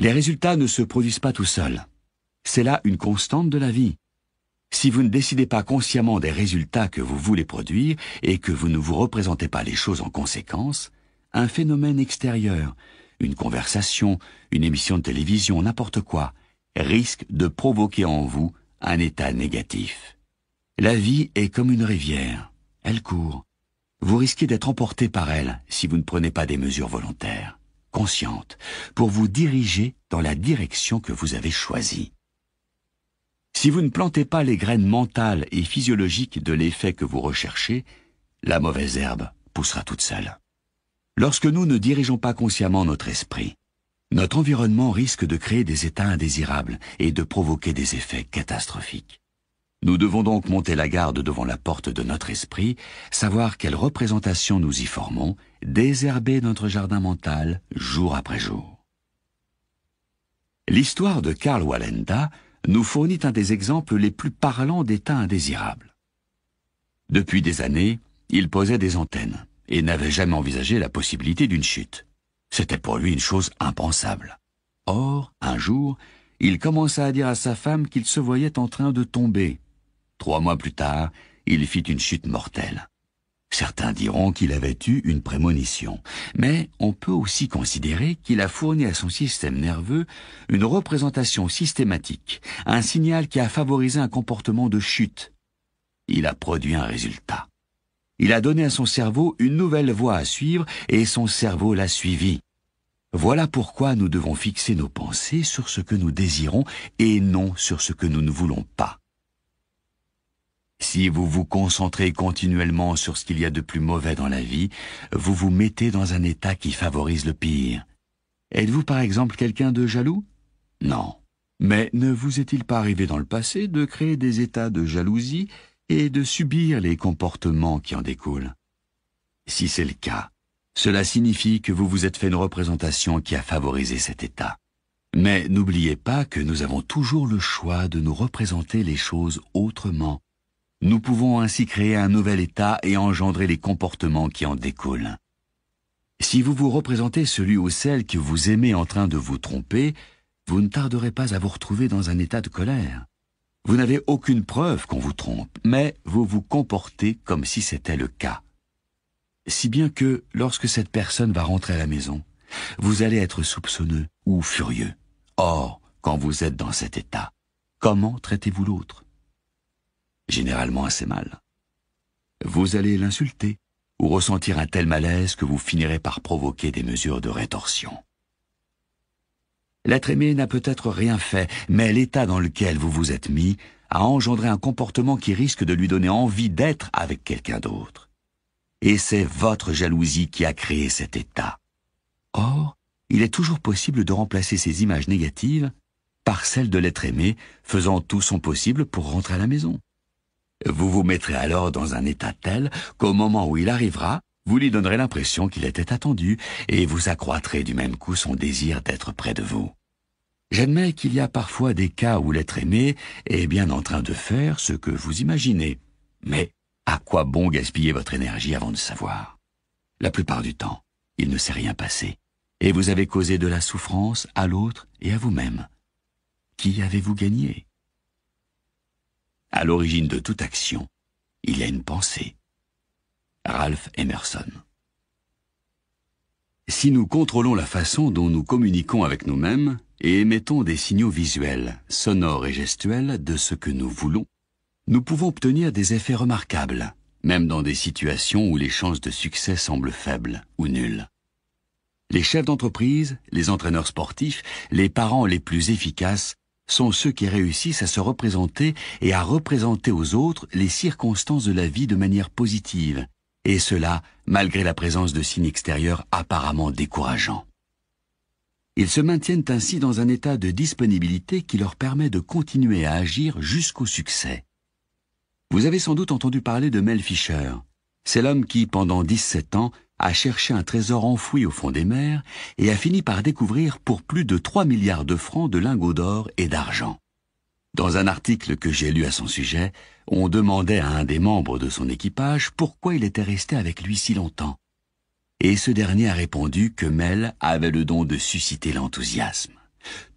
Les résultats ne se produisent pas tout seuls. C'est là une constante de la vie. Si vous ne décidez pas consciemment des résultats que vous voulez produire et que vous ne vous représentez pas les choses en conséquence, un phénomène extérieur, une conversation, une émission de télévision, n'importe quoi, risque de provoquer en vous un état négatif. La vie est comme une rivière, elle court. Vous risquez d'être emporté par elle si vous ne prenez pas des mesures volontaires consciente pour vous diriger dans la direction que vous avez choisie. Si vous ne plantez pas les graines mentales et physiologiques de l'effet que vous recherchez, la mauvaise herbe poussera toute seule. Lorsque nous ne dirigeons pas consciemment notre esprit, notre environnement risque de créer des états indésirables et de provoquer des effets catastrophiques. Nous devons donc monter la garde devant la porte de notre esprit, savoir quelle représentation nous y formons, désherber notre jardin mental jour après jour. L'histoire de Karl Wallenda nous fournit un des exemples les plus parlants d'états indésirables. Depuis des années, il posait des antennes et n'avait jamais envisagé la possibilité d'une chute. C'était pour lui une chose impensable. Or, un jour, il commença à dire à sa femme qu'il se voyait en train de tomber Trois mois plus tard, il fit une chute mortelle. Certains diront qu'il avait eu une prémonition, mais on peut aussi considérer qu'il a fourni à son système nerveux une représentation systématique, un signal qui a favorisé un comportement de chute. Il a produit un résultat. Il a donné à son cerveau une nouvelle voie à suivre et son cerveau l'a suivi. Voilà pourquoi nous devons fixer nos pensées sur ce que nous désirons et non sur ce que nous ne voulons pas. Si vous vous concentrez continuellement sur ce qu'il y a de plus mauvais dans la vie, vous vous mettez dans un état qui favorise le pire. Êtes-vous par exemple quelqu'un de jaloux Non. Mais ne vous est-il pas arrivé dans le passé de créer des états de jalousie et de subir les comportements qui en découlent Si c'est le cas, cela signifie que vous vous êtes fait une représentation qui a favorisé cet état. Mais n'oubliez pas que nous avons toujours le choix de nous représenter les choses autrement nous pouvons ainsi créer un nouvel état et engendrer les comportements qui en découlent. Si vous vous représentez celui ou celle que vous aimez en train de vous tromper, vous ne tarderez pas à vous retrouver dans un état de colère. Vous n'avez aucune preuve qu'on vous trompe, mais vous vous comportez comme si c'était le cas. Si bien que, lorsque cette personne va rentrer à la maison, vous allez être soupçonneux ou furieux. Or, quand vous êtes dans cet état, comment traitez-vous l'autre généralement assez mal. Vous allez l'insulter ou ressentir un tel malaise que vous finirez par provoquer des mesures de rétorsion. L'être aimé n'a peut-être rien fait, mais l'état dans lequel vous vous êtes mis a engendré un comportement qui risque de lui donner envie d'être avec quelqu'un d'autre. Et c'est votre jalousie qui a créé cet état. Or, il est toujours possible de remplacer ces images négatives par celles de l'être aimé, faisant tout son possible pour rentrer à la maison. Vous vous mettrez alors dans un état tel qu'au moment où il arrivera, vous lui donnerez l'impression qu'il était attendu, et vous accroîtrez du même coup son désir d'être près de vous. J'admets qu'il y a parfois des cas où l'être aimé est bien en train de faire ce que vous imaginez. Mais à quoi bon gaspiller votre énergie avant de savoir La plupart du temps, il ne s'est rien passé, et vous avez causé de la souffrance à l'autre et à vous-même. Qui avez-vous gagné à l'origine de toute action, il y a une pensée. Ralph Emerson. Si nous contrôlons la façon dont nous communiquons avec nous-mêmes et émettons des signaux visuels, sonores et gestuels de ce que nous voulons, nous pouvons obtenir des effets remarquables, même dans des situations où les chances de succès semblent faibles ou nulles. Les chefs d'entreprise, les entraîneurs sportifs, les parents les plus efficaces sont ceux qui réussissent à se représenter et à représenter aux autres les circonstances de la vie de manière positive, et cela malgré la présence de signes extérieurs apparemment décourageants. Ils se maintiennent ainsi dans un état de disponibilité qui leur permet de continuer à agir jusqu'au succès. Vous avez sans doute entendu parler de Mel Fisher. C'est l'homme qui, pendant 17 ans, a cherché un trésor enfoui au fond des mers et a fini par découvrir pour plus de 3 milliards de francs de lingots d'or et d'argent. Dans un article que j'ai lu à son sujet, on demandait à un des membres de son équipage pourquoi il était resté avec lui si longtemps. Et ce dernier a répondu que Mel avait le don de susciter l'enthousiasme.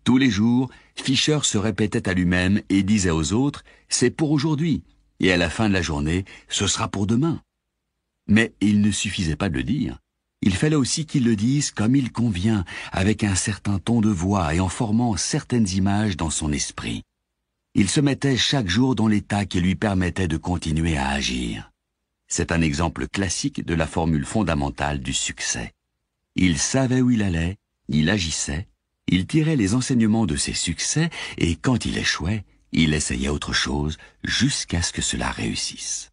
Tous les jours, Fischer se répétait à lui-même et disait aux autres, c'est pour aujourd'hui, et à la fin de la journée, ce sera pour demain. Mais il ne suffisait pas de le dire. Il fallait aussi qu'il le dise comme il convient, avec un certain ton de voix et en formant certaines images dans son esprit. Il se mettait chaque jour dans l'état qui lui permettait de continuer à agir. C'est un exemple classique de la formule fondamentale du succès. Il savait où il allait, il agissait, il tirait les enseignements de ses succès et quand il échouait, il essayait autre chose jusqu'à ce que cela réussisse.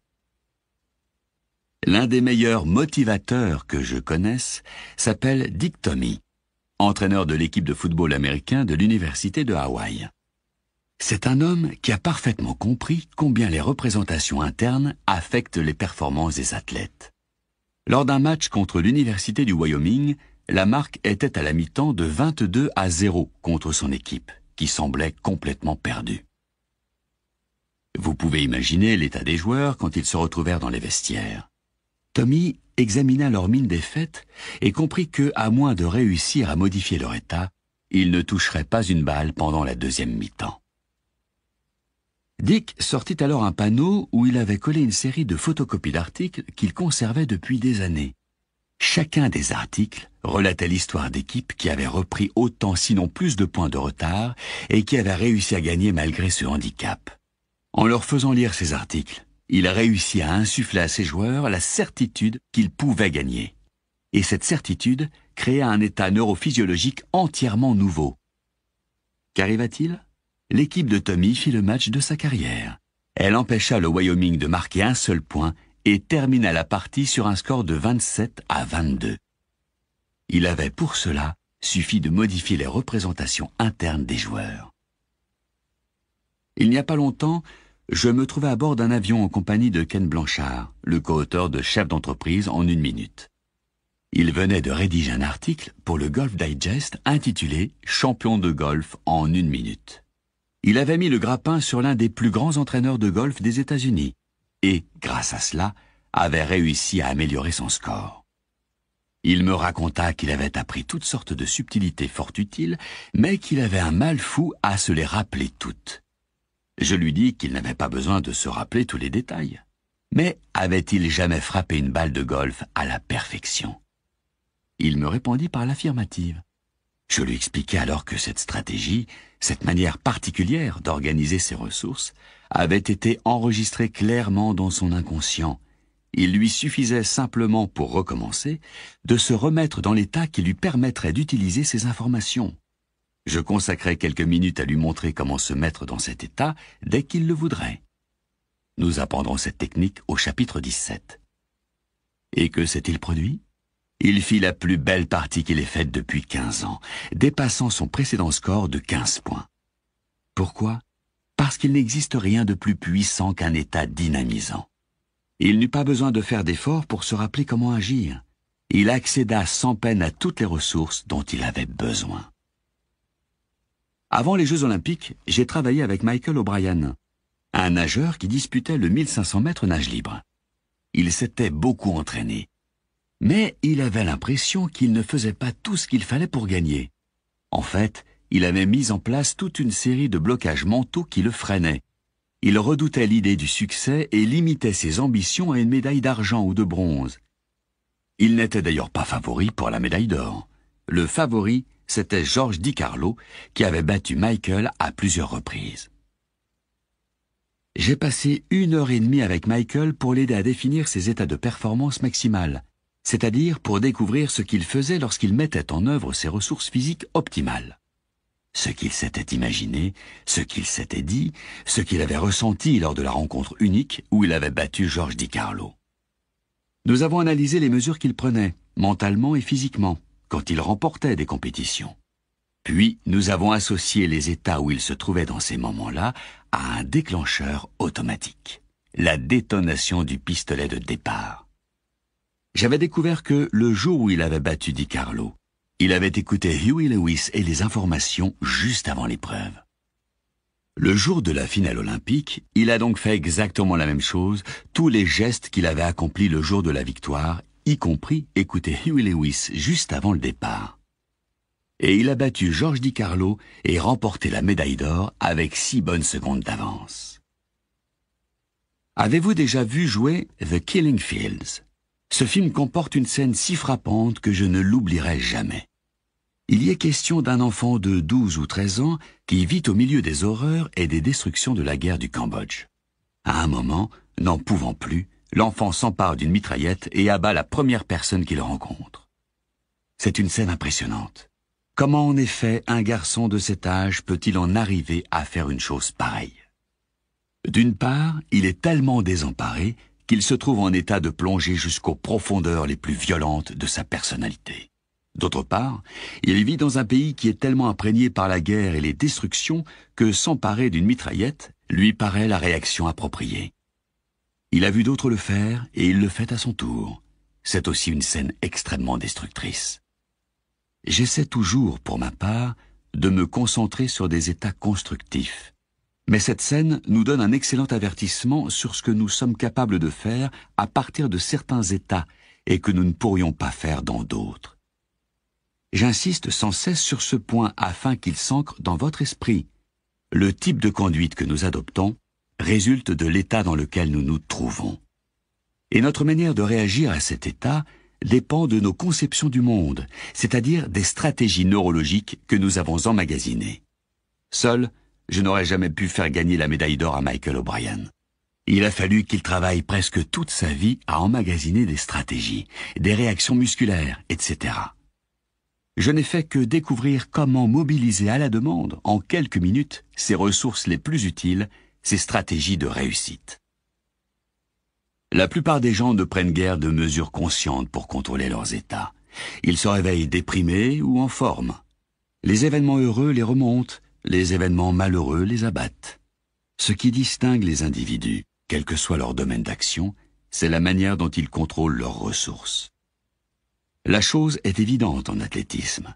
L'un des meilleurs motivateurs que je connaisse s'appelle Dick Tommy, entraîneur de l'équipe de football américain de l'Université de Hawaï. C'est un homme qui a parfaitement compris combien les représentations internes affectent les performances des athlètes. Lors d'un match contre l'Université du Wyoming, la marque était à la mi-temps de 22 à 0 contre son équipe, qui semblait complètement perdue. Vous pouvez imaginer l'état des joueurs quand ils se retrouvèrent dans les vestiaires. Tommy examina leur mine défaite et comprit que, à moins de réussir à modifier leur état, ils ne toucheraient pas une balle pendant la deuxième mi-temps. Dick sortit alors un panneau où il avait collé une série de photocopies d'articles qu'il conservait depuis des années. Chacun des articles relatait l'histoire d'équipes qui avaient repris autant sinon plus de points de retard et qui avaient réussi à gagner malgré ce handicap. En leur faisant lire ces articles, il réussit à insuffler à ses joueurs la certitude qu'ils pouvaient gagner. Et cette certitude créa un état neurophysiologique entièrement nouveau. Qu'arriva-t-il L'équipe de Tommy fit le match de sa carrière. Elle empêcha le Wyoming de marquer un seul point et termina la partie sur un score de 27 à 22. Il avait pour cela suffi de modifier les représentations internes des joueurs. Il n'y a pas longtemps, je me trouvais à bord d'un avion en compagnie de Ken Blanchard, le co-auteur de Chef d'entreprise en une minute. Il venait de rédiger un article pour le Golf Digest intitulé Champion de golf en une minute. Il avait mis le grappin sur l'un des plus grands entraîneurs de golf des États-Unis et, grâce à cela, avait réussi à améliorer son score. Il me raconta qu'il avait appris toutes sortes de subtilités fort utiles, mais qu'il avait un mal fou à se les rappeler toutes. Je lui dis qu'il n'avait pas besoin de se rappeler tous les détails. Mais avait-il jamais frappé une balle de golf à la perfection Il me répondit par l'affirmative. Je lui expliquai alors que cette stratégie, cette manière particulière d'organiser ses ressources, avait été enregistrée clairement dans son inconscient. Il lui suffisait simplement, pour recommencer, de se remettre dans l'état qui lui permettrait d'utiliser ces informations. Je consacrai quelques minutes à lui montrer comment se mettre dans cet état dès qu'il le voudrait. Nous apprendrons cette technique au chapitre 17. Et que s'est-il produit Il fit la plus belle partie qu'il ait faite depuis 15 ans, dépassant son précédent score de 15 points. Pourquoi Parce qu'il n'existe rien de plus puissant qu'un état dynamisant. Il n'eut pas besoin de faire d'efforts pour se rappeler comment agir. Il accéda sans peine à toutes les ressources dont il avait besoin. Avant les Jeux Olympiques, j'ai travaillé avec Michael O'Brien, un nageur qui disputait le 1500 mètres nage libre. Il s'était beaucoup entraîné. Mais il avait l'impression qu'il ne faisait pas tout ce qu'il fallait pour gagner. En fait, il avait mis en place toute une série de blocages mentaux qui le freinaient. Il redoutait l'idée du succès et limitait ses ambitions à une médaille d'argent ou de bronze. Il n'était d'ailleurs pas favori pour la médaille d'or. Le favori, c'était Georges Di Carlo qui avait battu Michael à plusieurs reprises. J'ai passé une heure et demie avec Michael pour l'aider à définir ses états de performance maximale, c'est-à-dire pour découvrir ce qu'il faisait lorsqu'il mettait en œuvre ses ressources physiques optimales. Ce qu'il s'était imaginé, ce qu'il s'était dit, ce qu'il avait ressenti lors de la rencontre unique où il avait battu Georges Di Carlo. Nous avons analysé les mesures qu'il prenait, mentalement et physiquement, quand il remportait des compétitions. Puis nous avons associé les états où il se trouvait dans ces moments-là à un déclencheur automatique, la détonation du pistolet de départ. J'avais découvert que le jour où il avait battu Di Carlo, il avait écouté Huey Lewis et les informations juste avant l'épreuve. Le jour de la finale olympique, il a donc fait exactement la même chose, tous les gestes qu'il avait accomplis le jour de la victoire, y compris écouter Huey Lewis juste avant le départ. Et il a battu George Di Carlo et remporté la médaille d'or avec six bonnes secondes d'avance. Avez-vous déjà vu jouer The Killing Fields Ce film comporte une scène si frappante que je ne l'oublierai jamais. Il y est question d'un enfant de 12 ou 13 ans qui vit au milieu des horreurs et des destructions de la guerre du Cambodge. À un moment, n'en pouvant plus, l'enfant s'empare d'une mitraillette et abat la première personne qu'il rencontre. C'est une scène impressionnante. Comment en effet un garçon de cet âge peut-il en arriver à faire une chose pareille D'une part, il est tellement désemparé qu'il se trouve en état de plonger jusqu'aux profondeurs les plus violentes de sa personnalité. D'autre part, il vit dans un pays qui est tellement imprégné par la guerre et les destructions que s'emparer d'une mitraillette lui paraît la réaction appropriée. Il a vu d'autres le faire et il le fait à son tour. C'est aussi une scène extrêmement destructrice. J'essaie toujours, pour ma part, de me concentrer sur des états constructifs. Mais cette scène nous donne un excellent avertissement sur ce que nous sommes capables de faire à partir de certains états et que nous ne pourrions pas faire dans d'autres. J'insiste sans cesse sur ce point afin qu'il s'ancre dans votre esprit. Le type de conduite que nous adoptons résulte de l'état dans lequel nous nous trouvons. Et notre manière de réagir à cet état dépend de nos conceptions du monde, c'est-à-dire des stratégies neurologiques que nous avons emmagasinées. Seul, je n'aurais jamais pu faire gagner la médaille d'or à Michael O'Brien. Il a fallu qu'il travaille presque toute sa vie à emmagasiner des stratégies, des réactions musculaires, etc. Je n'ai fait que découvrir comment mobiliser à la demande, en quelques minutes, ses ressources les plus utiles ses stratégies de réussite. La plupart des gens ne prennent guère de mesures conscientes pour contrôler leurs états. Ils se réveillent déprimés ou en forme. Les événements heureux les remontent, les événements malheureux les abattent. Ce qui distingue les individus, quel que soit leur domaine d'action, c'est la manière dont ils contrôlent leurs ressources. La chose est évidente en athlétisme.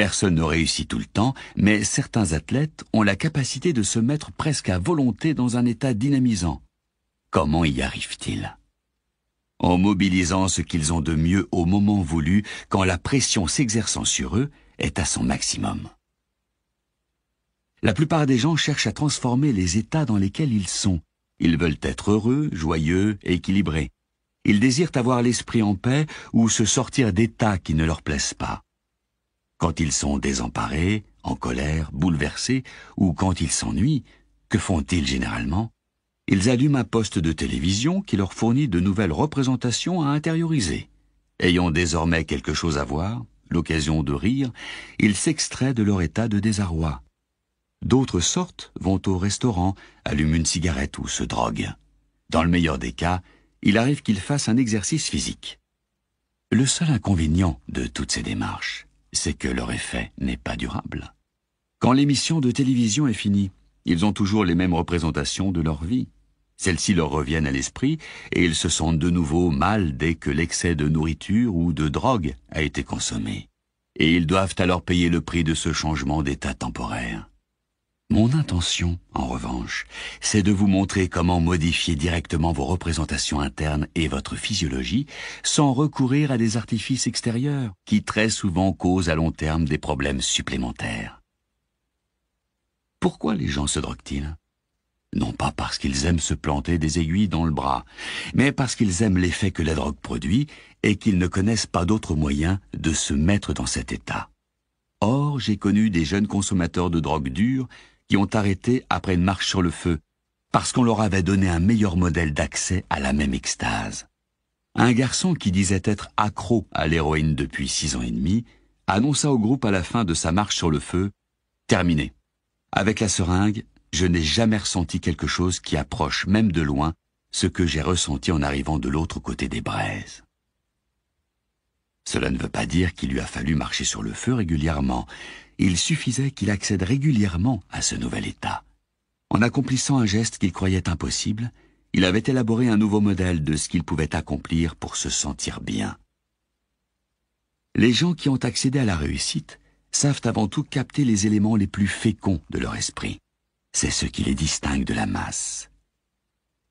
Personne ne réussit tout le temps, mais certains athlètes ont la capacité de se mettre presque à volonté dans un état dynamisant. Comment y arrivent-ils En mobilisant ce qu'ils ont de mieux au moment voulu, quand la pression s'exerçant sur eux est à son maximum. La plupart des gens cherchent à transformer les états dans lesquels ils sont. Ils veulent être heureux, joyeux, équilibrés. Ils désirent avoir l'esprit en paix ou se sortir d'états qui ne leur plaisent pas. Quand ils sont désemparés, en colère, bouleversés, ou quand ils s'ennuient, que font-ils généralement Ils allument un poste de télévision qui leur fournit de nouvelles représentations à intérioriser. Ayant désormais quelque chose à voir, l'occasion de rire, ils s'extraient de leur état de désarroi. D'autres sortes vont au restaurant, allument une cigarette ou se droguent. Dans le meilleur des cas, il arrive qu'ils fassent un exercice physique. Le seul inconvénient de toutes ces démarches, c'est que leur effet n'est pas durable. Quand l'émission de télévision est finie, ils ont toujours les mêmes représentations de leur vie. Celles-ci leur reviennent à l'esprit et ils se sentent de nouveau mal dès que l'excès de nourriture ou de drogue a été consommé. Et ils doivent alors payer le prix de ce changement d'état temporaire. Mon intention, en revanche, c'est de vous montrer comment modifier directement vos représentations internes et votre physiologie sans recourir à des artifices extérieurs qui très souvent causent à long terme des problèmes supplémentaires. Pourquoi les gens se droguent-ils Non pas parce qu'ils aiment se planter des aiguilles dans le bras, mais parce qu'ils aiment l'effet que la drogue produit et qu'ils ne connaissent pas d'autre moyen de se mettre dans cet état. Or, j'ai connu des jeunes consommateurs de drogue dures qui ont arrêté après une marche sur le feu, parce qu'on leur avait donné un meilleur modèle d'accès à la même extase. Un garçon qui disait être accro à l'héroïne depuis six ans et demi annonça au groupe à la fin de sa marche sur le feu Terminé. Avec la seringue, je n'ai jamais ressenti quelque chose qui approche, même de loin, ce que j'ai ressenti en arrivant de l'autre côté des braises. Cela ne veut pas dire qu'il lui a fallu marcher sur le feu régulièrement, il suffisait qu'il accède régulièrement à ce nouvel état. En accomplissant un geste qu'il croyait impossible, il avait élaboré un nouveau modèle de ce qu'il pouvait accomplir pour se sentir bien. Les gens qui ont accédé à la réussite savent avant tout capter les éléments les plus féconds de leur esprit. C'est ce qui les distingue de la masse.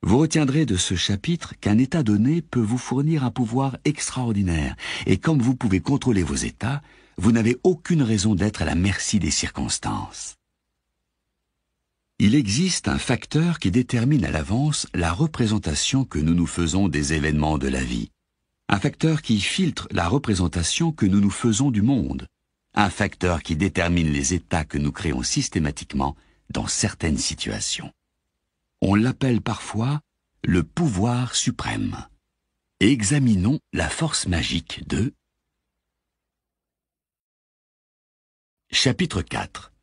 Vous retiendrez de ce chapitre qu'un état donné peut vous fournir un pouvoir extraordinaire, et comme vous pouvez contrôler vos états, vous n'avez aucune raison d'être à la merci des circonstances. Il existe un facteur qui détermine à l'avance la représentation que nous nous faisons des événements de la vie, un facteur qui filtre la représentation que nous nous faisons du monde, un facteur qui détermine les états que nous créons systématiquement dans certaines situations. On l'appelle parfois le pouvoir suprême. Examinons la force magique de Chapitre 4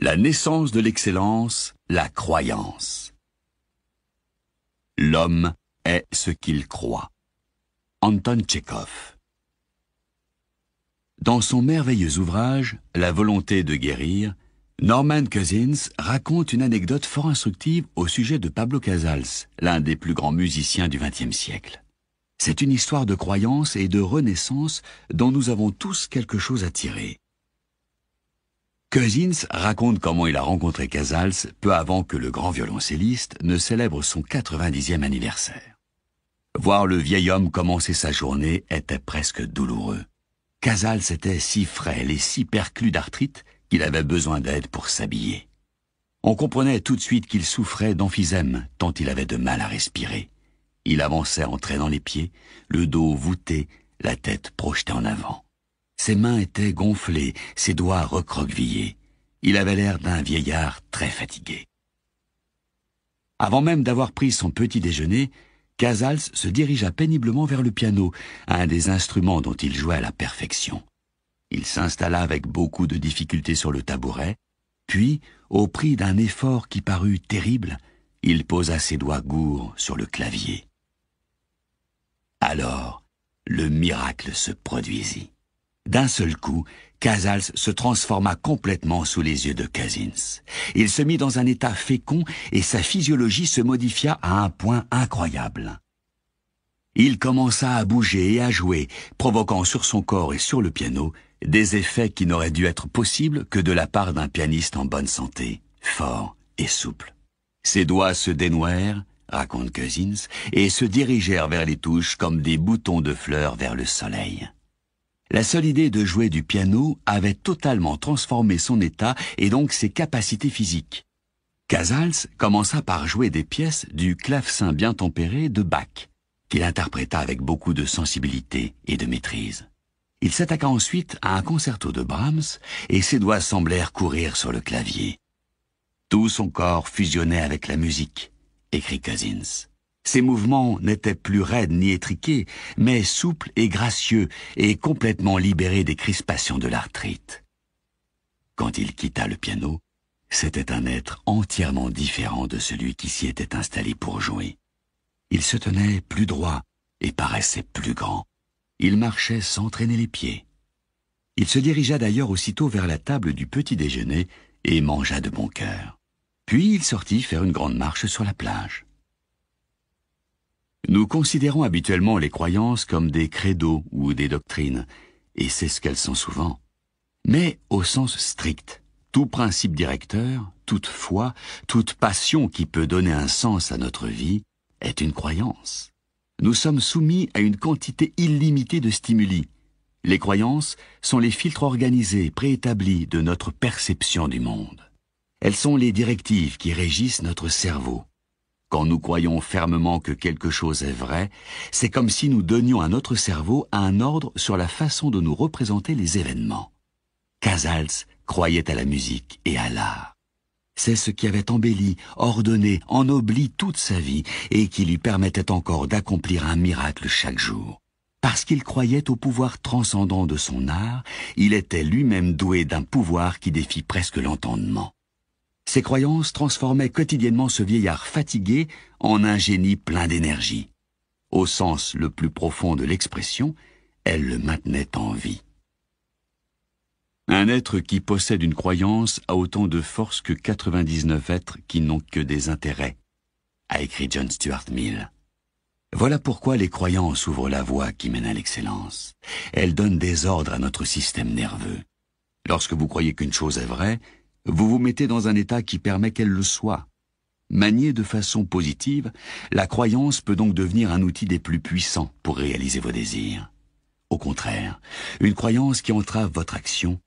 La naissance de l'excellence, la croyance. L'homme est ce qu'il croit. Anton Tchekhov. Dans son merveilleux ouvrage La volonté de guérir, Norman Cousins raconte une anecdote fort instructive au sujet de Pablo Casals, l'un des plus grands musiciens du XXe siècle. C'est une histoire de croyance et de renaissance dont nous avons tous quelque chose à tirer. Cousins raconte comment il a rencontré Casals peu avant que le grand violoncelliste ne célèbre son 90e anniversaire. Voir le vieil homme commencer sa journée était presque douloureux. Casals était si frêle et si perclus d'arthrite qu'il avait besoin d'aide pour s'habiller. On comprenait tout de suite qu'il souffrait d'emphysème tant il avait de mal à respirer. Il avançait en traînant les pieds, le dos voûté, la tête projetée en avant. Ses mains étaient gonflées, ses doigts recroquevillés. Il avait l'air d'un vieillard très fatigué. Avant même d'avoir pris son petit déjeuner, Casals se dirigea péniblement vers le piano, un des instruments dont il jouait à la perfection. Il s'installa avec beaucoup de difficulté sur le tabouret, puis, au prix d'un effort qui parut terrible, il posa ses doigts gourds sur le clavier. Alors, le miracle se produisit. D'un seul coup, Casals se transforma complètement sous les yeux de Casins. Il se mit dans un état fécond et sa physiologie se modifia à un point incroyable. Il commença à bouger et à jouer, provoquant sur son corps et sur le piano des effets qui n'auraient dû être possibles que de la part d'un pianiste en bonne santé, fort et souple. Ses doigts se dénouèrent, raconte Cousins, et se dirigèrent vers les touches comme des boutons de fleurs vers le soleil. La seule idée de jouer du piano avait totalement transformé son état et donc ses capacités physiques. Casals commença par jouer des pièces du clavecin bien tempéré de Bach, qu'il interpréta avec beaucoup de sensibilité et de maîtrise. Il s'attaqua ensuite à un concerto de Brahms et ses doigts semblèrent courir sur le clavier. Tout son corps fusionnait avec la musique écrit Cousins. Ses mouvements n'étaient plus raides ni étriqués, mais souples et gracieux et complètement libérés des crispations de l'arthrite. Quand il quitta le piano, c'était un être entièrement différent de celui qui s'y était installé pour jouer. Il se tenait plus droit et paraissait plus grand. Il marchait sans traîner les pieds. Il se dirigea d'ailleurs aussitôt vers la table du petit déjeuner et mangea de bon cœur. Puis il sortit faire une grande marche sur la plage. Nous considérons habituellement les croyances comme des credos ou des doctrines, et c'est ce qu'elles sont souvent. Mais au sens strict, tout principe directeur, toute foi, toute passion qui peut donner un sens à notre vie est une croyance. Nous sommes soumis à une quantité illimitée de stimuli. Les croyances sont les filtres organisés, préétablis de notre perception du monde. Elles sont les directives qui régissent notre cerveau. Quand nous croyons fermement que quelque chose est vrai, c'est comme si nous donnions à notre cerveau un ordre sur la façon de nous représenter les événements. Casals croyait à la musique et à l'art. C'est ce qui avait embelli, ordonné, ennobli toute sa vie et qui lui permettait encore d'accomplir un miracle chaque jour. Parce qu'il croyait au pouvoir transcendant de son art, il était lui-même doué d'un pouvoir qui défie presque l'entendement. Ces croyances transformaient quotidiennement ce vieillard fatigué en un génie plein d'énergie. Au sens le plus profond de l'expression, elle le maintenait en vie. Un être qui possède une croyance a autant de force que 99 êtres qui n'ont que des intérêts, a écrit John Stuart Mill. Voilà pourquoi les croyances ouvrent la voie qui mène à l'excellence. Elles donnent des ordres à notre système nerveux. Lorsque vous croyez qu'une chose est vraie, vous vous mettez dans un état qui permet qu'elle le soit. Maniée de façon positive, la croyance peut donc devenir un outil des plus puissants pour réaliser vos désirs. Au contraire, une croyance qui entrave votre action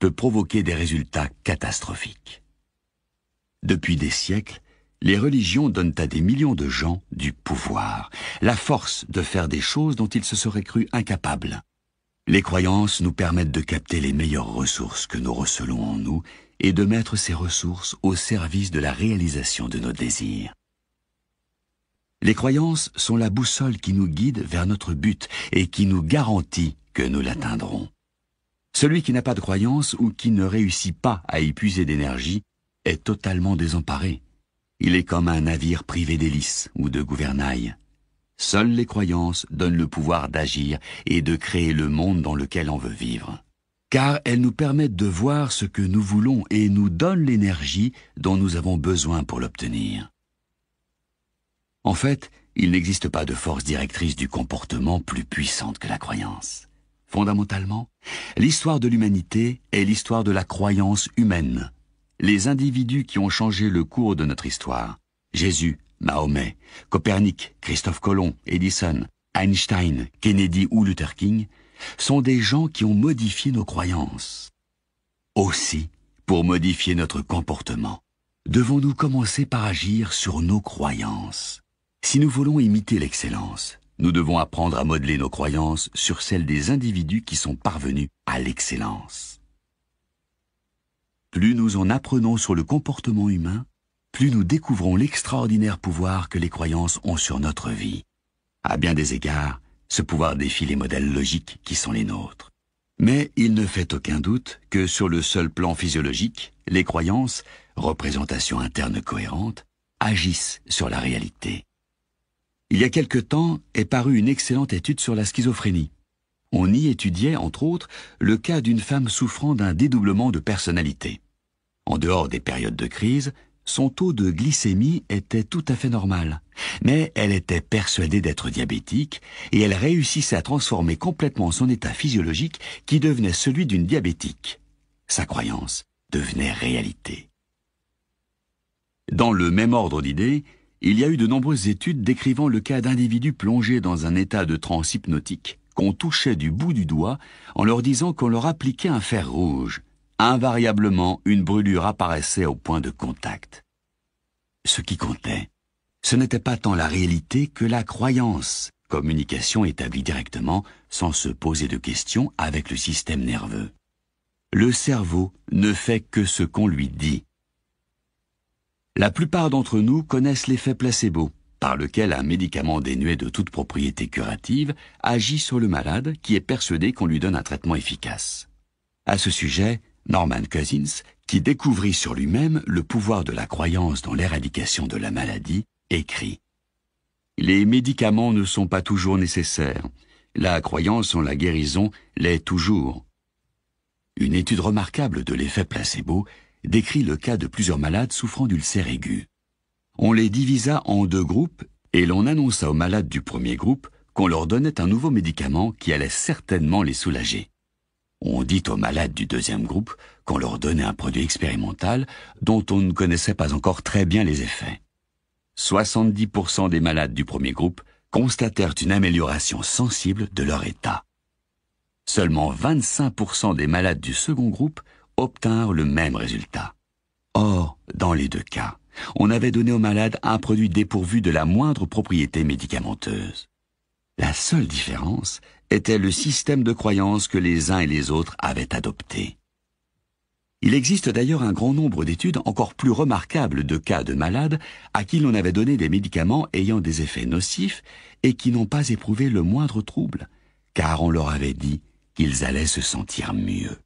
peut provoquer des résultats catastrophiques. Depuis des siècles, les religions donnent à des millions de gens du pouvoir, la force de faire des choses dont ils se seraient crus incapables. Les croyances nous permettent de capter les meilleures ressources que nous recelons en nous et de mettre ses ressources au service de la réalisation de nos désirs. Les croyances sont la boussole qui nous guide vers notre but et qui nous garantit que nous l'atteindrons. Celui qui n'a pas de croyances ou qui ne réussit pas à y puiser d'énergie est totalement désemparé. Il est comme un navire privé d'hélices ou de gouvernail. Seules les croyances donnent le pouvoir d'agir et de créer le monde dans lequel on veut vivre car elles nous permettent de voir ce que nous voulons et nous donnent l'énergie dont nous avons besoin pour l'obtenir. En fait, il n'existe pas de force directrice du comportement plus puissante que la croyance. Fondamentalement, l'histoire de l'humanité est l'histoire de la croyance humaine. Les individus qui ont changé le cours de notre histoire, Jésus, Mahomet, Copernic, Christophe Colomb, Edison, Einstein, Kennedy ou Luther King, sont des gens qui ont modifié nos croyances. Aussi, pour modifier notre comportement, devons-nous commencer par agir sur nos croyances. Si nous voulons imiter l'excellence, nous devons apprendre à modeler nos croyances sur celles des individus qui sont parvenus à l'excellence. Plus nous en apprenons sur le comportement humain, plus nous découvrons l'extraordinaire pouvoir que les croyances ont sur notre vie. À bien des égards, ce pouvoir défie les modèles logiques qui sont les nôtres. Mais il ne fait aucun doute que sur le seul plan physiologique, les croyances, représentations internes cohérentes, agissent sur la réalité. Il y a quelque temps est parue une excellente étude sur la schizophrénie. On y étudiait, entre autres, le cas d'une femme souffrant d'un dédoublement de personnalité. En dehors des périodes de crise, son taux de glycémie était tout à fait normal, mais elle était persuadée d'être diabétique et elle réussissait à transformer complètement son état physiologique qui devenait celui d'une diabétique. Sa croyance devenait réalité. Dans le même ordre d'idées, il y a eu de nombreuses études décrivant le cas d'individus plongés dans un état de transe hypnotique qu'on touchait du bout du doigt en leur disant qu'on leur appliquait un fer rouge invariablement une brûlure apparaissait au point de contact. Ce qui comptait, ce n'était pas tant la réalité que la croyance, communication établie directement sans se poser de questions avec le système nerveux. Le cerveau ne fait que ce qu'on lui dit. La plupart d'entre nous connaissent l'effet placebo, par lequel un médicament dénué de toute propriété curative agit sur le malade qui est persuadé qu'on lui donne un traitement efficace. À ce sujet, Norman Cousins, qui découvrit sur lui-même le pouvoir de la croyance dans l'éradication de la maladie, écrit Les médicaments ne sont pas toujours nécessaires. La croyance en la guérison l'est toujours. Une étude remarquable de l'effet placebo décrit le cas de plusieurs malades souffrant d'ulcères aigus. On les divisa en deux groupes et l'on annonça aux malades du premier groupe qu'on leur donnait un nouveau médicament qui allait certainement les soulager. On dit aux malades du deuxième groupe qu'on leur donnait un produit expérimental dont on ne connaissait pas encore très bien les effets. 70% des malades du premier groupe constatèrent une amélioration sensible de leur état. Seulement 25% des malades du second groupe obtinrent le même résultat. Or, dans les deux cas, on avait donné aux malades un produit dépourvu de la moindre propriété médicamenteuse. La seule différence était le système de croyance que les uns et les autres avaient adopté. Il existe d'ailleurs un grand nombre d'études encore plus remarquables de cas de malades à qui l'on avait donné des médicaments ayant des effets nocifs et qui n'ont pas éprouvé le moindre trouble, car on leur avait dit qu'ils allaient se sentir mieux.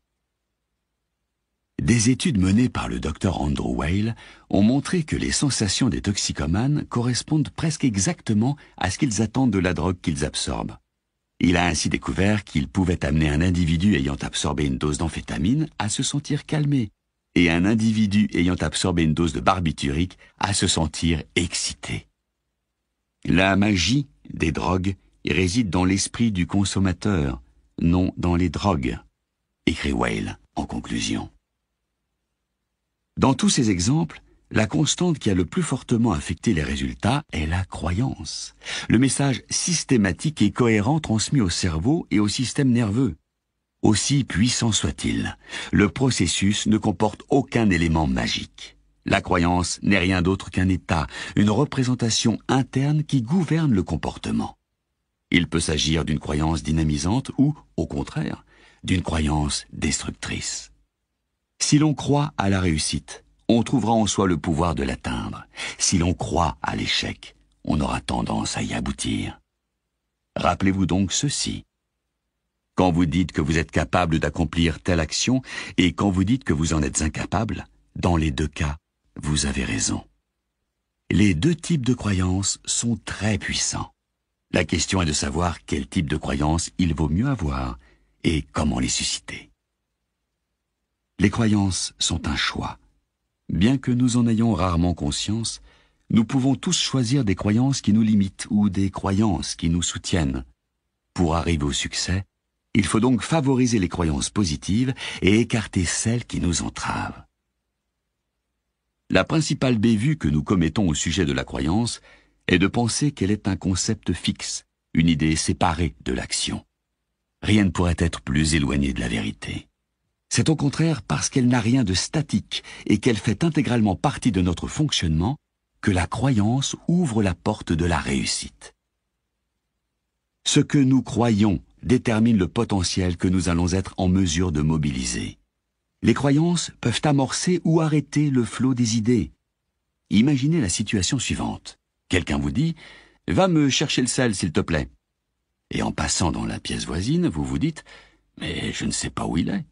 Des études menées par le docteur Andrew Weil ont montré que les sensations des toxicomanes correspondent presque exactement à ce qu'ils attendent de la drogue qu'ils absorbent. Il a ainsi découvert qu'il pouvait amener un individu ayant absorbé une dose d'amphétamine à se sentir calmé et un individu ayant absorbé une dose de barbiturique à se sentir excité. La magie des drogues réside dans l'esprit du consommateur, non dans les drogues, écrit Whale en conclusion. Dans tous ces exemples, la constante qui a le plus fortement affecté les résultats est la croyance, le message systématique et cohérent transmis au cerveau et au système nerveux. Aussi puissant soit-il, le processus ne comporte aucun élément magique. La croyance n'est rien d'autre qu'un état, une représentation interne qui gouverne le comportement. Il peut s'agir d'une croyance dynamisante ou, au contraire, d'une croyance destructrice. Si l'on croit à la réussite, on trouvera en soi le pouvoir de l'atteindre. Si l'on croit à l'échec, on aura tendance à y aboutir. Rappelez-vous donc ceci. Quand vous dites que vous êtes capable d'accomplir telle action et quand vous dites que vous en êtes incapable, dans les deux cas, vous avez raison. Les deux types de croyances sont très puissants. La question est de savoir quel type de croyances il vaut mieux avoir et comment les susciter. Les croyances sont un choix Bien que nous en ayons rarement conscience, nous pouvons tous choisir des croyances qui nous limitent ou des croyances qui nous soutiennent. Pour arriver au succès, il faut donc favoriser les croyances positives et écarter celles qui nous entravent. La principale bévue que nous commettons au sujet de la croyance est de penser qu'elle est un concept fixe, une idée séparée de l'action. Rien ne pourrait être plus éloigné de la vérité. C'est au contraire parce qu'elle n'a rien de statique et qu'elle fait intégralement partie de notre fonctionnement que la croyance ouvre la porte de la réussite. Ce que nous croyons détermine le potentiel que nous allons être en mesure de mobiliser. Les croyances peuvent amorcer ou arrêter le flot des idées. Imaginez la situation suivante. Quelqu'un vous dit ⁇ Va me chercher le sel, s'il te plaît ⁇ Et en passant dans la pièce voisine, vous vous dites ⁇ Mais je ne sais pas où il est ⁇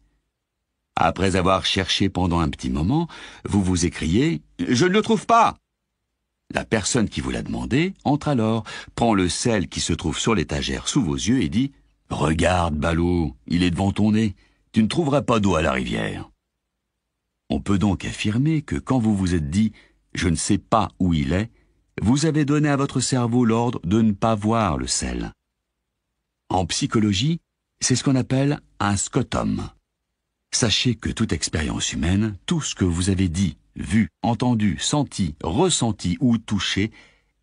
après avoir cherché pendant un petit moment, vous vous écriez ⁇ Je ne le trouve pas !⁇ La personne qui vous l'a demandé entre alors, prend le sel qui se trouve sur l'étagère sous vos yeux et dit ⁇ Regarde, ballot, il est devant ton nez, tu ne trouveras pas d'eau à la rivière ⁇ On peut donc affirmer que quand vous vous êtes dit ⁇ Je ne sais pas où il est ⁇ vous avez donné à votre cerveau l'ordre de ne pas voir le sel. En psychologie, c'est ce qu'on appelle un scotum. Sachez que toute expérience humaine, tout ce que vous avez dit, vu, entendu, senti, ressenti ou touché,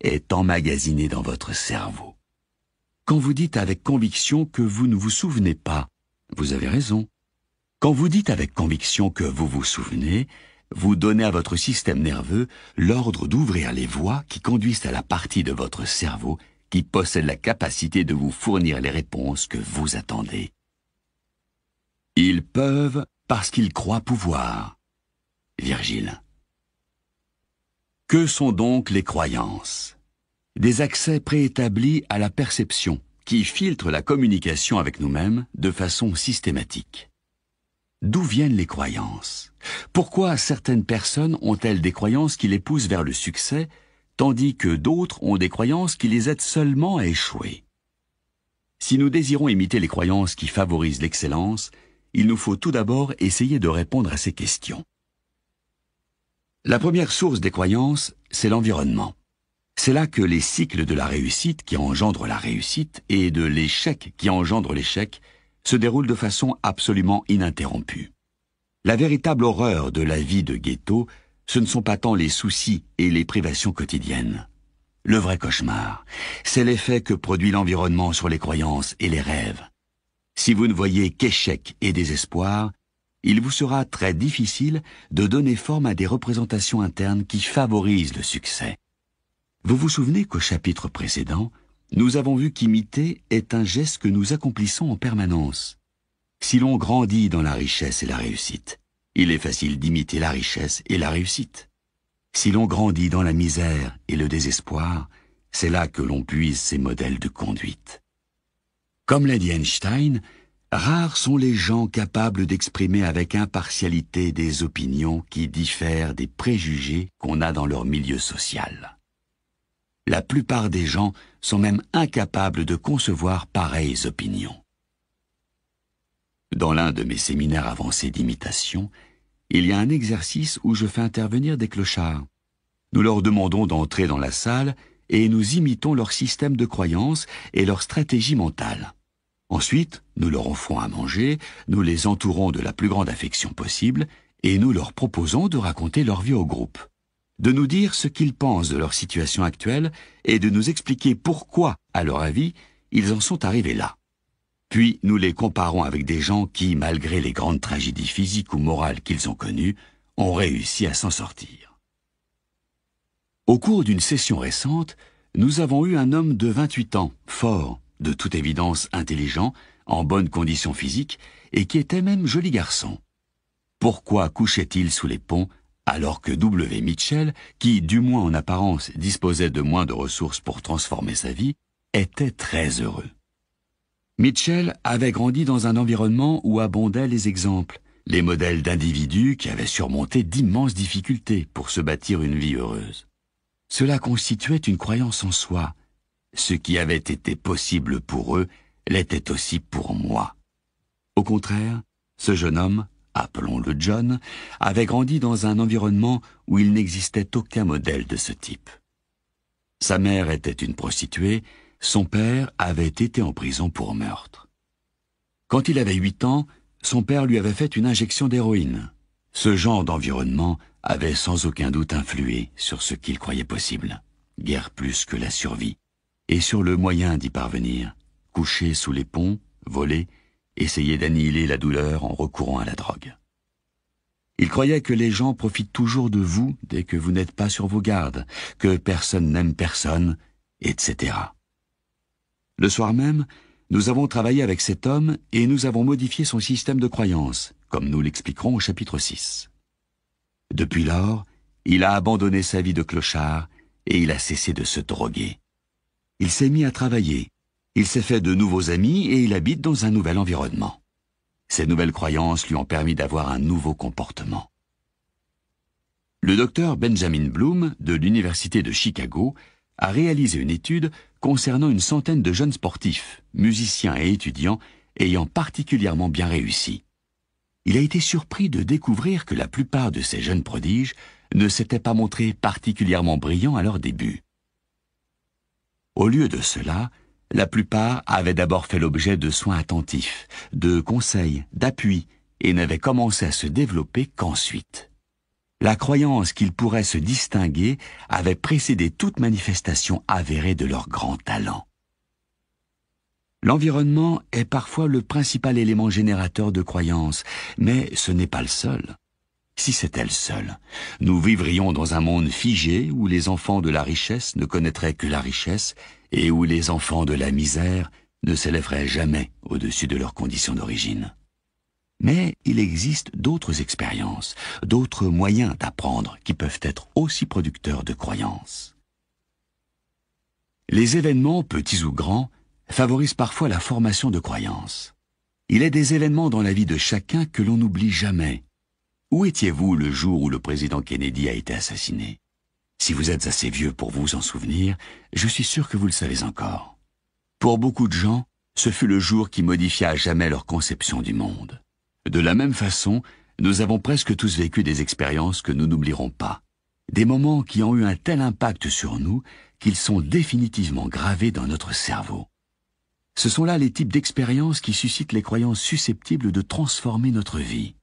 est emmagasiné dans votre cerveau. Quand vous dites avec conviction que vous ne vous souvenez pas, vous avez raison. Quand vous dites avec conviction que vous vous souvenez, vous donnez à votre système nerveux l'ordre d'ouvrir les voies qui conduisent à la partie de votre cerveau qui possède la capacité de vous fournir les réponses que vous attendez. Ils peuvent parce qu'ils croient pouvoir. Virgile. Que sont donc les croyances Des accès préétablis à la perception qui filtrent la communication avec nous-mêmes de façon systématique. D'où viennent les croyances Pourquoi certaines personnes ont-elles des croyances qui les poussent vers le succès, tandis que d'autres ont des croyances qui les aident seulement à échouer Si nous désirons imiter les croyances qui favorisent l'excellence, il nous faut tout d'abord essayer de répondre à ces questions. La première source des croyances, c'est l'environnement. C'est là que les cycles de la réussite qui engendre la réussite et de l'échec qui engendre l'échec se déroulent de façon absolument ininterrompue. La véritable horreur de la vie de ghetto, ce ne sont pas tant les soucis et les privations quotidiennes. Le vrai cauchemar, c'est l'effet que produit l'environnement sur les croyances et les rêves. Si vous ne voyez qu'échec et désespoir, il vous sera très difficile de donner forme à des représentations internes qui favorisent le succès. Vous vous souvenez qu'au chapitre précédent, nous avons vu qu'imiter est un geste que nous accomplissons en permanence. Si l'on grandit dans la richesse et la réussite, il est facile d'imiter la richesse et la réussite. Si l'on grandit dans la misère et le désespoir, c'est là que l'on puise ses modèles de conduite. Comme l'a dit Einstein, rares sont les gens capables d'exprimer avec impartialité des opinions qui diffèrent des préjugés qu'on a dans leur milieu social. La plupart des gens sont même incapables de concevoir pareilles opinions. Dans l'un de mes séminaires avancés d'imitation, il y a un exercice où je fais intervenir des clochards. Nous leur demandons d'entrer dans la salle et nous imitons leur système de croyance et leur stratégie mentale. Ensuite, nous leur offrons à manger, nous les entourons de la plus grande affection possible, et nous leur proposons de raconter leur vie au groupe, de nous dire ce qu'ils pensent de leur situation actuelle et de nous expliquer pourquoi, à leur avis, ils en sont arrivés là. Puis nous les comparons avec des gens qui, malgré les grandes tragédies physiques ou morales qu'ils ont connues, ont réussi à s'en sortir. Au cours d'une session récente, nous avons eu un homme de 28 ans, fort, de toute évidence intelligent, en bonne condition physique, et qui était même joli garçon. Pourquoi couchait-il sous les ponts alors que W. Mitchell, qui, du moins en apparence, disposait de moins de ressources pour transformer sa vie, était très heureux Mitchell avait grandi dans un environnement où abondaient les exemples, les modèles d'individus qui avaient surmonté d'immenses difficultés pour se bâtir une vie heureuse. Cela constituait une croyance en soi. Ce qui avait été possible pour eux l'était aussi pour moi. Au contraire, ce jeune homme, appelons-le John, avait grandi dans un environnement où il n'existait aucun modèle de ce type. Sa mère était une prostituée, son père avait été en prison pour meurtre. Quand il avait huit ans, son père lui avait fait une injection d'héroïne. Ce genre d'environnement avait sans aucun doute influé sur ce qu'il croyait possible, guère plus que la survie, et sur le moyen d'y parvenir, coucher sous les ponts, voler, essayer d'annihiler la douleur en recourant à la drogue. Il croyait que les gens profitent toujours de vous dès que vous n'êtes pas sur vos gardes, que personne n'aime personne, etc. Le soir même, nous avons travaillé avec cet homme et nous avons modifié son système de croyance, comme nous l'expliquerons au chapitre 6. Depuis lors, il a abandonné sa vie de clochard et il a cessé de se droguer. Il s'est mis à travailler, il s'est fait de nouveaux amis et il habite dans un nouvel environnement. Ses nouvelles croyances lui ont permis d'avoir un nouveau comportement. Le docteur Benjamin Bloom de l'Université de Chicago a réalisé une étude concernant une centaine de jeunes sportifs, musiciens et étudiants ayant particulièrement bien réussi il a été surpris de découvrir que la plupart de ces jeunes prodiges ne s'étaient pas montrés particulièrement brillants à leur début. Au lieu de cela, la plupart avaient d'abord fait l'objet de soins attentifs, de conseils, d'appuis, et n'avaient commencé à se développer qu'ensuite. La croyance qu'ils pourraient se distinguer avait précédé toute manifestation avérée de leur grand talent. L'environnement est parfois le principal élément générateur de croyances, mais ce n'est pas le seul. Si c'était le seul, nous vivrions dans un monde figé où les enfants de la richesse ne connaîtraient que la richesse et où les enfants de la misère ne s'élèveraient jamais au-dessus de leurs conditions d'origine. Mais il existe d'autres expériences, d'autres moyens d'apprendre qui peuvent être aussi producteurs de croyances. Les événements, petits ou grands, favorise parfois la formation de croyances. Il est des événements dans la vie de chacun que l'on n'oublie jamais. Où étiez-vous le jour où le président Kennedy a été assassiné Si vous êtes assez vieux pour vous en souvenir, je suis sûr que vous le savez encore. Pour beaucoup de gens, ce fut le jour qui modifia à jamais leur conception du monde. De la même façon, nous avons presque tous vécu des expériences que nous n'oublierons pas, des moments qui ont eu un tel impact sur nous qu'ils sont définitivement gravés dans notre cerveau. Ce sont là les types d'expériences qui suscitent les croyances susceptibles de transformer notre vie.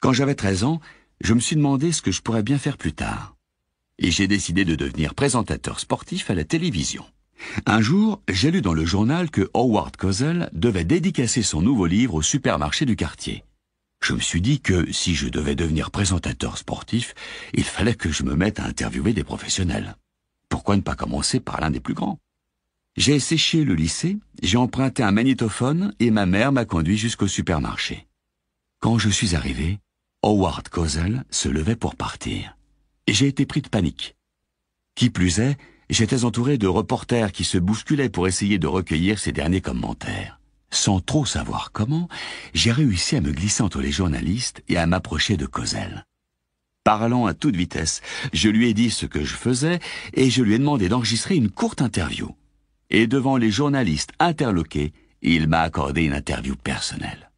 Quand j'avais 13 ans, je me suis demandé ce que je pourrais bien faire plus tard. Et j'ai décidé de devenir présentateur sportif à la télévision. Un jour, j'ai lu dans le journal que Howard Cosell devait dédicacer son nouveau livre au supermarché du quartier. Je me suis dit que si je devais devenir présentateur sportif, il fallait que je me mette à interviewer des professionnels. Pourquoi ne pas commencer par l'un des plus grands J'ai séché le lycée, j'ai emprunté un magnétophone et ma mère m'a conduit jusqu'au supermarché. Quand je suis arrivé, Howard Cosell se levait pour partir. J'ai été pris de panique. Qui plus est, j'étais entouré de reporters qui se bousculaient pour essayer de recueillir ses derniers commentaires. Sans trop savoir comment, j'ai réussi à me glisser entre les journalistes et à m'approcher de Cosell. Parlant à toute vitesse, je lui ai dit ce que je faisais et je lui ai demandé d'enregistrer une courte interview. Et devant les journalistes interloqués, il m'a accordé une interview personnelle.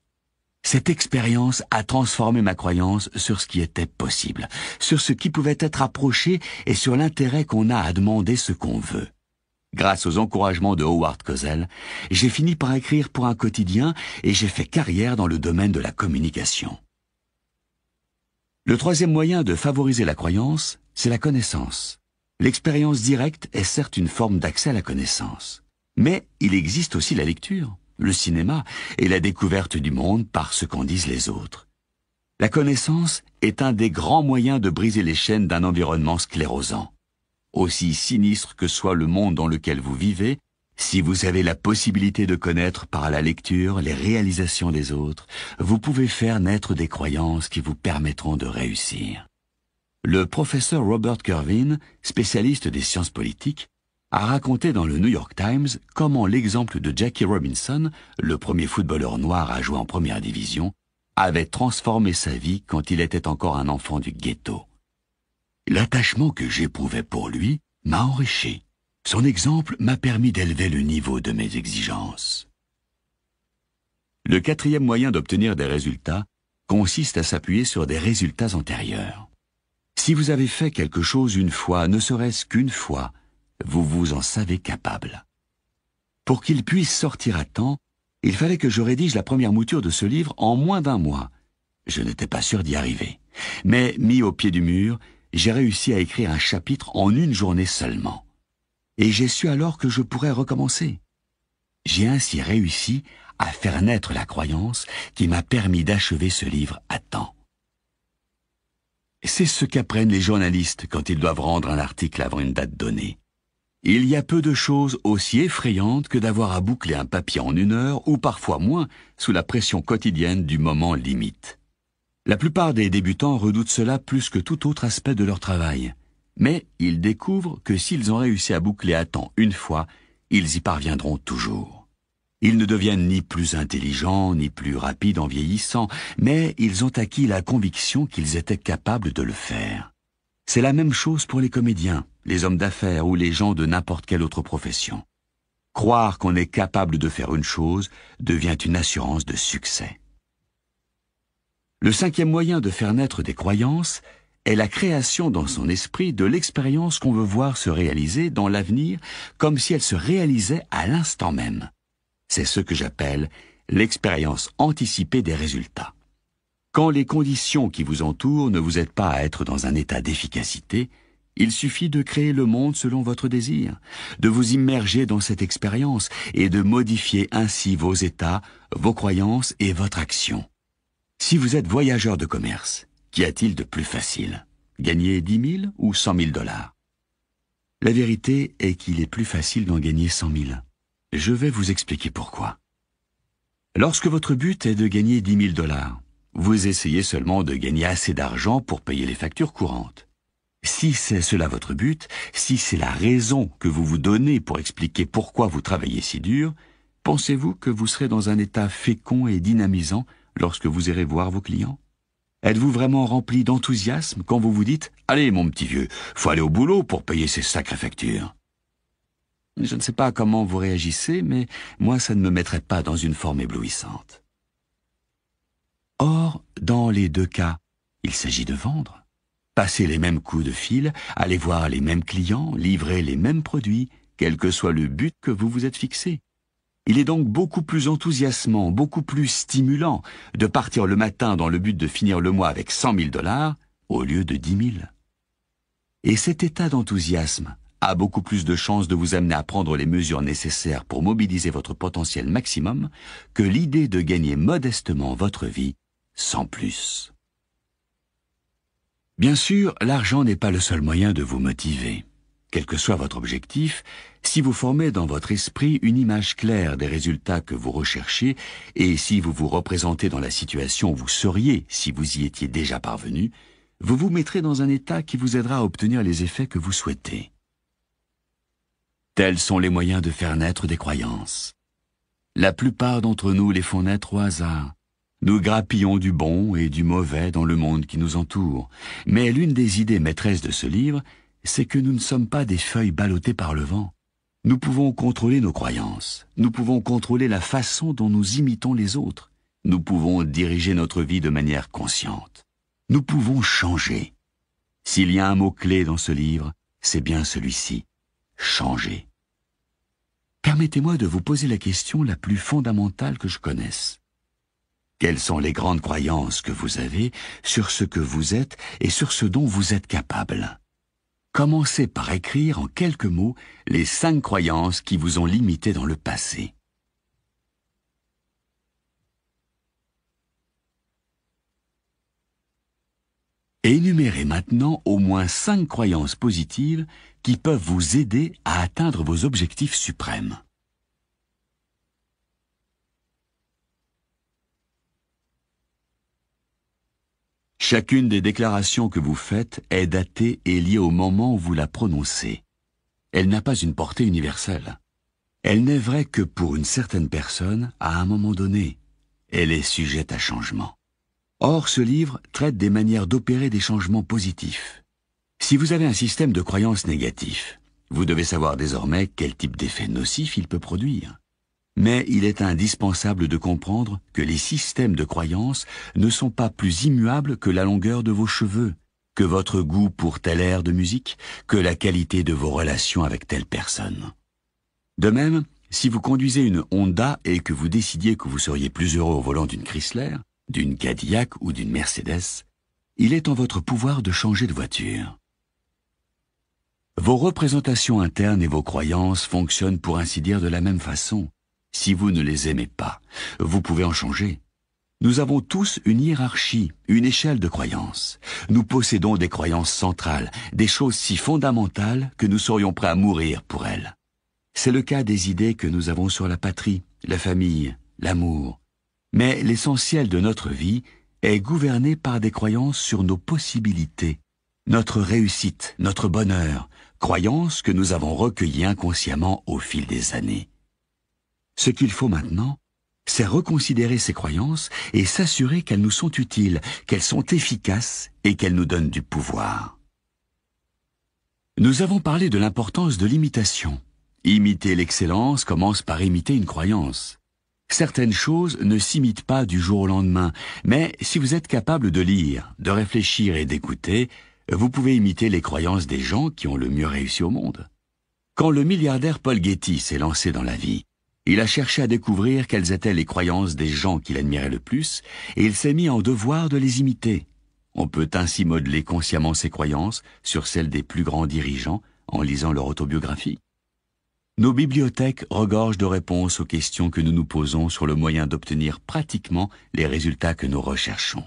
Cette expérience a transformé ma croyance sur ce qui était possible, sur ce qui pouvait être approché et sur l'intérêt qu'on a à demander ce qu'on veut. Grâce aux encouragements de Howard Cosell, j'ai fini par écrire pour un quotidien et j'ai fait carrière dans le domaine de la communication. Le troisième moyen de favoriser la croyance, c'est la connaissance. L'expérience directe est certes une forme d'accès à la connaissance. Mais il existe aussi la lecture, le cinéma et la découverte du monde par ce qu'en disent les autres. La connaissance est un des grands moyens de briser les chaînes d'un environnement sclérosant. Aussi sinistre que soit le monde dans lequel vous vivez, si vous avez la possibilité de connaître par la lecture les réalisations des autres, vous pouvez faire naître des croyances qui vous permettront de réussir. Le professeur Robert Kervin, spécialiste des sciences politiques, a raconté dans le New York Times comment l'exemple de Jackie Robinson, le premier footballeur noir à jouer en première division, avait transformé sa vie quand il était encore un enfant du ghetto. L'attachement que j'éprouvais pour lui m'a enrichi. Son exemple m'a permis d'élever le niveau de mes exigences. Le quatrième moyen d'obtenir des résultats consiste à s'appuyer sur des résultats antérieurs. Si vous avez fait quelque chose une fois, ne serait-ce qu'une fois, vous vous en savez capable. Pour qu'il puisse sortir à temps, il fallait que je rédige la première mouture de ce livre en moins d'un mois. Je n'étais pas sûr d'y arriver. Mais mis au pied du mur, j'ai réussi à écrire un chapitre en une journée seulement et j'ai su alors que je pourrais recommencer. J'ai ainsi réussi à faire naître la croyance qui m'a permis d'achever ce livre à temps. C'est ce qu'apprennent les journalistes quand ils doivent rendre un article avant une date donnée. Il y a peu de choses aussi effrayantes que d'avoir à boucler un papier en une heure ou parfois moins sous la pression quotidienne du moment limite. La plupart des débutants redoutent cela plus que tout autre aspect de leur travail mais ils découvrent que s'ils ont réussi à boucler à temps une fois, ils y parviendront toujours. Ils ne deviennent ni plus intelligents, ni plus rapides en vieillissant, mais ils ont acquis la conviction qu'ils étaient capables de le faire. C'est la même chose pour les comédiens, les hommes d'affaires ou les gens de n'importe quelle autre profession. Croire qu'on est capable de faire une chose devient une assurance de succès. Le cinquième moyen de faire naître des croyances, est la création dans son esprit de l'expérience qu'on veut voir se réaliser dans l'avenir comme si elle se réalisait à l'instant même. C'est ce que j'appelle l'expérience anticipée des résultats. Quand les conditions qui vous entourent ne vous aident pas à être dans un état d'efficacité, il suffit de créer le monde selon votre désir, de vous immerger dans cette expérience et de modifier ainsi vos états, vos croyances et votre action. Si vous êtes voyageur de commerce, Qu'y a-t-il de plus facile Gagner 10 000 ou 100 000 dollars La vérité est qu'il est plus facile d'en gagner 100 000. Je vais vous expliquer pourquoi. Lorsque votre but est de gagner dix mille dollars, vous essayez seulement de gagner assez d'argent pour payer les factures courantes. Si c'est cela votre but, si c'est la raison que vous vous donnez pour expliquer pourquoi vous travaillez si dur, pensez-vous que vous serez dans un état fécond et dynamisant lorsque vous irez voir vos clients Êtes-vous vraiment rempli d'enthousiasme quand vous vous dites ⁇ Allez, mon petit vieux, faut aller au boulot pour payer ces sacrées factures ⁇ Je ne sais pas comment vous réagissez, mais moi ça ne me mettrait pas dans une forme éblouissante. Or, dans les deux cas, il s'agit de vendre. Passer les mêmes coups de fil, aller voir les mêmes clients, livrer les mêmes produits, quel que soit le but que vous vous êtes fixé. Il est donc beaucoup plus enthousiasmant, beaucoup plus stimulant de partir le matin dans le but de finir le mois avec 100 000 dollars au lieu de 10 000. Et cet état d'enthousiasme a beaucoup plus de chances de vous amener à prendre les mesures nécessaires pour mobiliser votre potentiel maximum que l'idée de gagner modestement votre vie sans plus. Bien sûr, l'argent n'est pas le seul moyen de vous motiver. Quel que soit votre objectif, si vous formez dans votre esprit une image claire des résultats que vous recherchez, et si vous vous représentez dans la situation où vous seriez si vous y étiez déjà parvenu, vous vous mettrez dans un état qui vous aidera à obtenir les effets que vous souhaitez. Tels sont les moyens de faire naître des croyances. La plupart d'entre nous les font naître au hasard. Nous grappillons du bon et du mauvais dans le monde qui nous entoure. Mais l'une des idées maîtresses de ce livre, c'est que nous ne sommes pas des feuilles ballottées par le vent. Nous pouvons contrôler nos croyances, nous pouvons contrôler la façon dont nous imitons les autres, nous pouvons diriger notre vie de manière consciente, nous pouvons changer. S'il y a un mot-clé dans ce livre, c'est bien celui-ci, changer. Permettez-moi de vous poser la question la plus fondamentale que je connaisse. Quelles sont les grandes croyances que vous avez sur ce que vous êtes et sur ce dont vous êtes capable Commencez par écrire en quelques mots les cinq croyances qui vous ont limité dans le passé. Énumérez maintenant au moins cinq croyances positives qui peuvent vous aider à atteindre vos objectifs suprêmes. Chacune des déclarations que vous faites est datée et liée au moment où vous la prononcez. Elle n'a pas une portée universelle. Elle n'est vraie que pour une certaine personne à un moment donné. Elle est sujette à changement. Or, ce livre traite des manières d'opérer des changements positifs. Si vous avez un système de croyances négatif, vous devez savoir désormais quel type d'effet nocif il peut produire. Mais il est indispensable de comprendre que les systèmes de croyances ne sont pas plus immuables que la longueur de vos cheveux, que votre goût pour tel air de musique, que la qualité de vos relations avec telle personne. De même, si vous conduisez une Honda et que vous décidiez que vous seriez plus heureux au volant d'une Chrysler, d'une Cadillac ou d'une Mercedes, il est en votre pouvoir de changer de voiture. Vos représentations internes et vos croyances fonctionnent pour ainsi dire de la même façon. Si vous ne les aimez pas, vous pouvez en changer. Nous avons tous une hiérarchie, une échelle de croyances. Nous possédons des croyances centrales, des choses si fondamentales que nous serions prêts à mourir pour elles. C'est le cas des idées que nous avons sur la patrie, la famille, l'amour. Mais l'essentiel de notre vie est gouverné par des croyances sur nos possibilités, notre réussite, notre bonheur, croyances que nous avons recueillies inconsciemment au fil des années. Ce qu'il faut maintenant, c'est reconsidérer ces croyances et s'assurer qu'elles nous sont utiles, qu'elles sont efficaces et qu'elles nous donnent du pouvoir. Nous avons parlé de l'importance de l'imitation. Imiter l'excellence commence par imiter une croyance. Certaines choses ne s'imitent pas du jour au lendemain, mais si vous êtes capable de lire, de réfléchir et d'écouter, vous pouvez imiter les croyances des gens qui ont le mieux réussi au monde. Quand le milliardaire Paul Getty s'est lancé dans la vie, il a cherché à découvrir quelles étaient les croyances des gens qu'il admirait le plus, et il s'est mis en devoir de les imiter. On peut ainsi modeler consciemment ses croyances sur celles des plus grands dirigeants en lisant leur autobiographie. Nos bibliothèques regorgent de réponses aux questions que nous nous posons sur le moyen d'obtenir pratiquement les résultats que nous recherchons.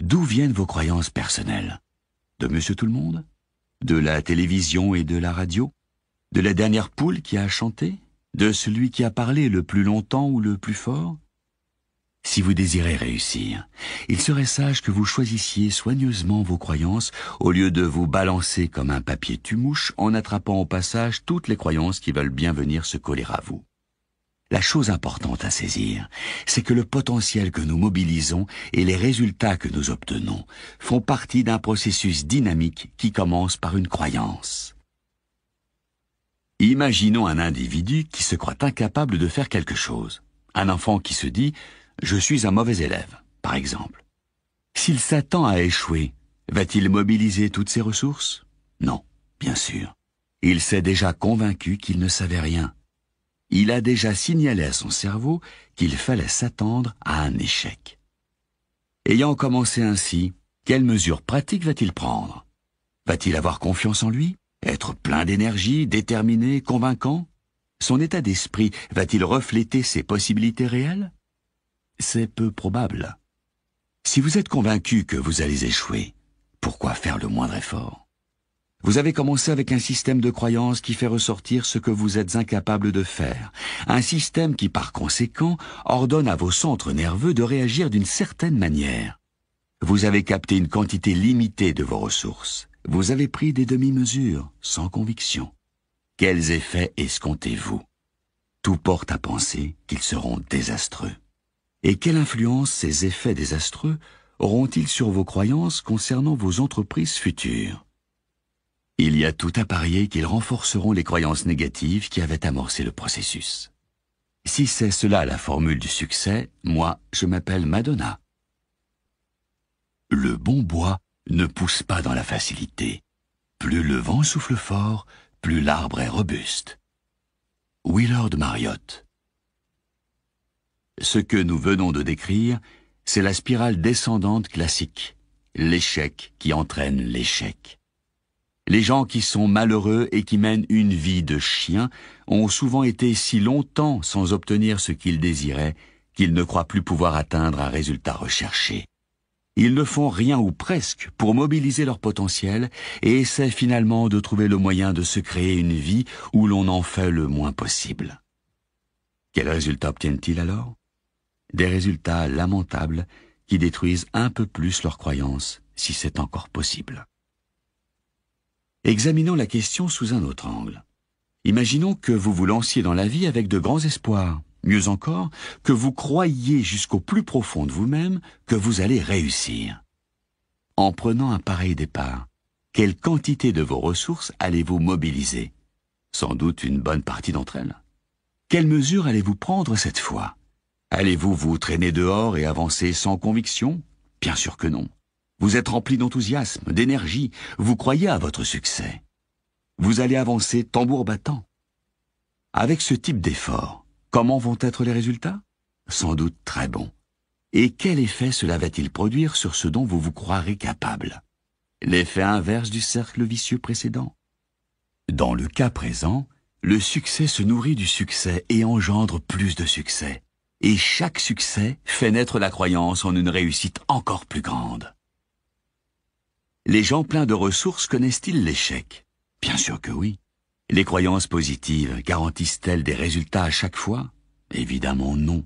D'où viennent vos croyances personnelles De Monsieur Tout-le-Monde De la télévision et de la radio De la dernière poule qui a chanté de celui qui a parlé le plus longtemps ou le plus fort Si vous désirez réussir, il serait sage que vous choisissiez soigneusement vos croyances au lieu de vous balancer comme un papier tumouche en attrapant au passage toutes les croyances qui veulent bien venir se coller à vous. La chose importante à saisir, c'est que le potentiel que nous mobilisons et les résultats que nous obtenons font partie d'un processus dynamique qui commence par une croyance. Imaginons un individu qui se croit incapable de faire quelque chose. Un enfant qui se dit ⁇ Je suis un mauvais élève ⁇ par exemple. S'il s'attend à échouer, va-t-il mobiliser toutes ses ressources Non, bien sûr. Il s'est déjà convaincu qu'il ne savait rien. Il a déjà signalé à son cerveau qu'il fallait s'attendre à un échec. Ayant commencé ainsi, quelles mesures pratiques va-t-il prendre Va-t-il avoir confiance en lui être plein d'énergie, déterminé, convaincant Son état d'esprit va-t-il refléter ses possibilités réelles C'est peu probable. Si vous êtes convaincu que vous allez échouer, pourquoi faire le moindre effort Vous avez commencé avec un système de croyance qui fait ressortir ce que vous êtes incapable de faire, un système qui par conséquent ordonne à vos centres nerveux de réagir d'une certaine manière. Vous avez capté une quantité limitée de vos ressources. Vous avez pris des demi-mesures, sans conviction. Quels effets escomptez-vous Tout porte à penser qu'ils seront désastreux. Et quelle influence ces effets désastreux auront-ils sur vos croyances concernant vos entreprises futures Il y a tout à parier qu'ils renforceront les croyances négatives qui avaient amorcé le processus. Si c'est cela la formule du succès, moi, je m'appelle Madonna. Le bon bois ne pousse pas dans la facilité. Plus le vent souffle fort, plus l'arbre est robuste. Willard Marriott Ce que nous venons de décrire, c'est la spirale descendante classique, l'échec qui entraîne l'échec. Les gens qui sont malheureux et qui mènent une vie de chien ont souvent été si longtemps sans obtenir ce qu'ils désiraient qu'ils ne croient plus pouvoir atteindre un résultat recherché. Ils ne font rien ou presque pour mobiliser leur potentiel et essaient finalement de trouver le moyen de se créer une vie où l'on en fait le moins possible. Quels résultats obtiennent-ils alors Des résultats lamentables qui détruisent un peu plus leurs croyances, si c'est encore possible. Examinons la question sous un autre angle. Imaginons que vous vous lanciez dans la vie avec de grands espoirs. Mieux encore, que vous croyez jusqu'au plus profond de vous-même que vous allez réussir. En prenant un pareil départ, quelle quantité de vos ressources allez-vous mobiliser Sans doute une bonne partie d'entre elles. Quelles mesures allez-vous prendre cette fois Allez-vous vous traîner dehors et avancer sans conviction Bien sûr que non. Vous êtes rempli d'enthousiasme, d'énergie, vous croyez à votre succès. Vous allez avancer tambour battant. Avec ce type d'effort, Comment vont être les résultats Sans doute très bons. Et quel effet cela va-t-il produire sur ce dont vous vous croirez capable L'effet inverse du cercle vicieux précédent. Dans le cas présent, le succès se nourrit du succès et engendre plus de succès. Et chaque succès fait naître la croyance en une réussite encore plus grande. Les gens pleins de ressources connaissent-ils l'échec Bien sûr que oui. Les croyances positives garantissent-elles des résultats à chaque fois Évidemment non.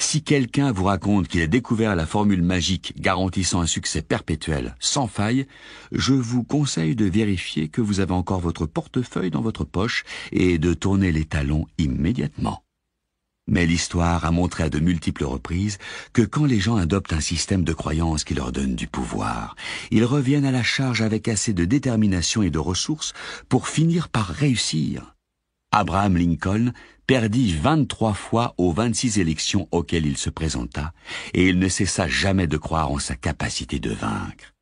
Si quelqu'un vous raconte qu'il a découvert la formule magique garantissant un succès perpétuel, sans faille, je vous conseille de vérifier que vous avez encore votre portefeuille dans votre poche et de tourner les talons immédiatement. Mais l'histoire a montré à de multiples reprises que quand les gens adoptent un système de croyance qui leur donne du pouvoir, ils reviennent à la charge avec assez de détermination et de ressources pour finir par réussir. Abraham Lincoln perdit 23 fois aux 26 élections auxquelles il se présenta, et il ne cessa jamais de croire en sa capacité de vaincre.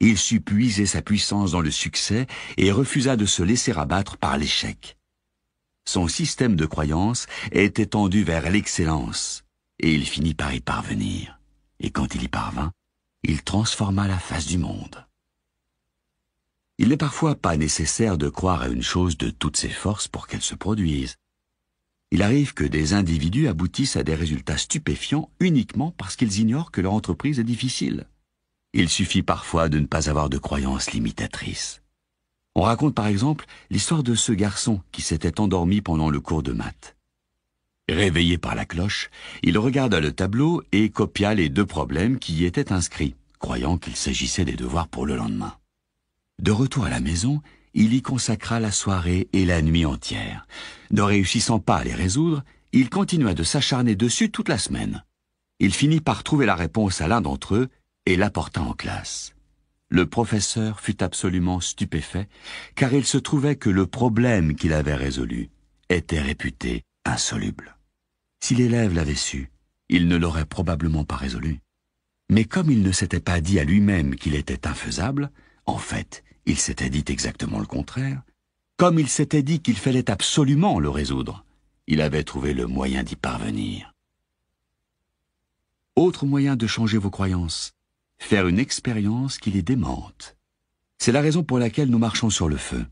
Il sut puiser sa puissance dans le succès et refusa de se laisser abattre par l'échec son système de croyance est étendu vers l'excellence, et il finit par y parvenir. Et quand il y parvint, il transforma la face du monde. Il n'est parfois pas nécessaire de croire à une chose de toutes ses forces pour qu'elle se produise. Il arrive que des individus aboutissent à des résultats stupéfiants uniquement parce qu'ils ignorent que leur entreprise est difficile. Il suffit parfois de ne pas avoir de croyances limitatrices. On raconte par exemple l'histoire de ce garçon qui s'était endormi pendant le cours de maths. Réveillé par la cloche, il regarda le tableau et copia les deux problèmes qui y étaient inscrits, croyant qu'il s'agissait des devoirs pour le lendemain. De retour à la maison, il y consacra la soirée et la nuit entière. Ne réussissant pas à les résoudre, il continua de s'acharner dessus toute la semaine. Il finit par trouver la réponse à l'un d'entre eux et l'apporta en classe. Le professeur fut absolument stupéfait, car il se trouvait que le problème qu'il avait résolu était réputé insoluble. Si l'élève l'avait su, il ne l'aurait probablement pas résolu. Mais comme il ne s'était pas dit à lui-même qu'il était infaisable, en fait, il s'était dit exactement le contraire, comme il s'était dit qu'il fallait absolument le résoudre, il avait trouvé le moyen d'y parvenir. Autre moyen de changer vos croyances, faire une expérience qui les démente. C'est la raison pour laquelle nous marchons sur le feu.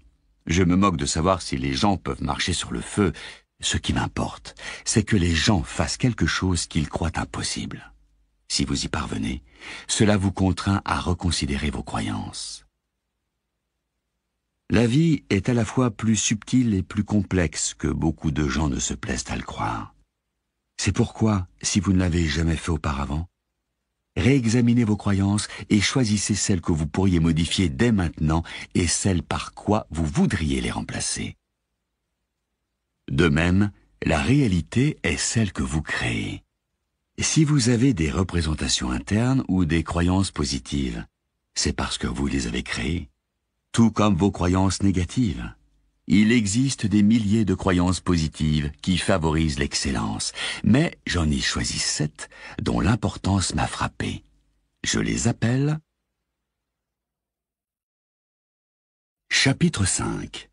Je me moque de savoir si les gens peuvent marcher sur le feu. Ce qui m'importe, c'est que les gens fassent quelque chose qu'ils croient impossible. Si vous y parvenez, cela vous contraint à reconsidérer vos croyances. La vie est à la fois plus subtile et plus complexe que beaucoup de gens ne se plaisent à le croire. C'est pourquoi, si vous ne l'avez jamais fait auparavant, Réexaminez vos croyances et choisissez celles que vous pourriez modifier dès maintenant et celles par quoi vous voudriez les remplacer. De même, la réalité est celle que vous créez. Si vous avez des représentations internes ou des croyances positives, c'est parce que vous les avez créées, tout comme vos croyances négatives. Il existe des milliers de croyances positives qui favorisent l'excellence, mais j'en ai choisi sept dont l'importance m'a frappé. Je les appelle Chapitre 5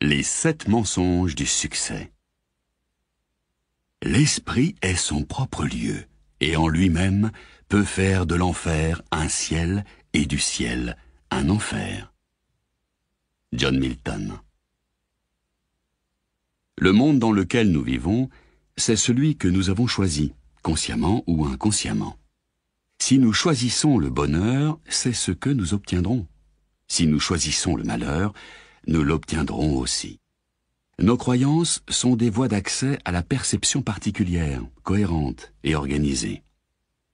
Les sept mensonges du succès L'esprit est son propre lieu, et en lui-même peut faire de l'enfer un ciel et du ciel un enfer. John Milton. Le monde dans lequel nous vivons, c'est celui que nous avons choisi, consciemment ou inconsciemment. Si nous choisissons le bonheur, c'est ce que nous obtiendrons. Si nous choisissons le malheur, nous l'obtiendrons aussi. Nos croyances sont des voies d'accès à la perception particulière, cohérente et organisée.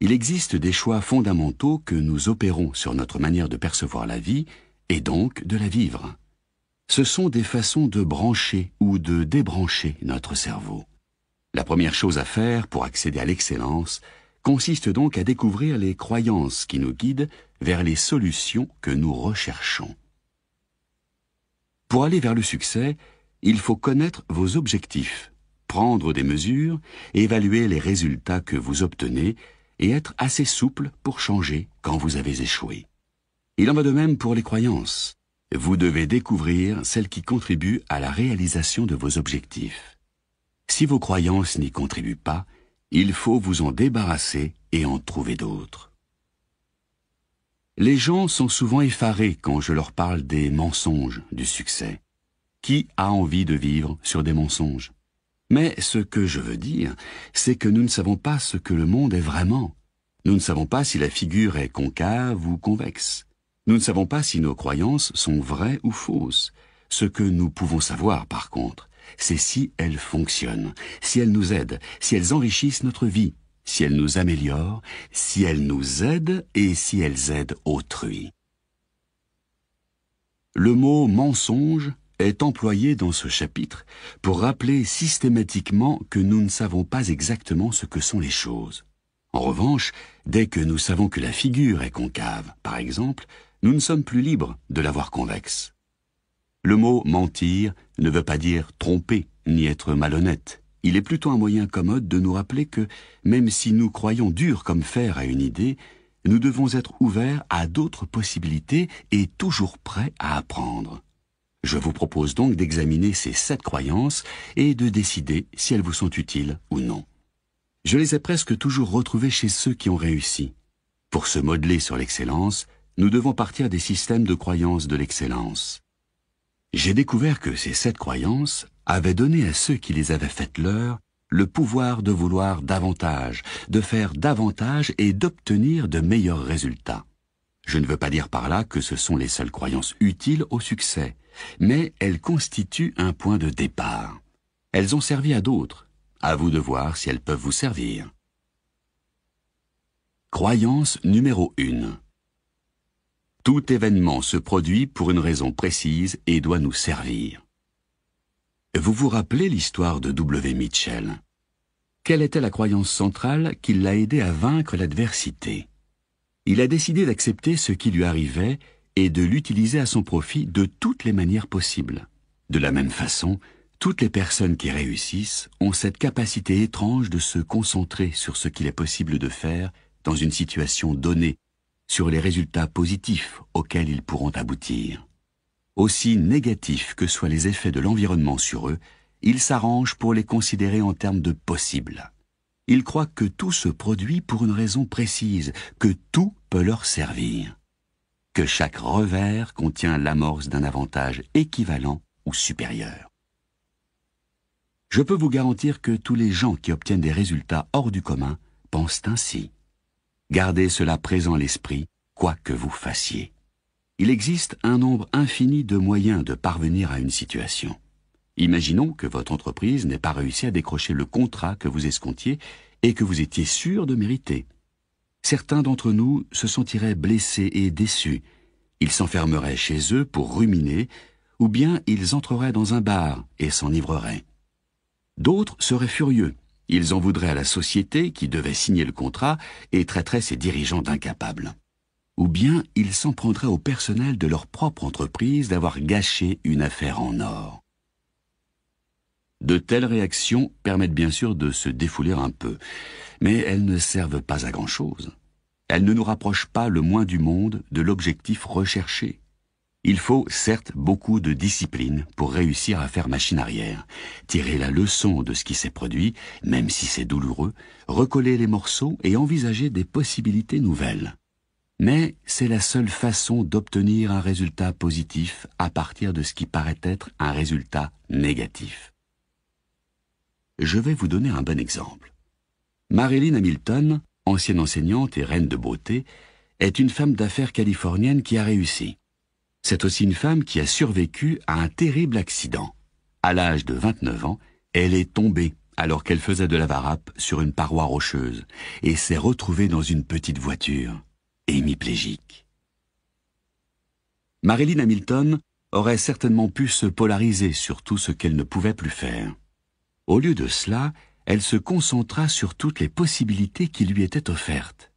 Il existe des choix fondamentaux que nous opérons sur notre manière de percevoir la vie et donc de la vivre ce sont des façons de brancher ou de débrancher notre cerveau. La première chose à faire pour accéder à l'excellence consiste donc à découvrir les croyances qui nous guident vers les solutions que nous recherchons. Pour aller vers le succès, il faut connaître vos objectifs, prendre des mesures, évaluer les résultats que vous obtenez et être assez souple pour changer quand vous avez échoué. Il en va de même pour les croyances vous devez découvrir celle qui contribue à la réalisation de vos objectifs. Si vos croyances n'y contribuent pas, il faut vous en débarrasser et en trouver d'autres. Les gens sont souvent effarés quand je leur parle des mensonges du succès. Qui a envie de vivre sur des mensonges Mais ce que je veux dire, c'est que nous ne savons pas ce que le monde est vraiment. Nous ne savons pas si la figure est concave ou convexe. Nous ne savons pas si nos croyances sont vraies ou fausses. Ce que nous pouvons savoir, par contre, c'est si elles fonctionnent, si elles nous aident, si elles enrichissent notre vie, si elles nous améliorent, si elles nous aident et si elles aident autrui. Le mot mensonge est employé dans ce chapitre pour rappeler systématiquement que nous ne savons pas exactement ce que sont les choses. En revanche, dès que nous savons que la figure est concave, par exemple, nous ne sommes plus libres de l'avoir convexe. Le mot mentir ne veut pas dire tromper, ni être malhonnête. Il est plutôt un moyen commode de nous rappeler que, même si nous croyons dur comme fer à une idée, nous devons être ouverts à d'autres possibilités et toujours prêts à apprendre. Je vous propose donc d'examiner ces sept croyances et de décider si elles vous sont utiles ou non. Je les ai presque toujours retrouvées chez ceux qui ont réussi. Pour se modeler sur l'excellence, nous devons partir des systèmes de croyances de l'excellence. J'ai découvert que ces sept croyances avaient donné à ceux qui les avaient faites leur le pouvoir de vouloir davantage, de faire davantage et d'obtenir de meilleurs résultats. Je ne veux pas dire par là que ce sont les seules croyances utiles au succès, mais elles constituent un point de départ. Elles ont servi à d'autres. À vous de voir si elles peuvent vous servir. Croyance numéro 1. Tout événement se produit pour une raison précise et doit nous servir. Vous vous rappelez l'histoire de W. Mitchell Quelle était la croyance centrale qui l'a aidé à vaincre l'adversité Il a décidé d'accepter ce qui lui arrivait et de l'utiliser à son profit de toutes les manières possibles. De la même façon, toutes les personnes qui réussissent ont cette capacité étrange de se concentrer sur ce qu'il est possible de faire dans une situation donnée sur les résultats positifs auxquels ils pourront aboutir. Aussi négatifs que soient les effets de l'environnement sur eux, ils s'arrangent pour les considérer en termes de possibles. Ils croient que tout se produit pour une raison précise, que tout peut leur servir, que chaque revers contient l'amorce d'un avantage équivalent ou supérieur. Je peux vous garantir que tous les gens qui obtiennent des résultats hors du commun pensent ainsi. Gardez cela présent à l'esprit, quoi que vous fassiez. Il existe un nombre infini de moyens de parvenir à une situation. Imaginons que votre entreprise n'ait pas réussi à décrocher le contrat que vous escomptiez et que vous étiez sûr de mériter. Certains d'entre nous se sentiraient blessés et déçus. Ils s'enfermeraient chez eux pour ruminer, ou bien ils entreraient dans un bar et s'enivreraient. D'autres seraient furieux ils en voudraient à la société qui devait signer le contrat et traiteraient ses dirigeants d'incapables. Ou bien ils s'en prendraient au personnel de leur propre entreprise d'avoir gâché une affaire en or. De telles réactions permettent bien sûr de se défouler un peu, mais elles ne servent pas à grand-chose. Elles ne nous rapprochent pas le moins du monde de l'objectif recherché. Il faut certes beaucoup de discipline pour réussir à faire machine arrière, tirer la leçon de ce qui s'est produit, même si c'est douloureux, recoller les morceaux et envisager des possibilités nouvelles. Mais c'est la seule façon d'obtenir un résultat positif à partir de ce qui paraît être un résultat négatif. Je vais vous donner un bon exemple. Marilyn Hamilton, ancienne enseignante et reine de beauté, est une femme d'affaires californienne qui a réussi. C'est aussi une femme qui a survécu à un terrible accident. À l'âge de 29 ans, elle est tombée alors qu'elle faisait de la varappe sur une paroi rocheuse et s'est retrouvée dans une petite voiture, hémiplégique. Marilyn Hamilton aurait certainement pu se polariser sur tout ce qu'elle ne pouvait plus faire. Au lieu de cela, elle se concentra sur toutes les possibilités qui lui étaient offertes.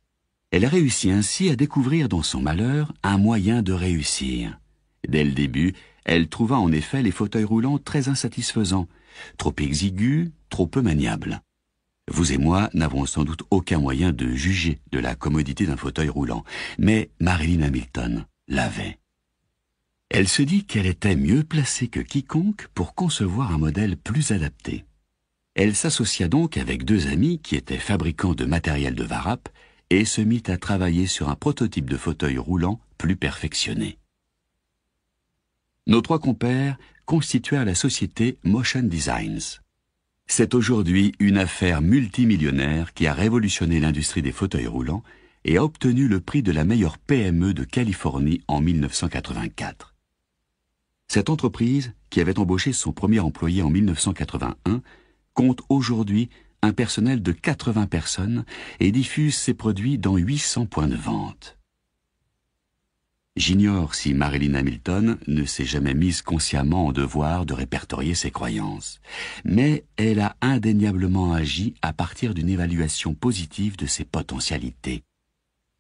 Elle réussit ainsi à découvrir dans son malheur un moyen de réussir. Dès le début, elle trouva en effet les fauteuils roulants très insatisfaisants, trop exigus, trop peu maniables. Vous et moi n'avons sans doute aucun moyen de juger de la commodité d'un fauteuil roulant, mais Marilyn Hamilton l'avait. Elle se dit qu'elle était mieux placée que quiconque pour concevoir un modèle plus adapté. Elle s'associa donc avec deux amis qui étaient fabricants de matériel de varap et se mit à travailler sur un prototype de fauteuil roulant plus perfectionné. Nos trois compères constituèrent la société Motion Designs. C'est aujourd'hui une affaire multimillionnaire qui a révolutionné l'industrie des fauteuils roulants et a obtenu le prix de la meilleure PME de Californie en 1984. Cette entreprise, qui avait embauché son premier employé en 1981, compte aujourd'hui un personnel de 80 personnes et diffuse ses produits dans 800 points de vente. J'ignore si Marilyn Hamilton ne s'est jamais mise consciemment en devoir de répertorier ses croyances, mais elle a indéniablement agi à partir d'une évaluation positive de ses potentialités.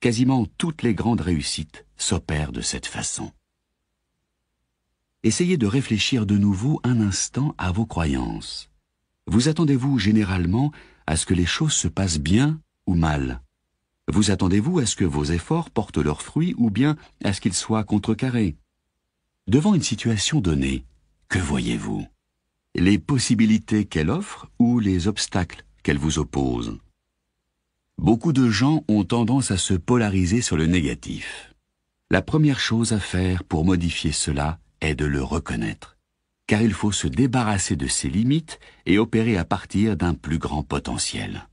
Quasiment toutes les grandes réussites s'opèrent de cette façon. Essayez de réfléchir de nouveau un instant à vos croyances. Vous attendez-vous généralement à ce que les choses se passent bien ou mal Vous attendez-vous à ce que vos efforts portent leurs fruits ou bien à ce qu'ils soient contrecarrés Devant une situation donnée, que voyez-vous Les possibilités qu'elle offre ou les obstacles qu'elle vous oppose Beaucoup de gens ont tendance à se polariser sur le négatif. La première chose à faire pour modifier cela est de le reconnaître car il faut se débarrasser de ses limites et opérer à partir d'un plus grand potentiel.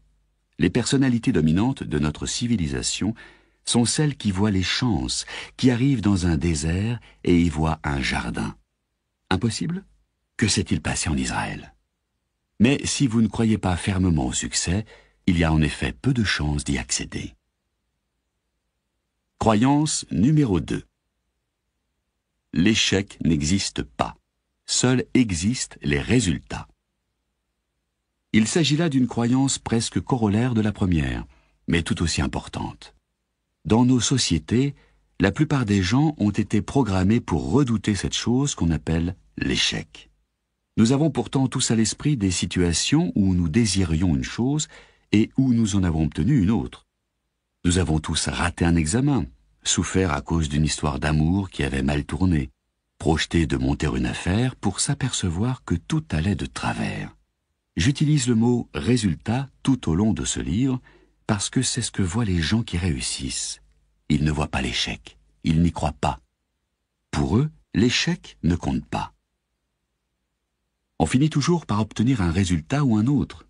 Les personnalités dominantes de notre civilisation sont celles qui voient les chances, qui arrivent dans un désert et y voient un jardin. Impossible Que s'est-il passé en Israël Mais si vous ne croyez pas fermement au succès, il y a en effet peu de chances d'y accéder. Croyance numéro 2. L'échec n'existe pas seuls existent les résultats. Il s'agit là d'une croyance presque corollaire de la première, mais tout aussi importante. Dans nos sociétés, la plupart des gens ont été programmés pour redouter cette chose qu'on appelle l'échec. Nous avons pourtant tous à l'esprit des situations où nous désirions une chose et où nous en avons obtenu une autre. Nous avons tous raté un examen, souffert à cause d'une histoire d'amour qui avait mal tourné, projeté de monter une affaire pour s'apercevoir que tout allait de travers. J'utilise le mot résultat tout au long de ce livre parce que c'est ce que voient les gens qui réussissent. Ils ne voient pas l'échec, ils n'y croient pas. Pour eux, l'échec ne compte pas. On finit toujours par obtenir un résultat ou un autre.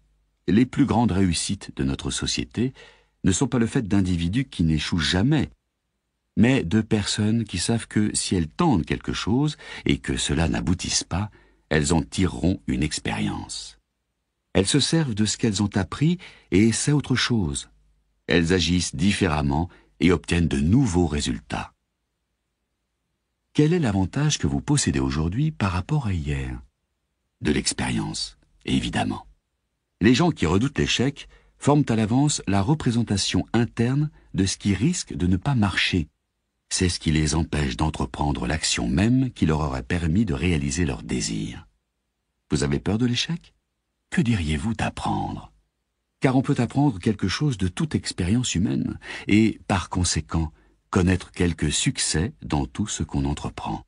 Les plus grandes réussites de notre société ne sont pas le fait d'individus qui n'échouent jamais, mais de personnes qui savent que si elles tentent quelque chose et que cela n'aboutisse pas, elles en tireront une expérience. Elles se servent de ce qu'elles ont appris et essaient autre chose. Elles agissent différemment et obtiennent de nouveaux résultats. Quel est l'avantage que vous possédez aujourd'hui par rapport à hier De l'expérience, évidemment. Les gens qui redoutent l'échec forment à l'avance la représentation interne de ce qui risque de ne pas marcher c'est ce qui les empêche d'entreprendre l'action même qui leur aurait permis de réaliser leurs désirs. Vous avez peur de l'échec Que diriez-vous d'apprendre Car on peut apprendre quelque chose de toute expérience humaine, et, par conséquent, connaître quelques succès dans tout ce qu'on entreprend.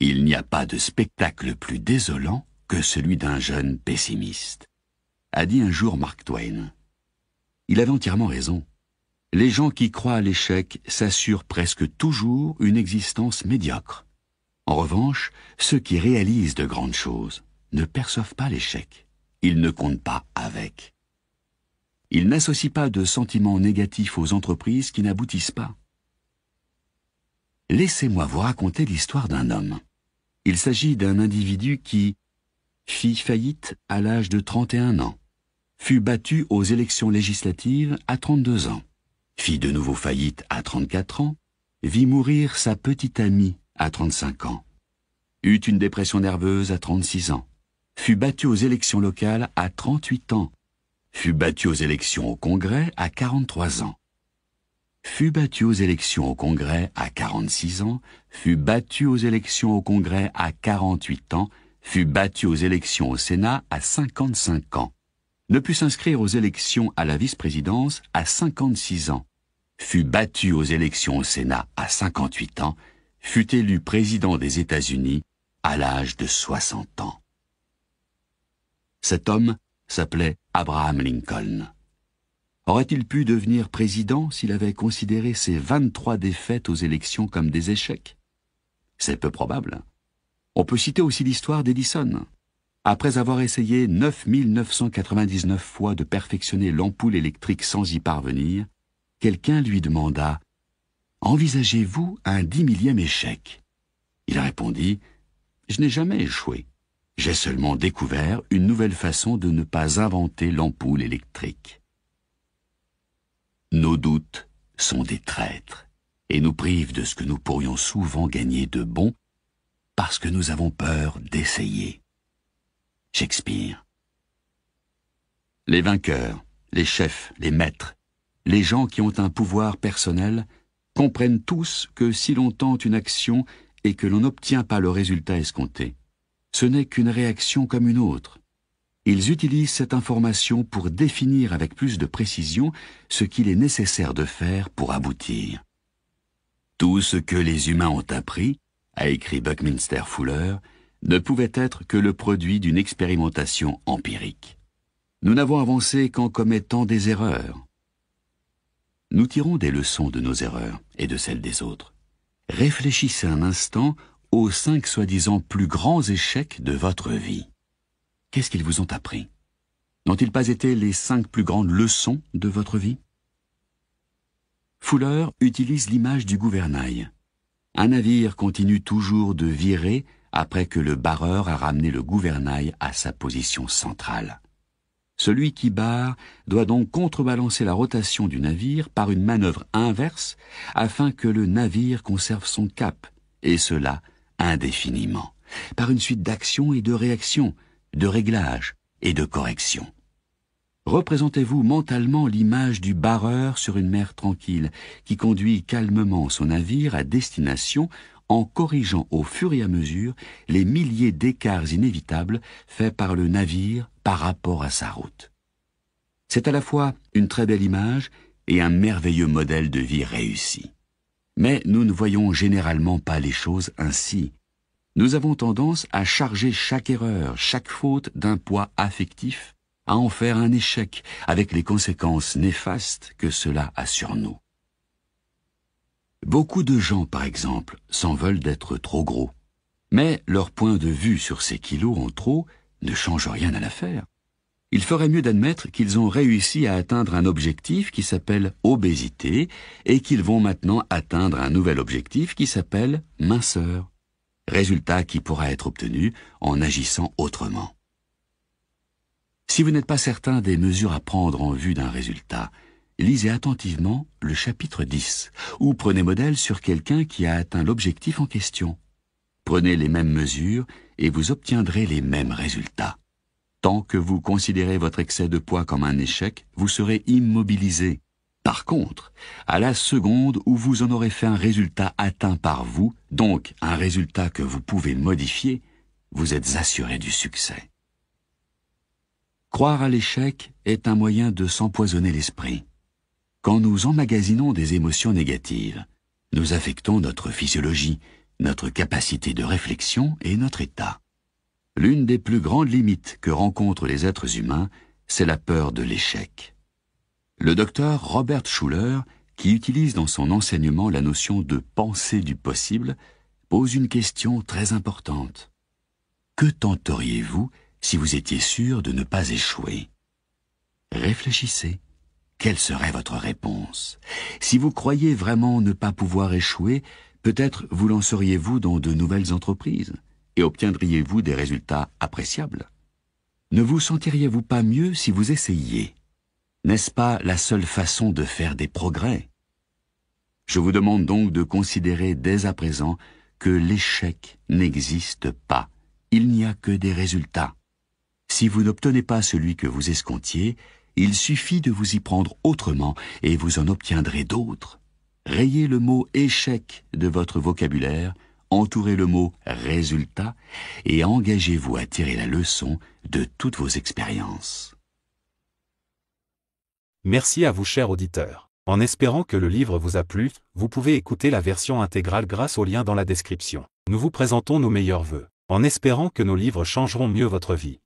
Il n'y a pas de spectacle plus désolant que celui d'un jeune pessimiste, a dit un jour Mark Twain. Il avait entièrement raison les gens qui croient à l'échec s'assurent presque toujours une existence médiocre. En revanche, ceux qui réalisent de grandes choses ne perçoivent pas l'échec. Ils ne comptent pas avec. Ils n'associent pas de sentiments négatifs aux entreprises qui n'aboutissent pas. Laissez-moi vous raconter l'histoire d'un homme. Il s'agit d'un individu qui fit faillite à l'âge de 31 ans, fut battu aux élections législatives à 32 ans fit de nouveau faillite à 34 ans, vit mourir sa petite amie à 35 ans, eut une dépression nerveuse à 36 ans, fut battu aux élections locales à 38 ans, fut battu aux élections au Congrès à 43 ans, fut battu aux élections au Congrès à 46 ans, fut battu aux élections au Congrès à 48 ans, fut battu aux élections au Sénat à 55 ans, ne put s'inscrire aux élections à la vice-présidence à 56 ans, fut battu aux élections au Sénat à 58 ans, fut élu président des États-Unis à l'âge de 60 ans. Cet homme s'appelait Abraham Lincoln. Aurait-il pu devenir président s'il avait considéré ses 23 défaites aux élections comme des échecs C'est peu probable. On peut citer aussi l'histoire d'Edison. Après avoir essayé 9999 fois de perfectionner l'ampoule électrique sans y parvenir, quelqu'un lui demanda Envisagez-vous un dix millième échec Il répondit Je n'ai jamais échoué. J'ai seulement découvert une nouvelle façon de ne pas inventer l'ampoule électrique. Nos doutes sont des traîtres et nous privent de ce que nous pourrions souvent gagner de bon parce que nous avons peur d'essayer. Shakespeare. Les vainqueurs, les chefs, les maîtres, les gens qui ont un pouvoir personnel comprennent tous que si l'on tente une action et que l'on n'obtient pas le résultat escompté, ce n'est qu'une réaction comme une autre. Ils utilisent cette information pour définir avec plus de précision ce qu'il est nécessaire de faire pour aboutir. Tout ce que les humains ont appris, a écrit Buckminster Fuller, ne pouvait être que le produit d'une expérimentation empirique. Nous n'avons avancé qu'en commettant des erreurs. Nous tirons des leçons de nos erreurs et de celles des autres. Réfléchissez un instant aux cinq soi-disant plus grands échecs de votre vie. Qu'est-ce qu'ils vous ont appris N'ont-ils pas été les cinq plus grandes leçons de votre vie Fuller utilise l'image du gouvernail. Un navire continue toujours de virer après que le barreur a ramené le gouvernail à sa position centrale. Celui qui barre doit donc contrebalancer la rotation du navire par une manœuvre inverse afin que le navire conserve son cap, et cela indéfiniment, par une suite d'actions et de réactions, de réglages et de corrections. Représentez-vous mentalement l'image du barreur sur une mer tranquille, qui conduit calmement son navire à destination en corrigeant au fur et à mesure les milliers d'écarts inévitables faits par le navire par rapport à sa route. C'est à la fois une très belle image et un merveilleux modèle de vie réussi. Mais nous ne voyons généralement pas les choses ainsi. Nous avons tendance à charger chaque erreur, chaque faute d'un poids affectif, à en faire un échec, avec les conséquences néfastes que cela a sur nous. Beaucoup de gens, par exemple, s'en veulent d'être trop gros. Mais leur point de vue sur ces kilos en trop ne change rien à l'affaire. Il ferait mieux d'admettre qu'ils ont réussi à atteindre un objectif qui s'appelle obésité et qu'ils vont maintenant atteindre un nouvel objectif qui s'appelle minceur. Résultat qui pourra être obtenu en agissant autrement. Si vous n'êtes pas certain des mesures à prendre en vue d'un résultat, lisez attentivement le chapitre 10, ou prenez modèle sur quelqu'un qui a atteint l'objectif en question. Prenez les mêmes mesures et vous obtiendrez les mêmes résultats. Tant que vous considérez votre excès de poids comme un échec, vous serez immobilisé. Par contre, à la seconde où vous en aurez fait un résultat atteint par vous, donc un résultat que vous pouvez modifier, vous êtes assuré du succès. Croire à l'échec est un moyen de s'empoisonner l'esprit. Quand nous emmagasinons des émotions négatives, nous affectons notre physiologie, notre capacité de réflexion et notre état. L'une des plus grandes limites que rencontrent les êtres humains, c'est la peur de l'échec. Le docteur Robert Schuller, qui utilise dans son enseignement la notion de pensée du possible, pose une question très importante. Que tenteriez-vous si vous étiez sûr de ne pas échouer Réfléchissez. Quelle serait votre réponse Si vous croyez vraiment ne pas pouvoir échouer, peut-être vous lanceriez-vous dans de nouvelles entreprises et obtiendriez-vous des résultats appréciables. Ne vous sentiriez-vous pas mieux si vous essayiez N'est-ce pas la seule façon de faire des progrès Je vous demande donc de considérer dès à présent que l'échec n'existe pas. Il n'y a que des résultats. Si vous n'obtenez pas celui que vous escomptiez, il suffit de vous y prendre autrement et vous en obtiendrez d'autres. Rayez le mot échec de votre vocabulaire, entourez le mot résultat et engagez-vous à tirer la leçon de toutes vos expériences. Merci à vous chers auditeurs. En espérant que le livre vous a plu, vous pouvez écouter la version intégrale grâce au lien dans la description. Nous vous présentons nos meilleurs vœux, en espérant que nos livres changeront mieux votre vie.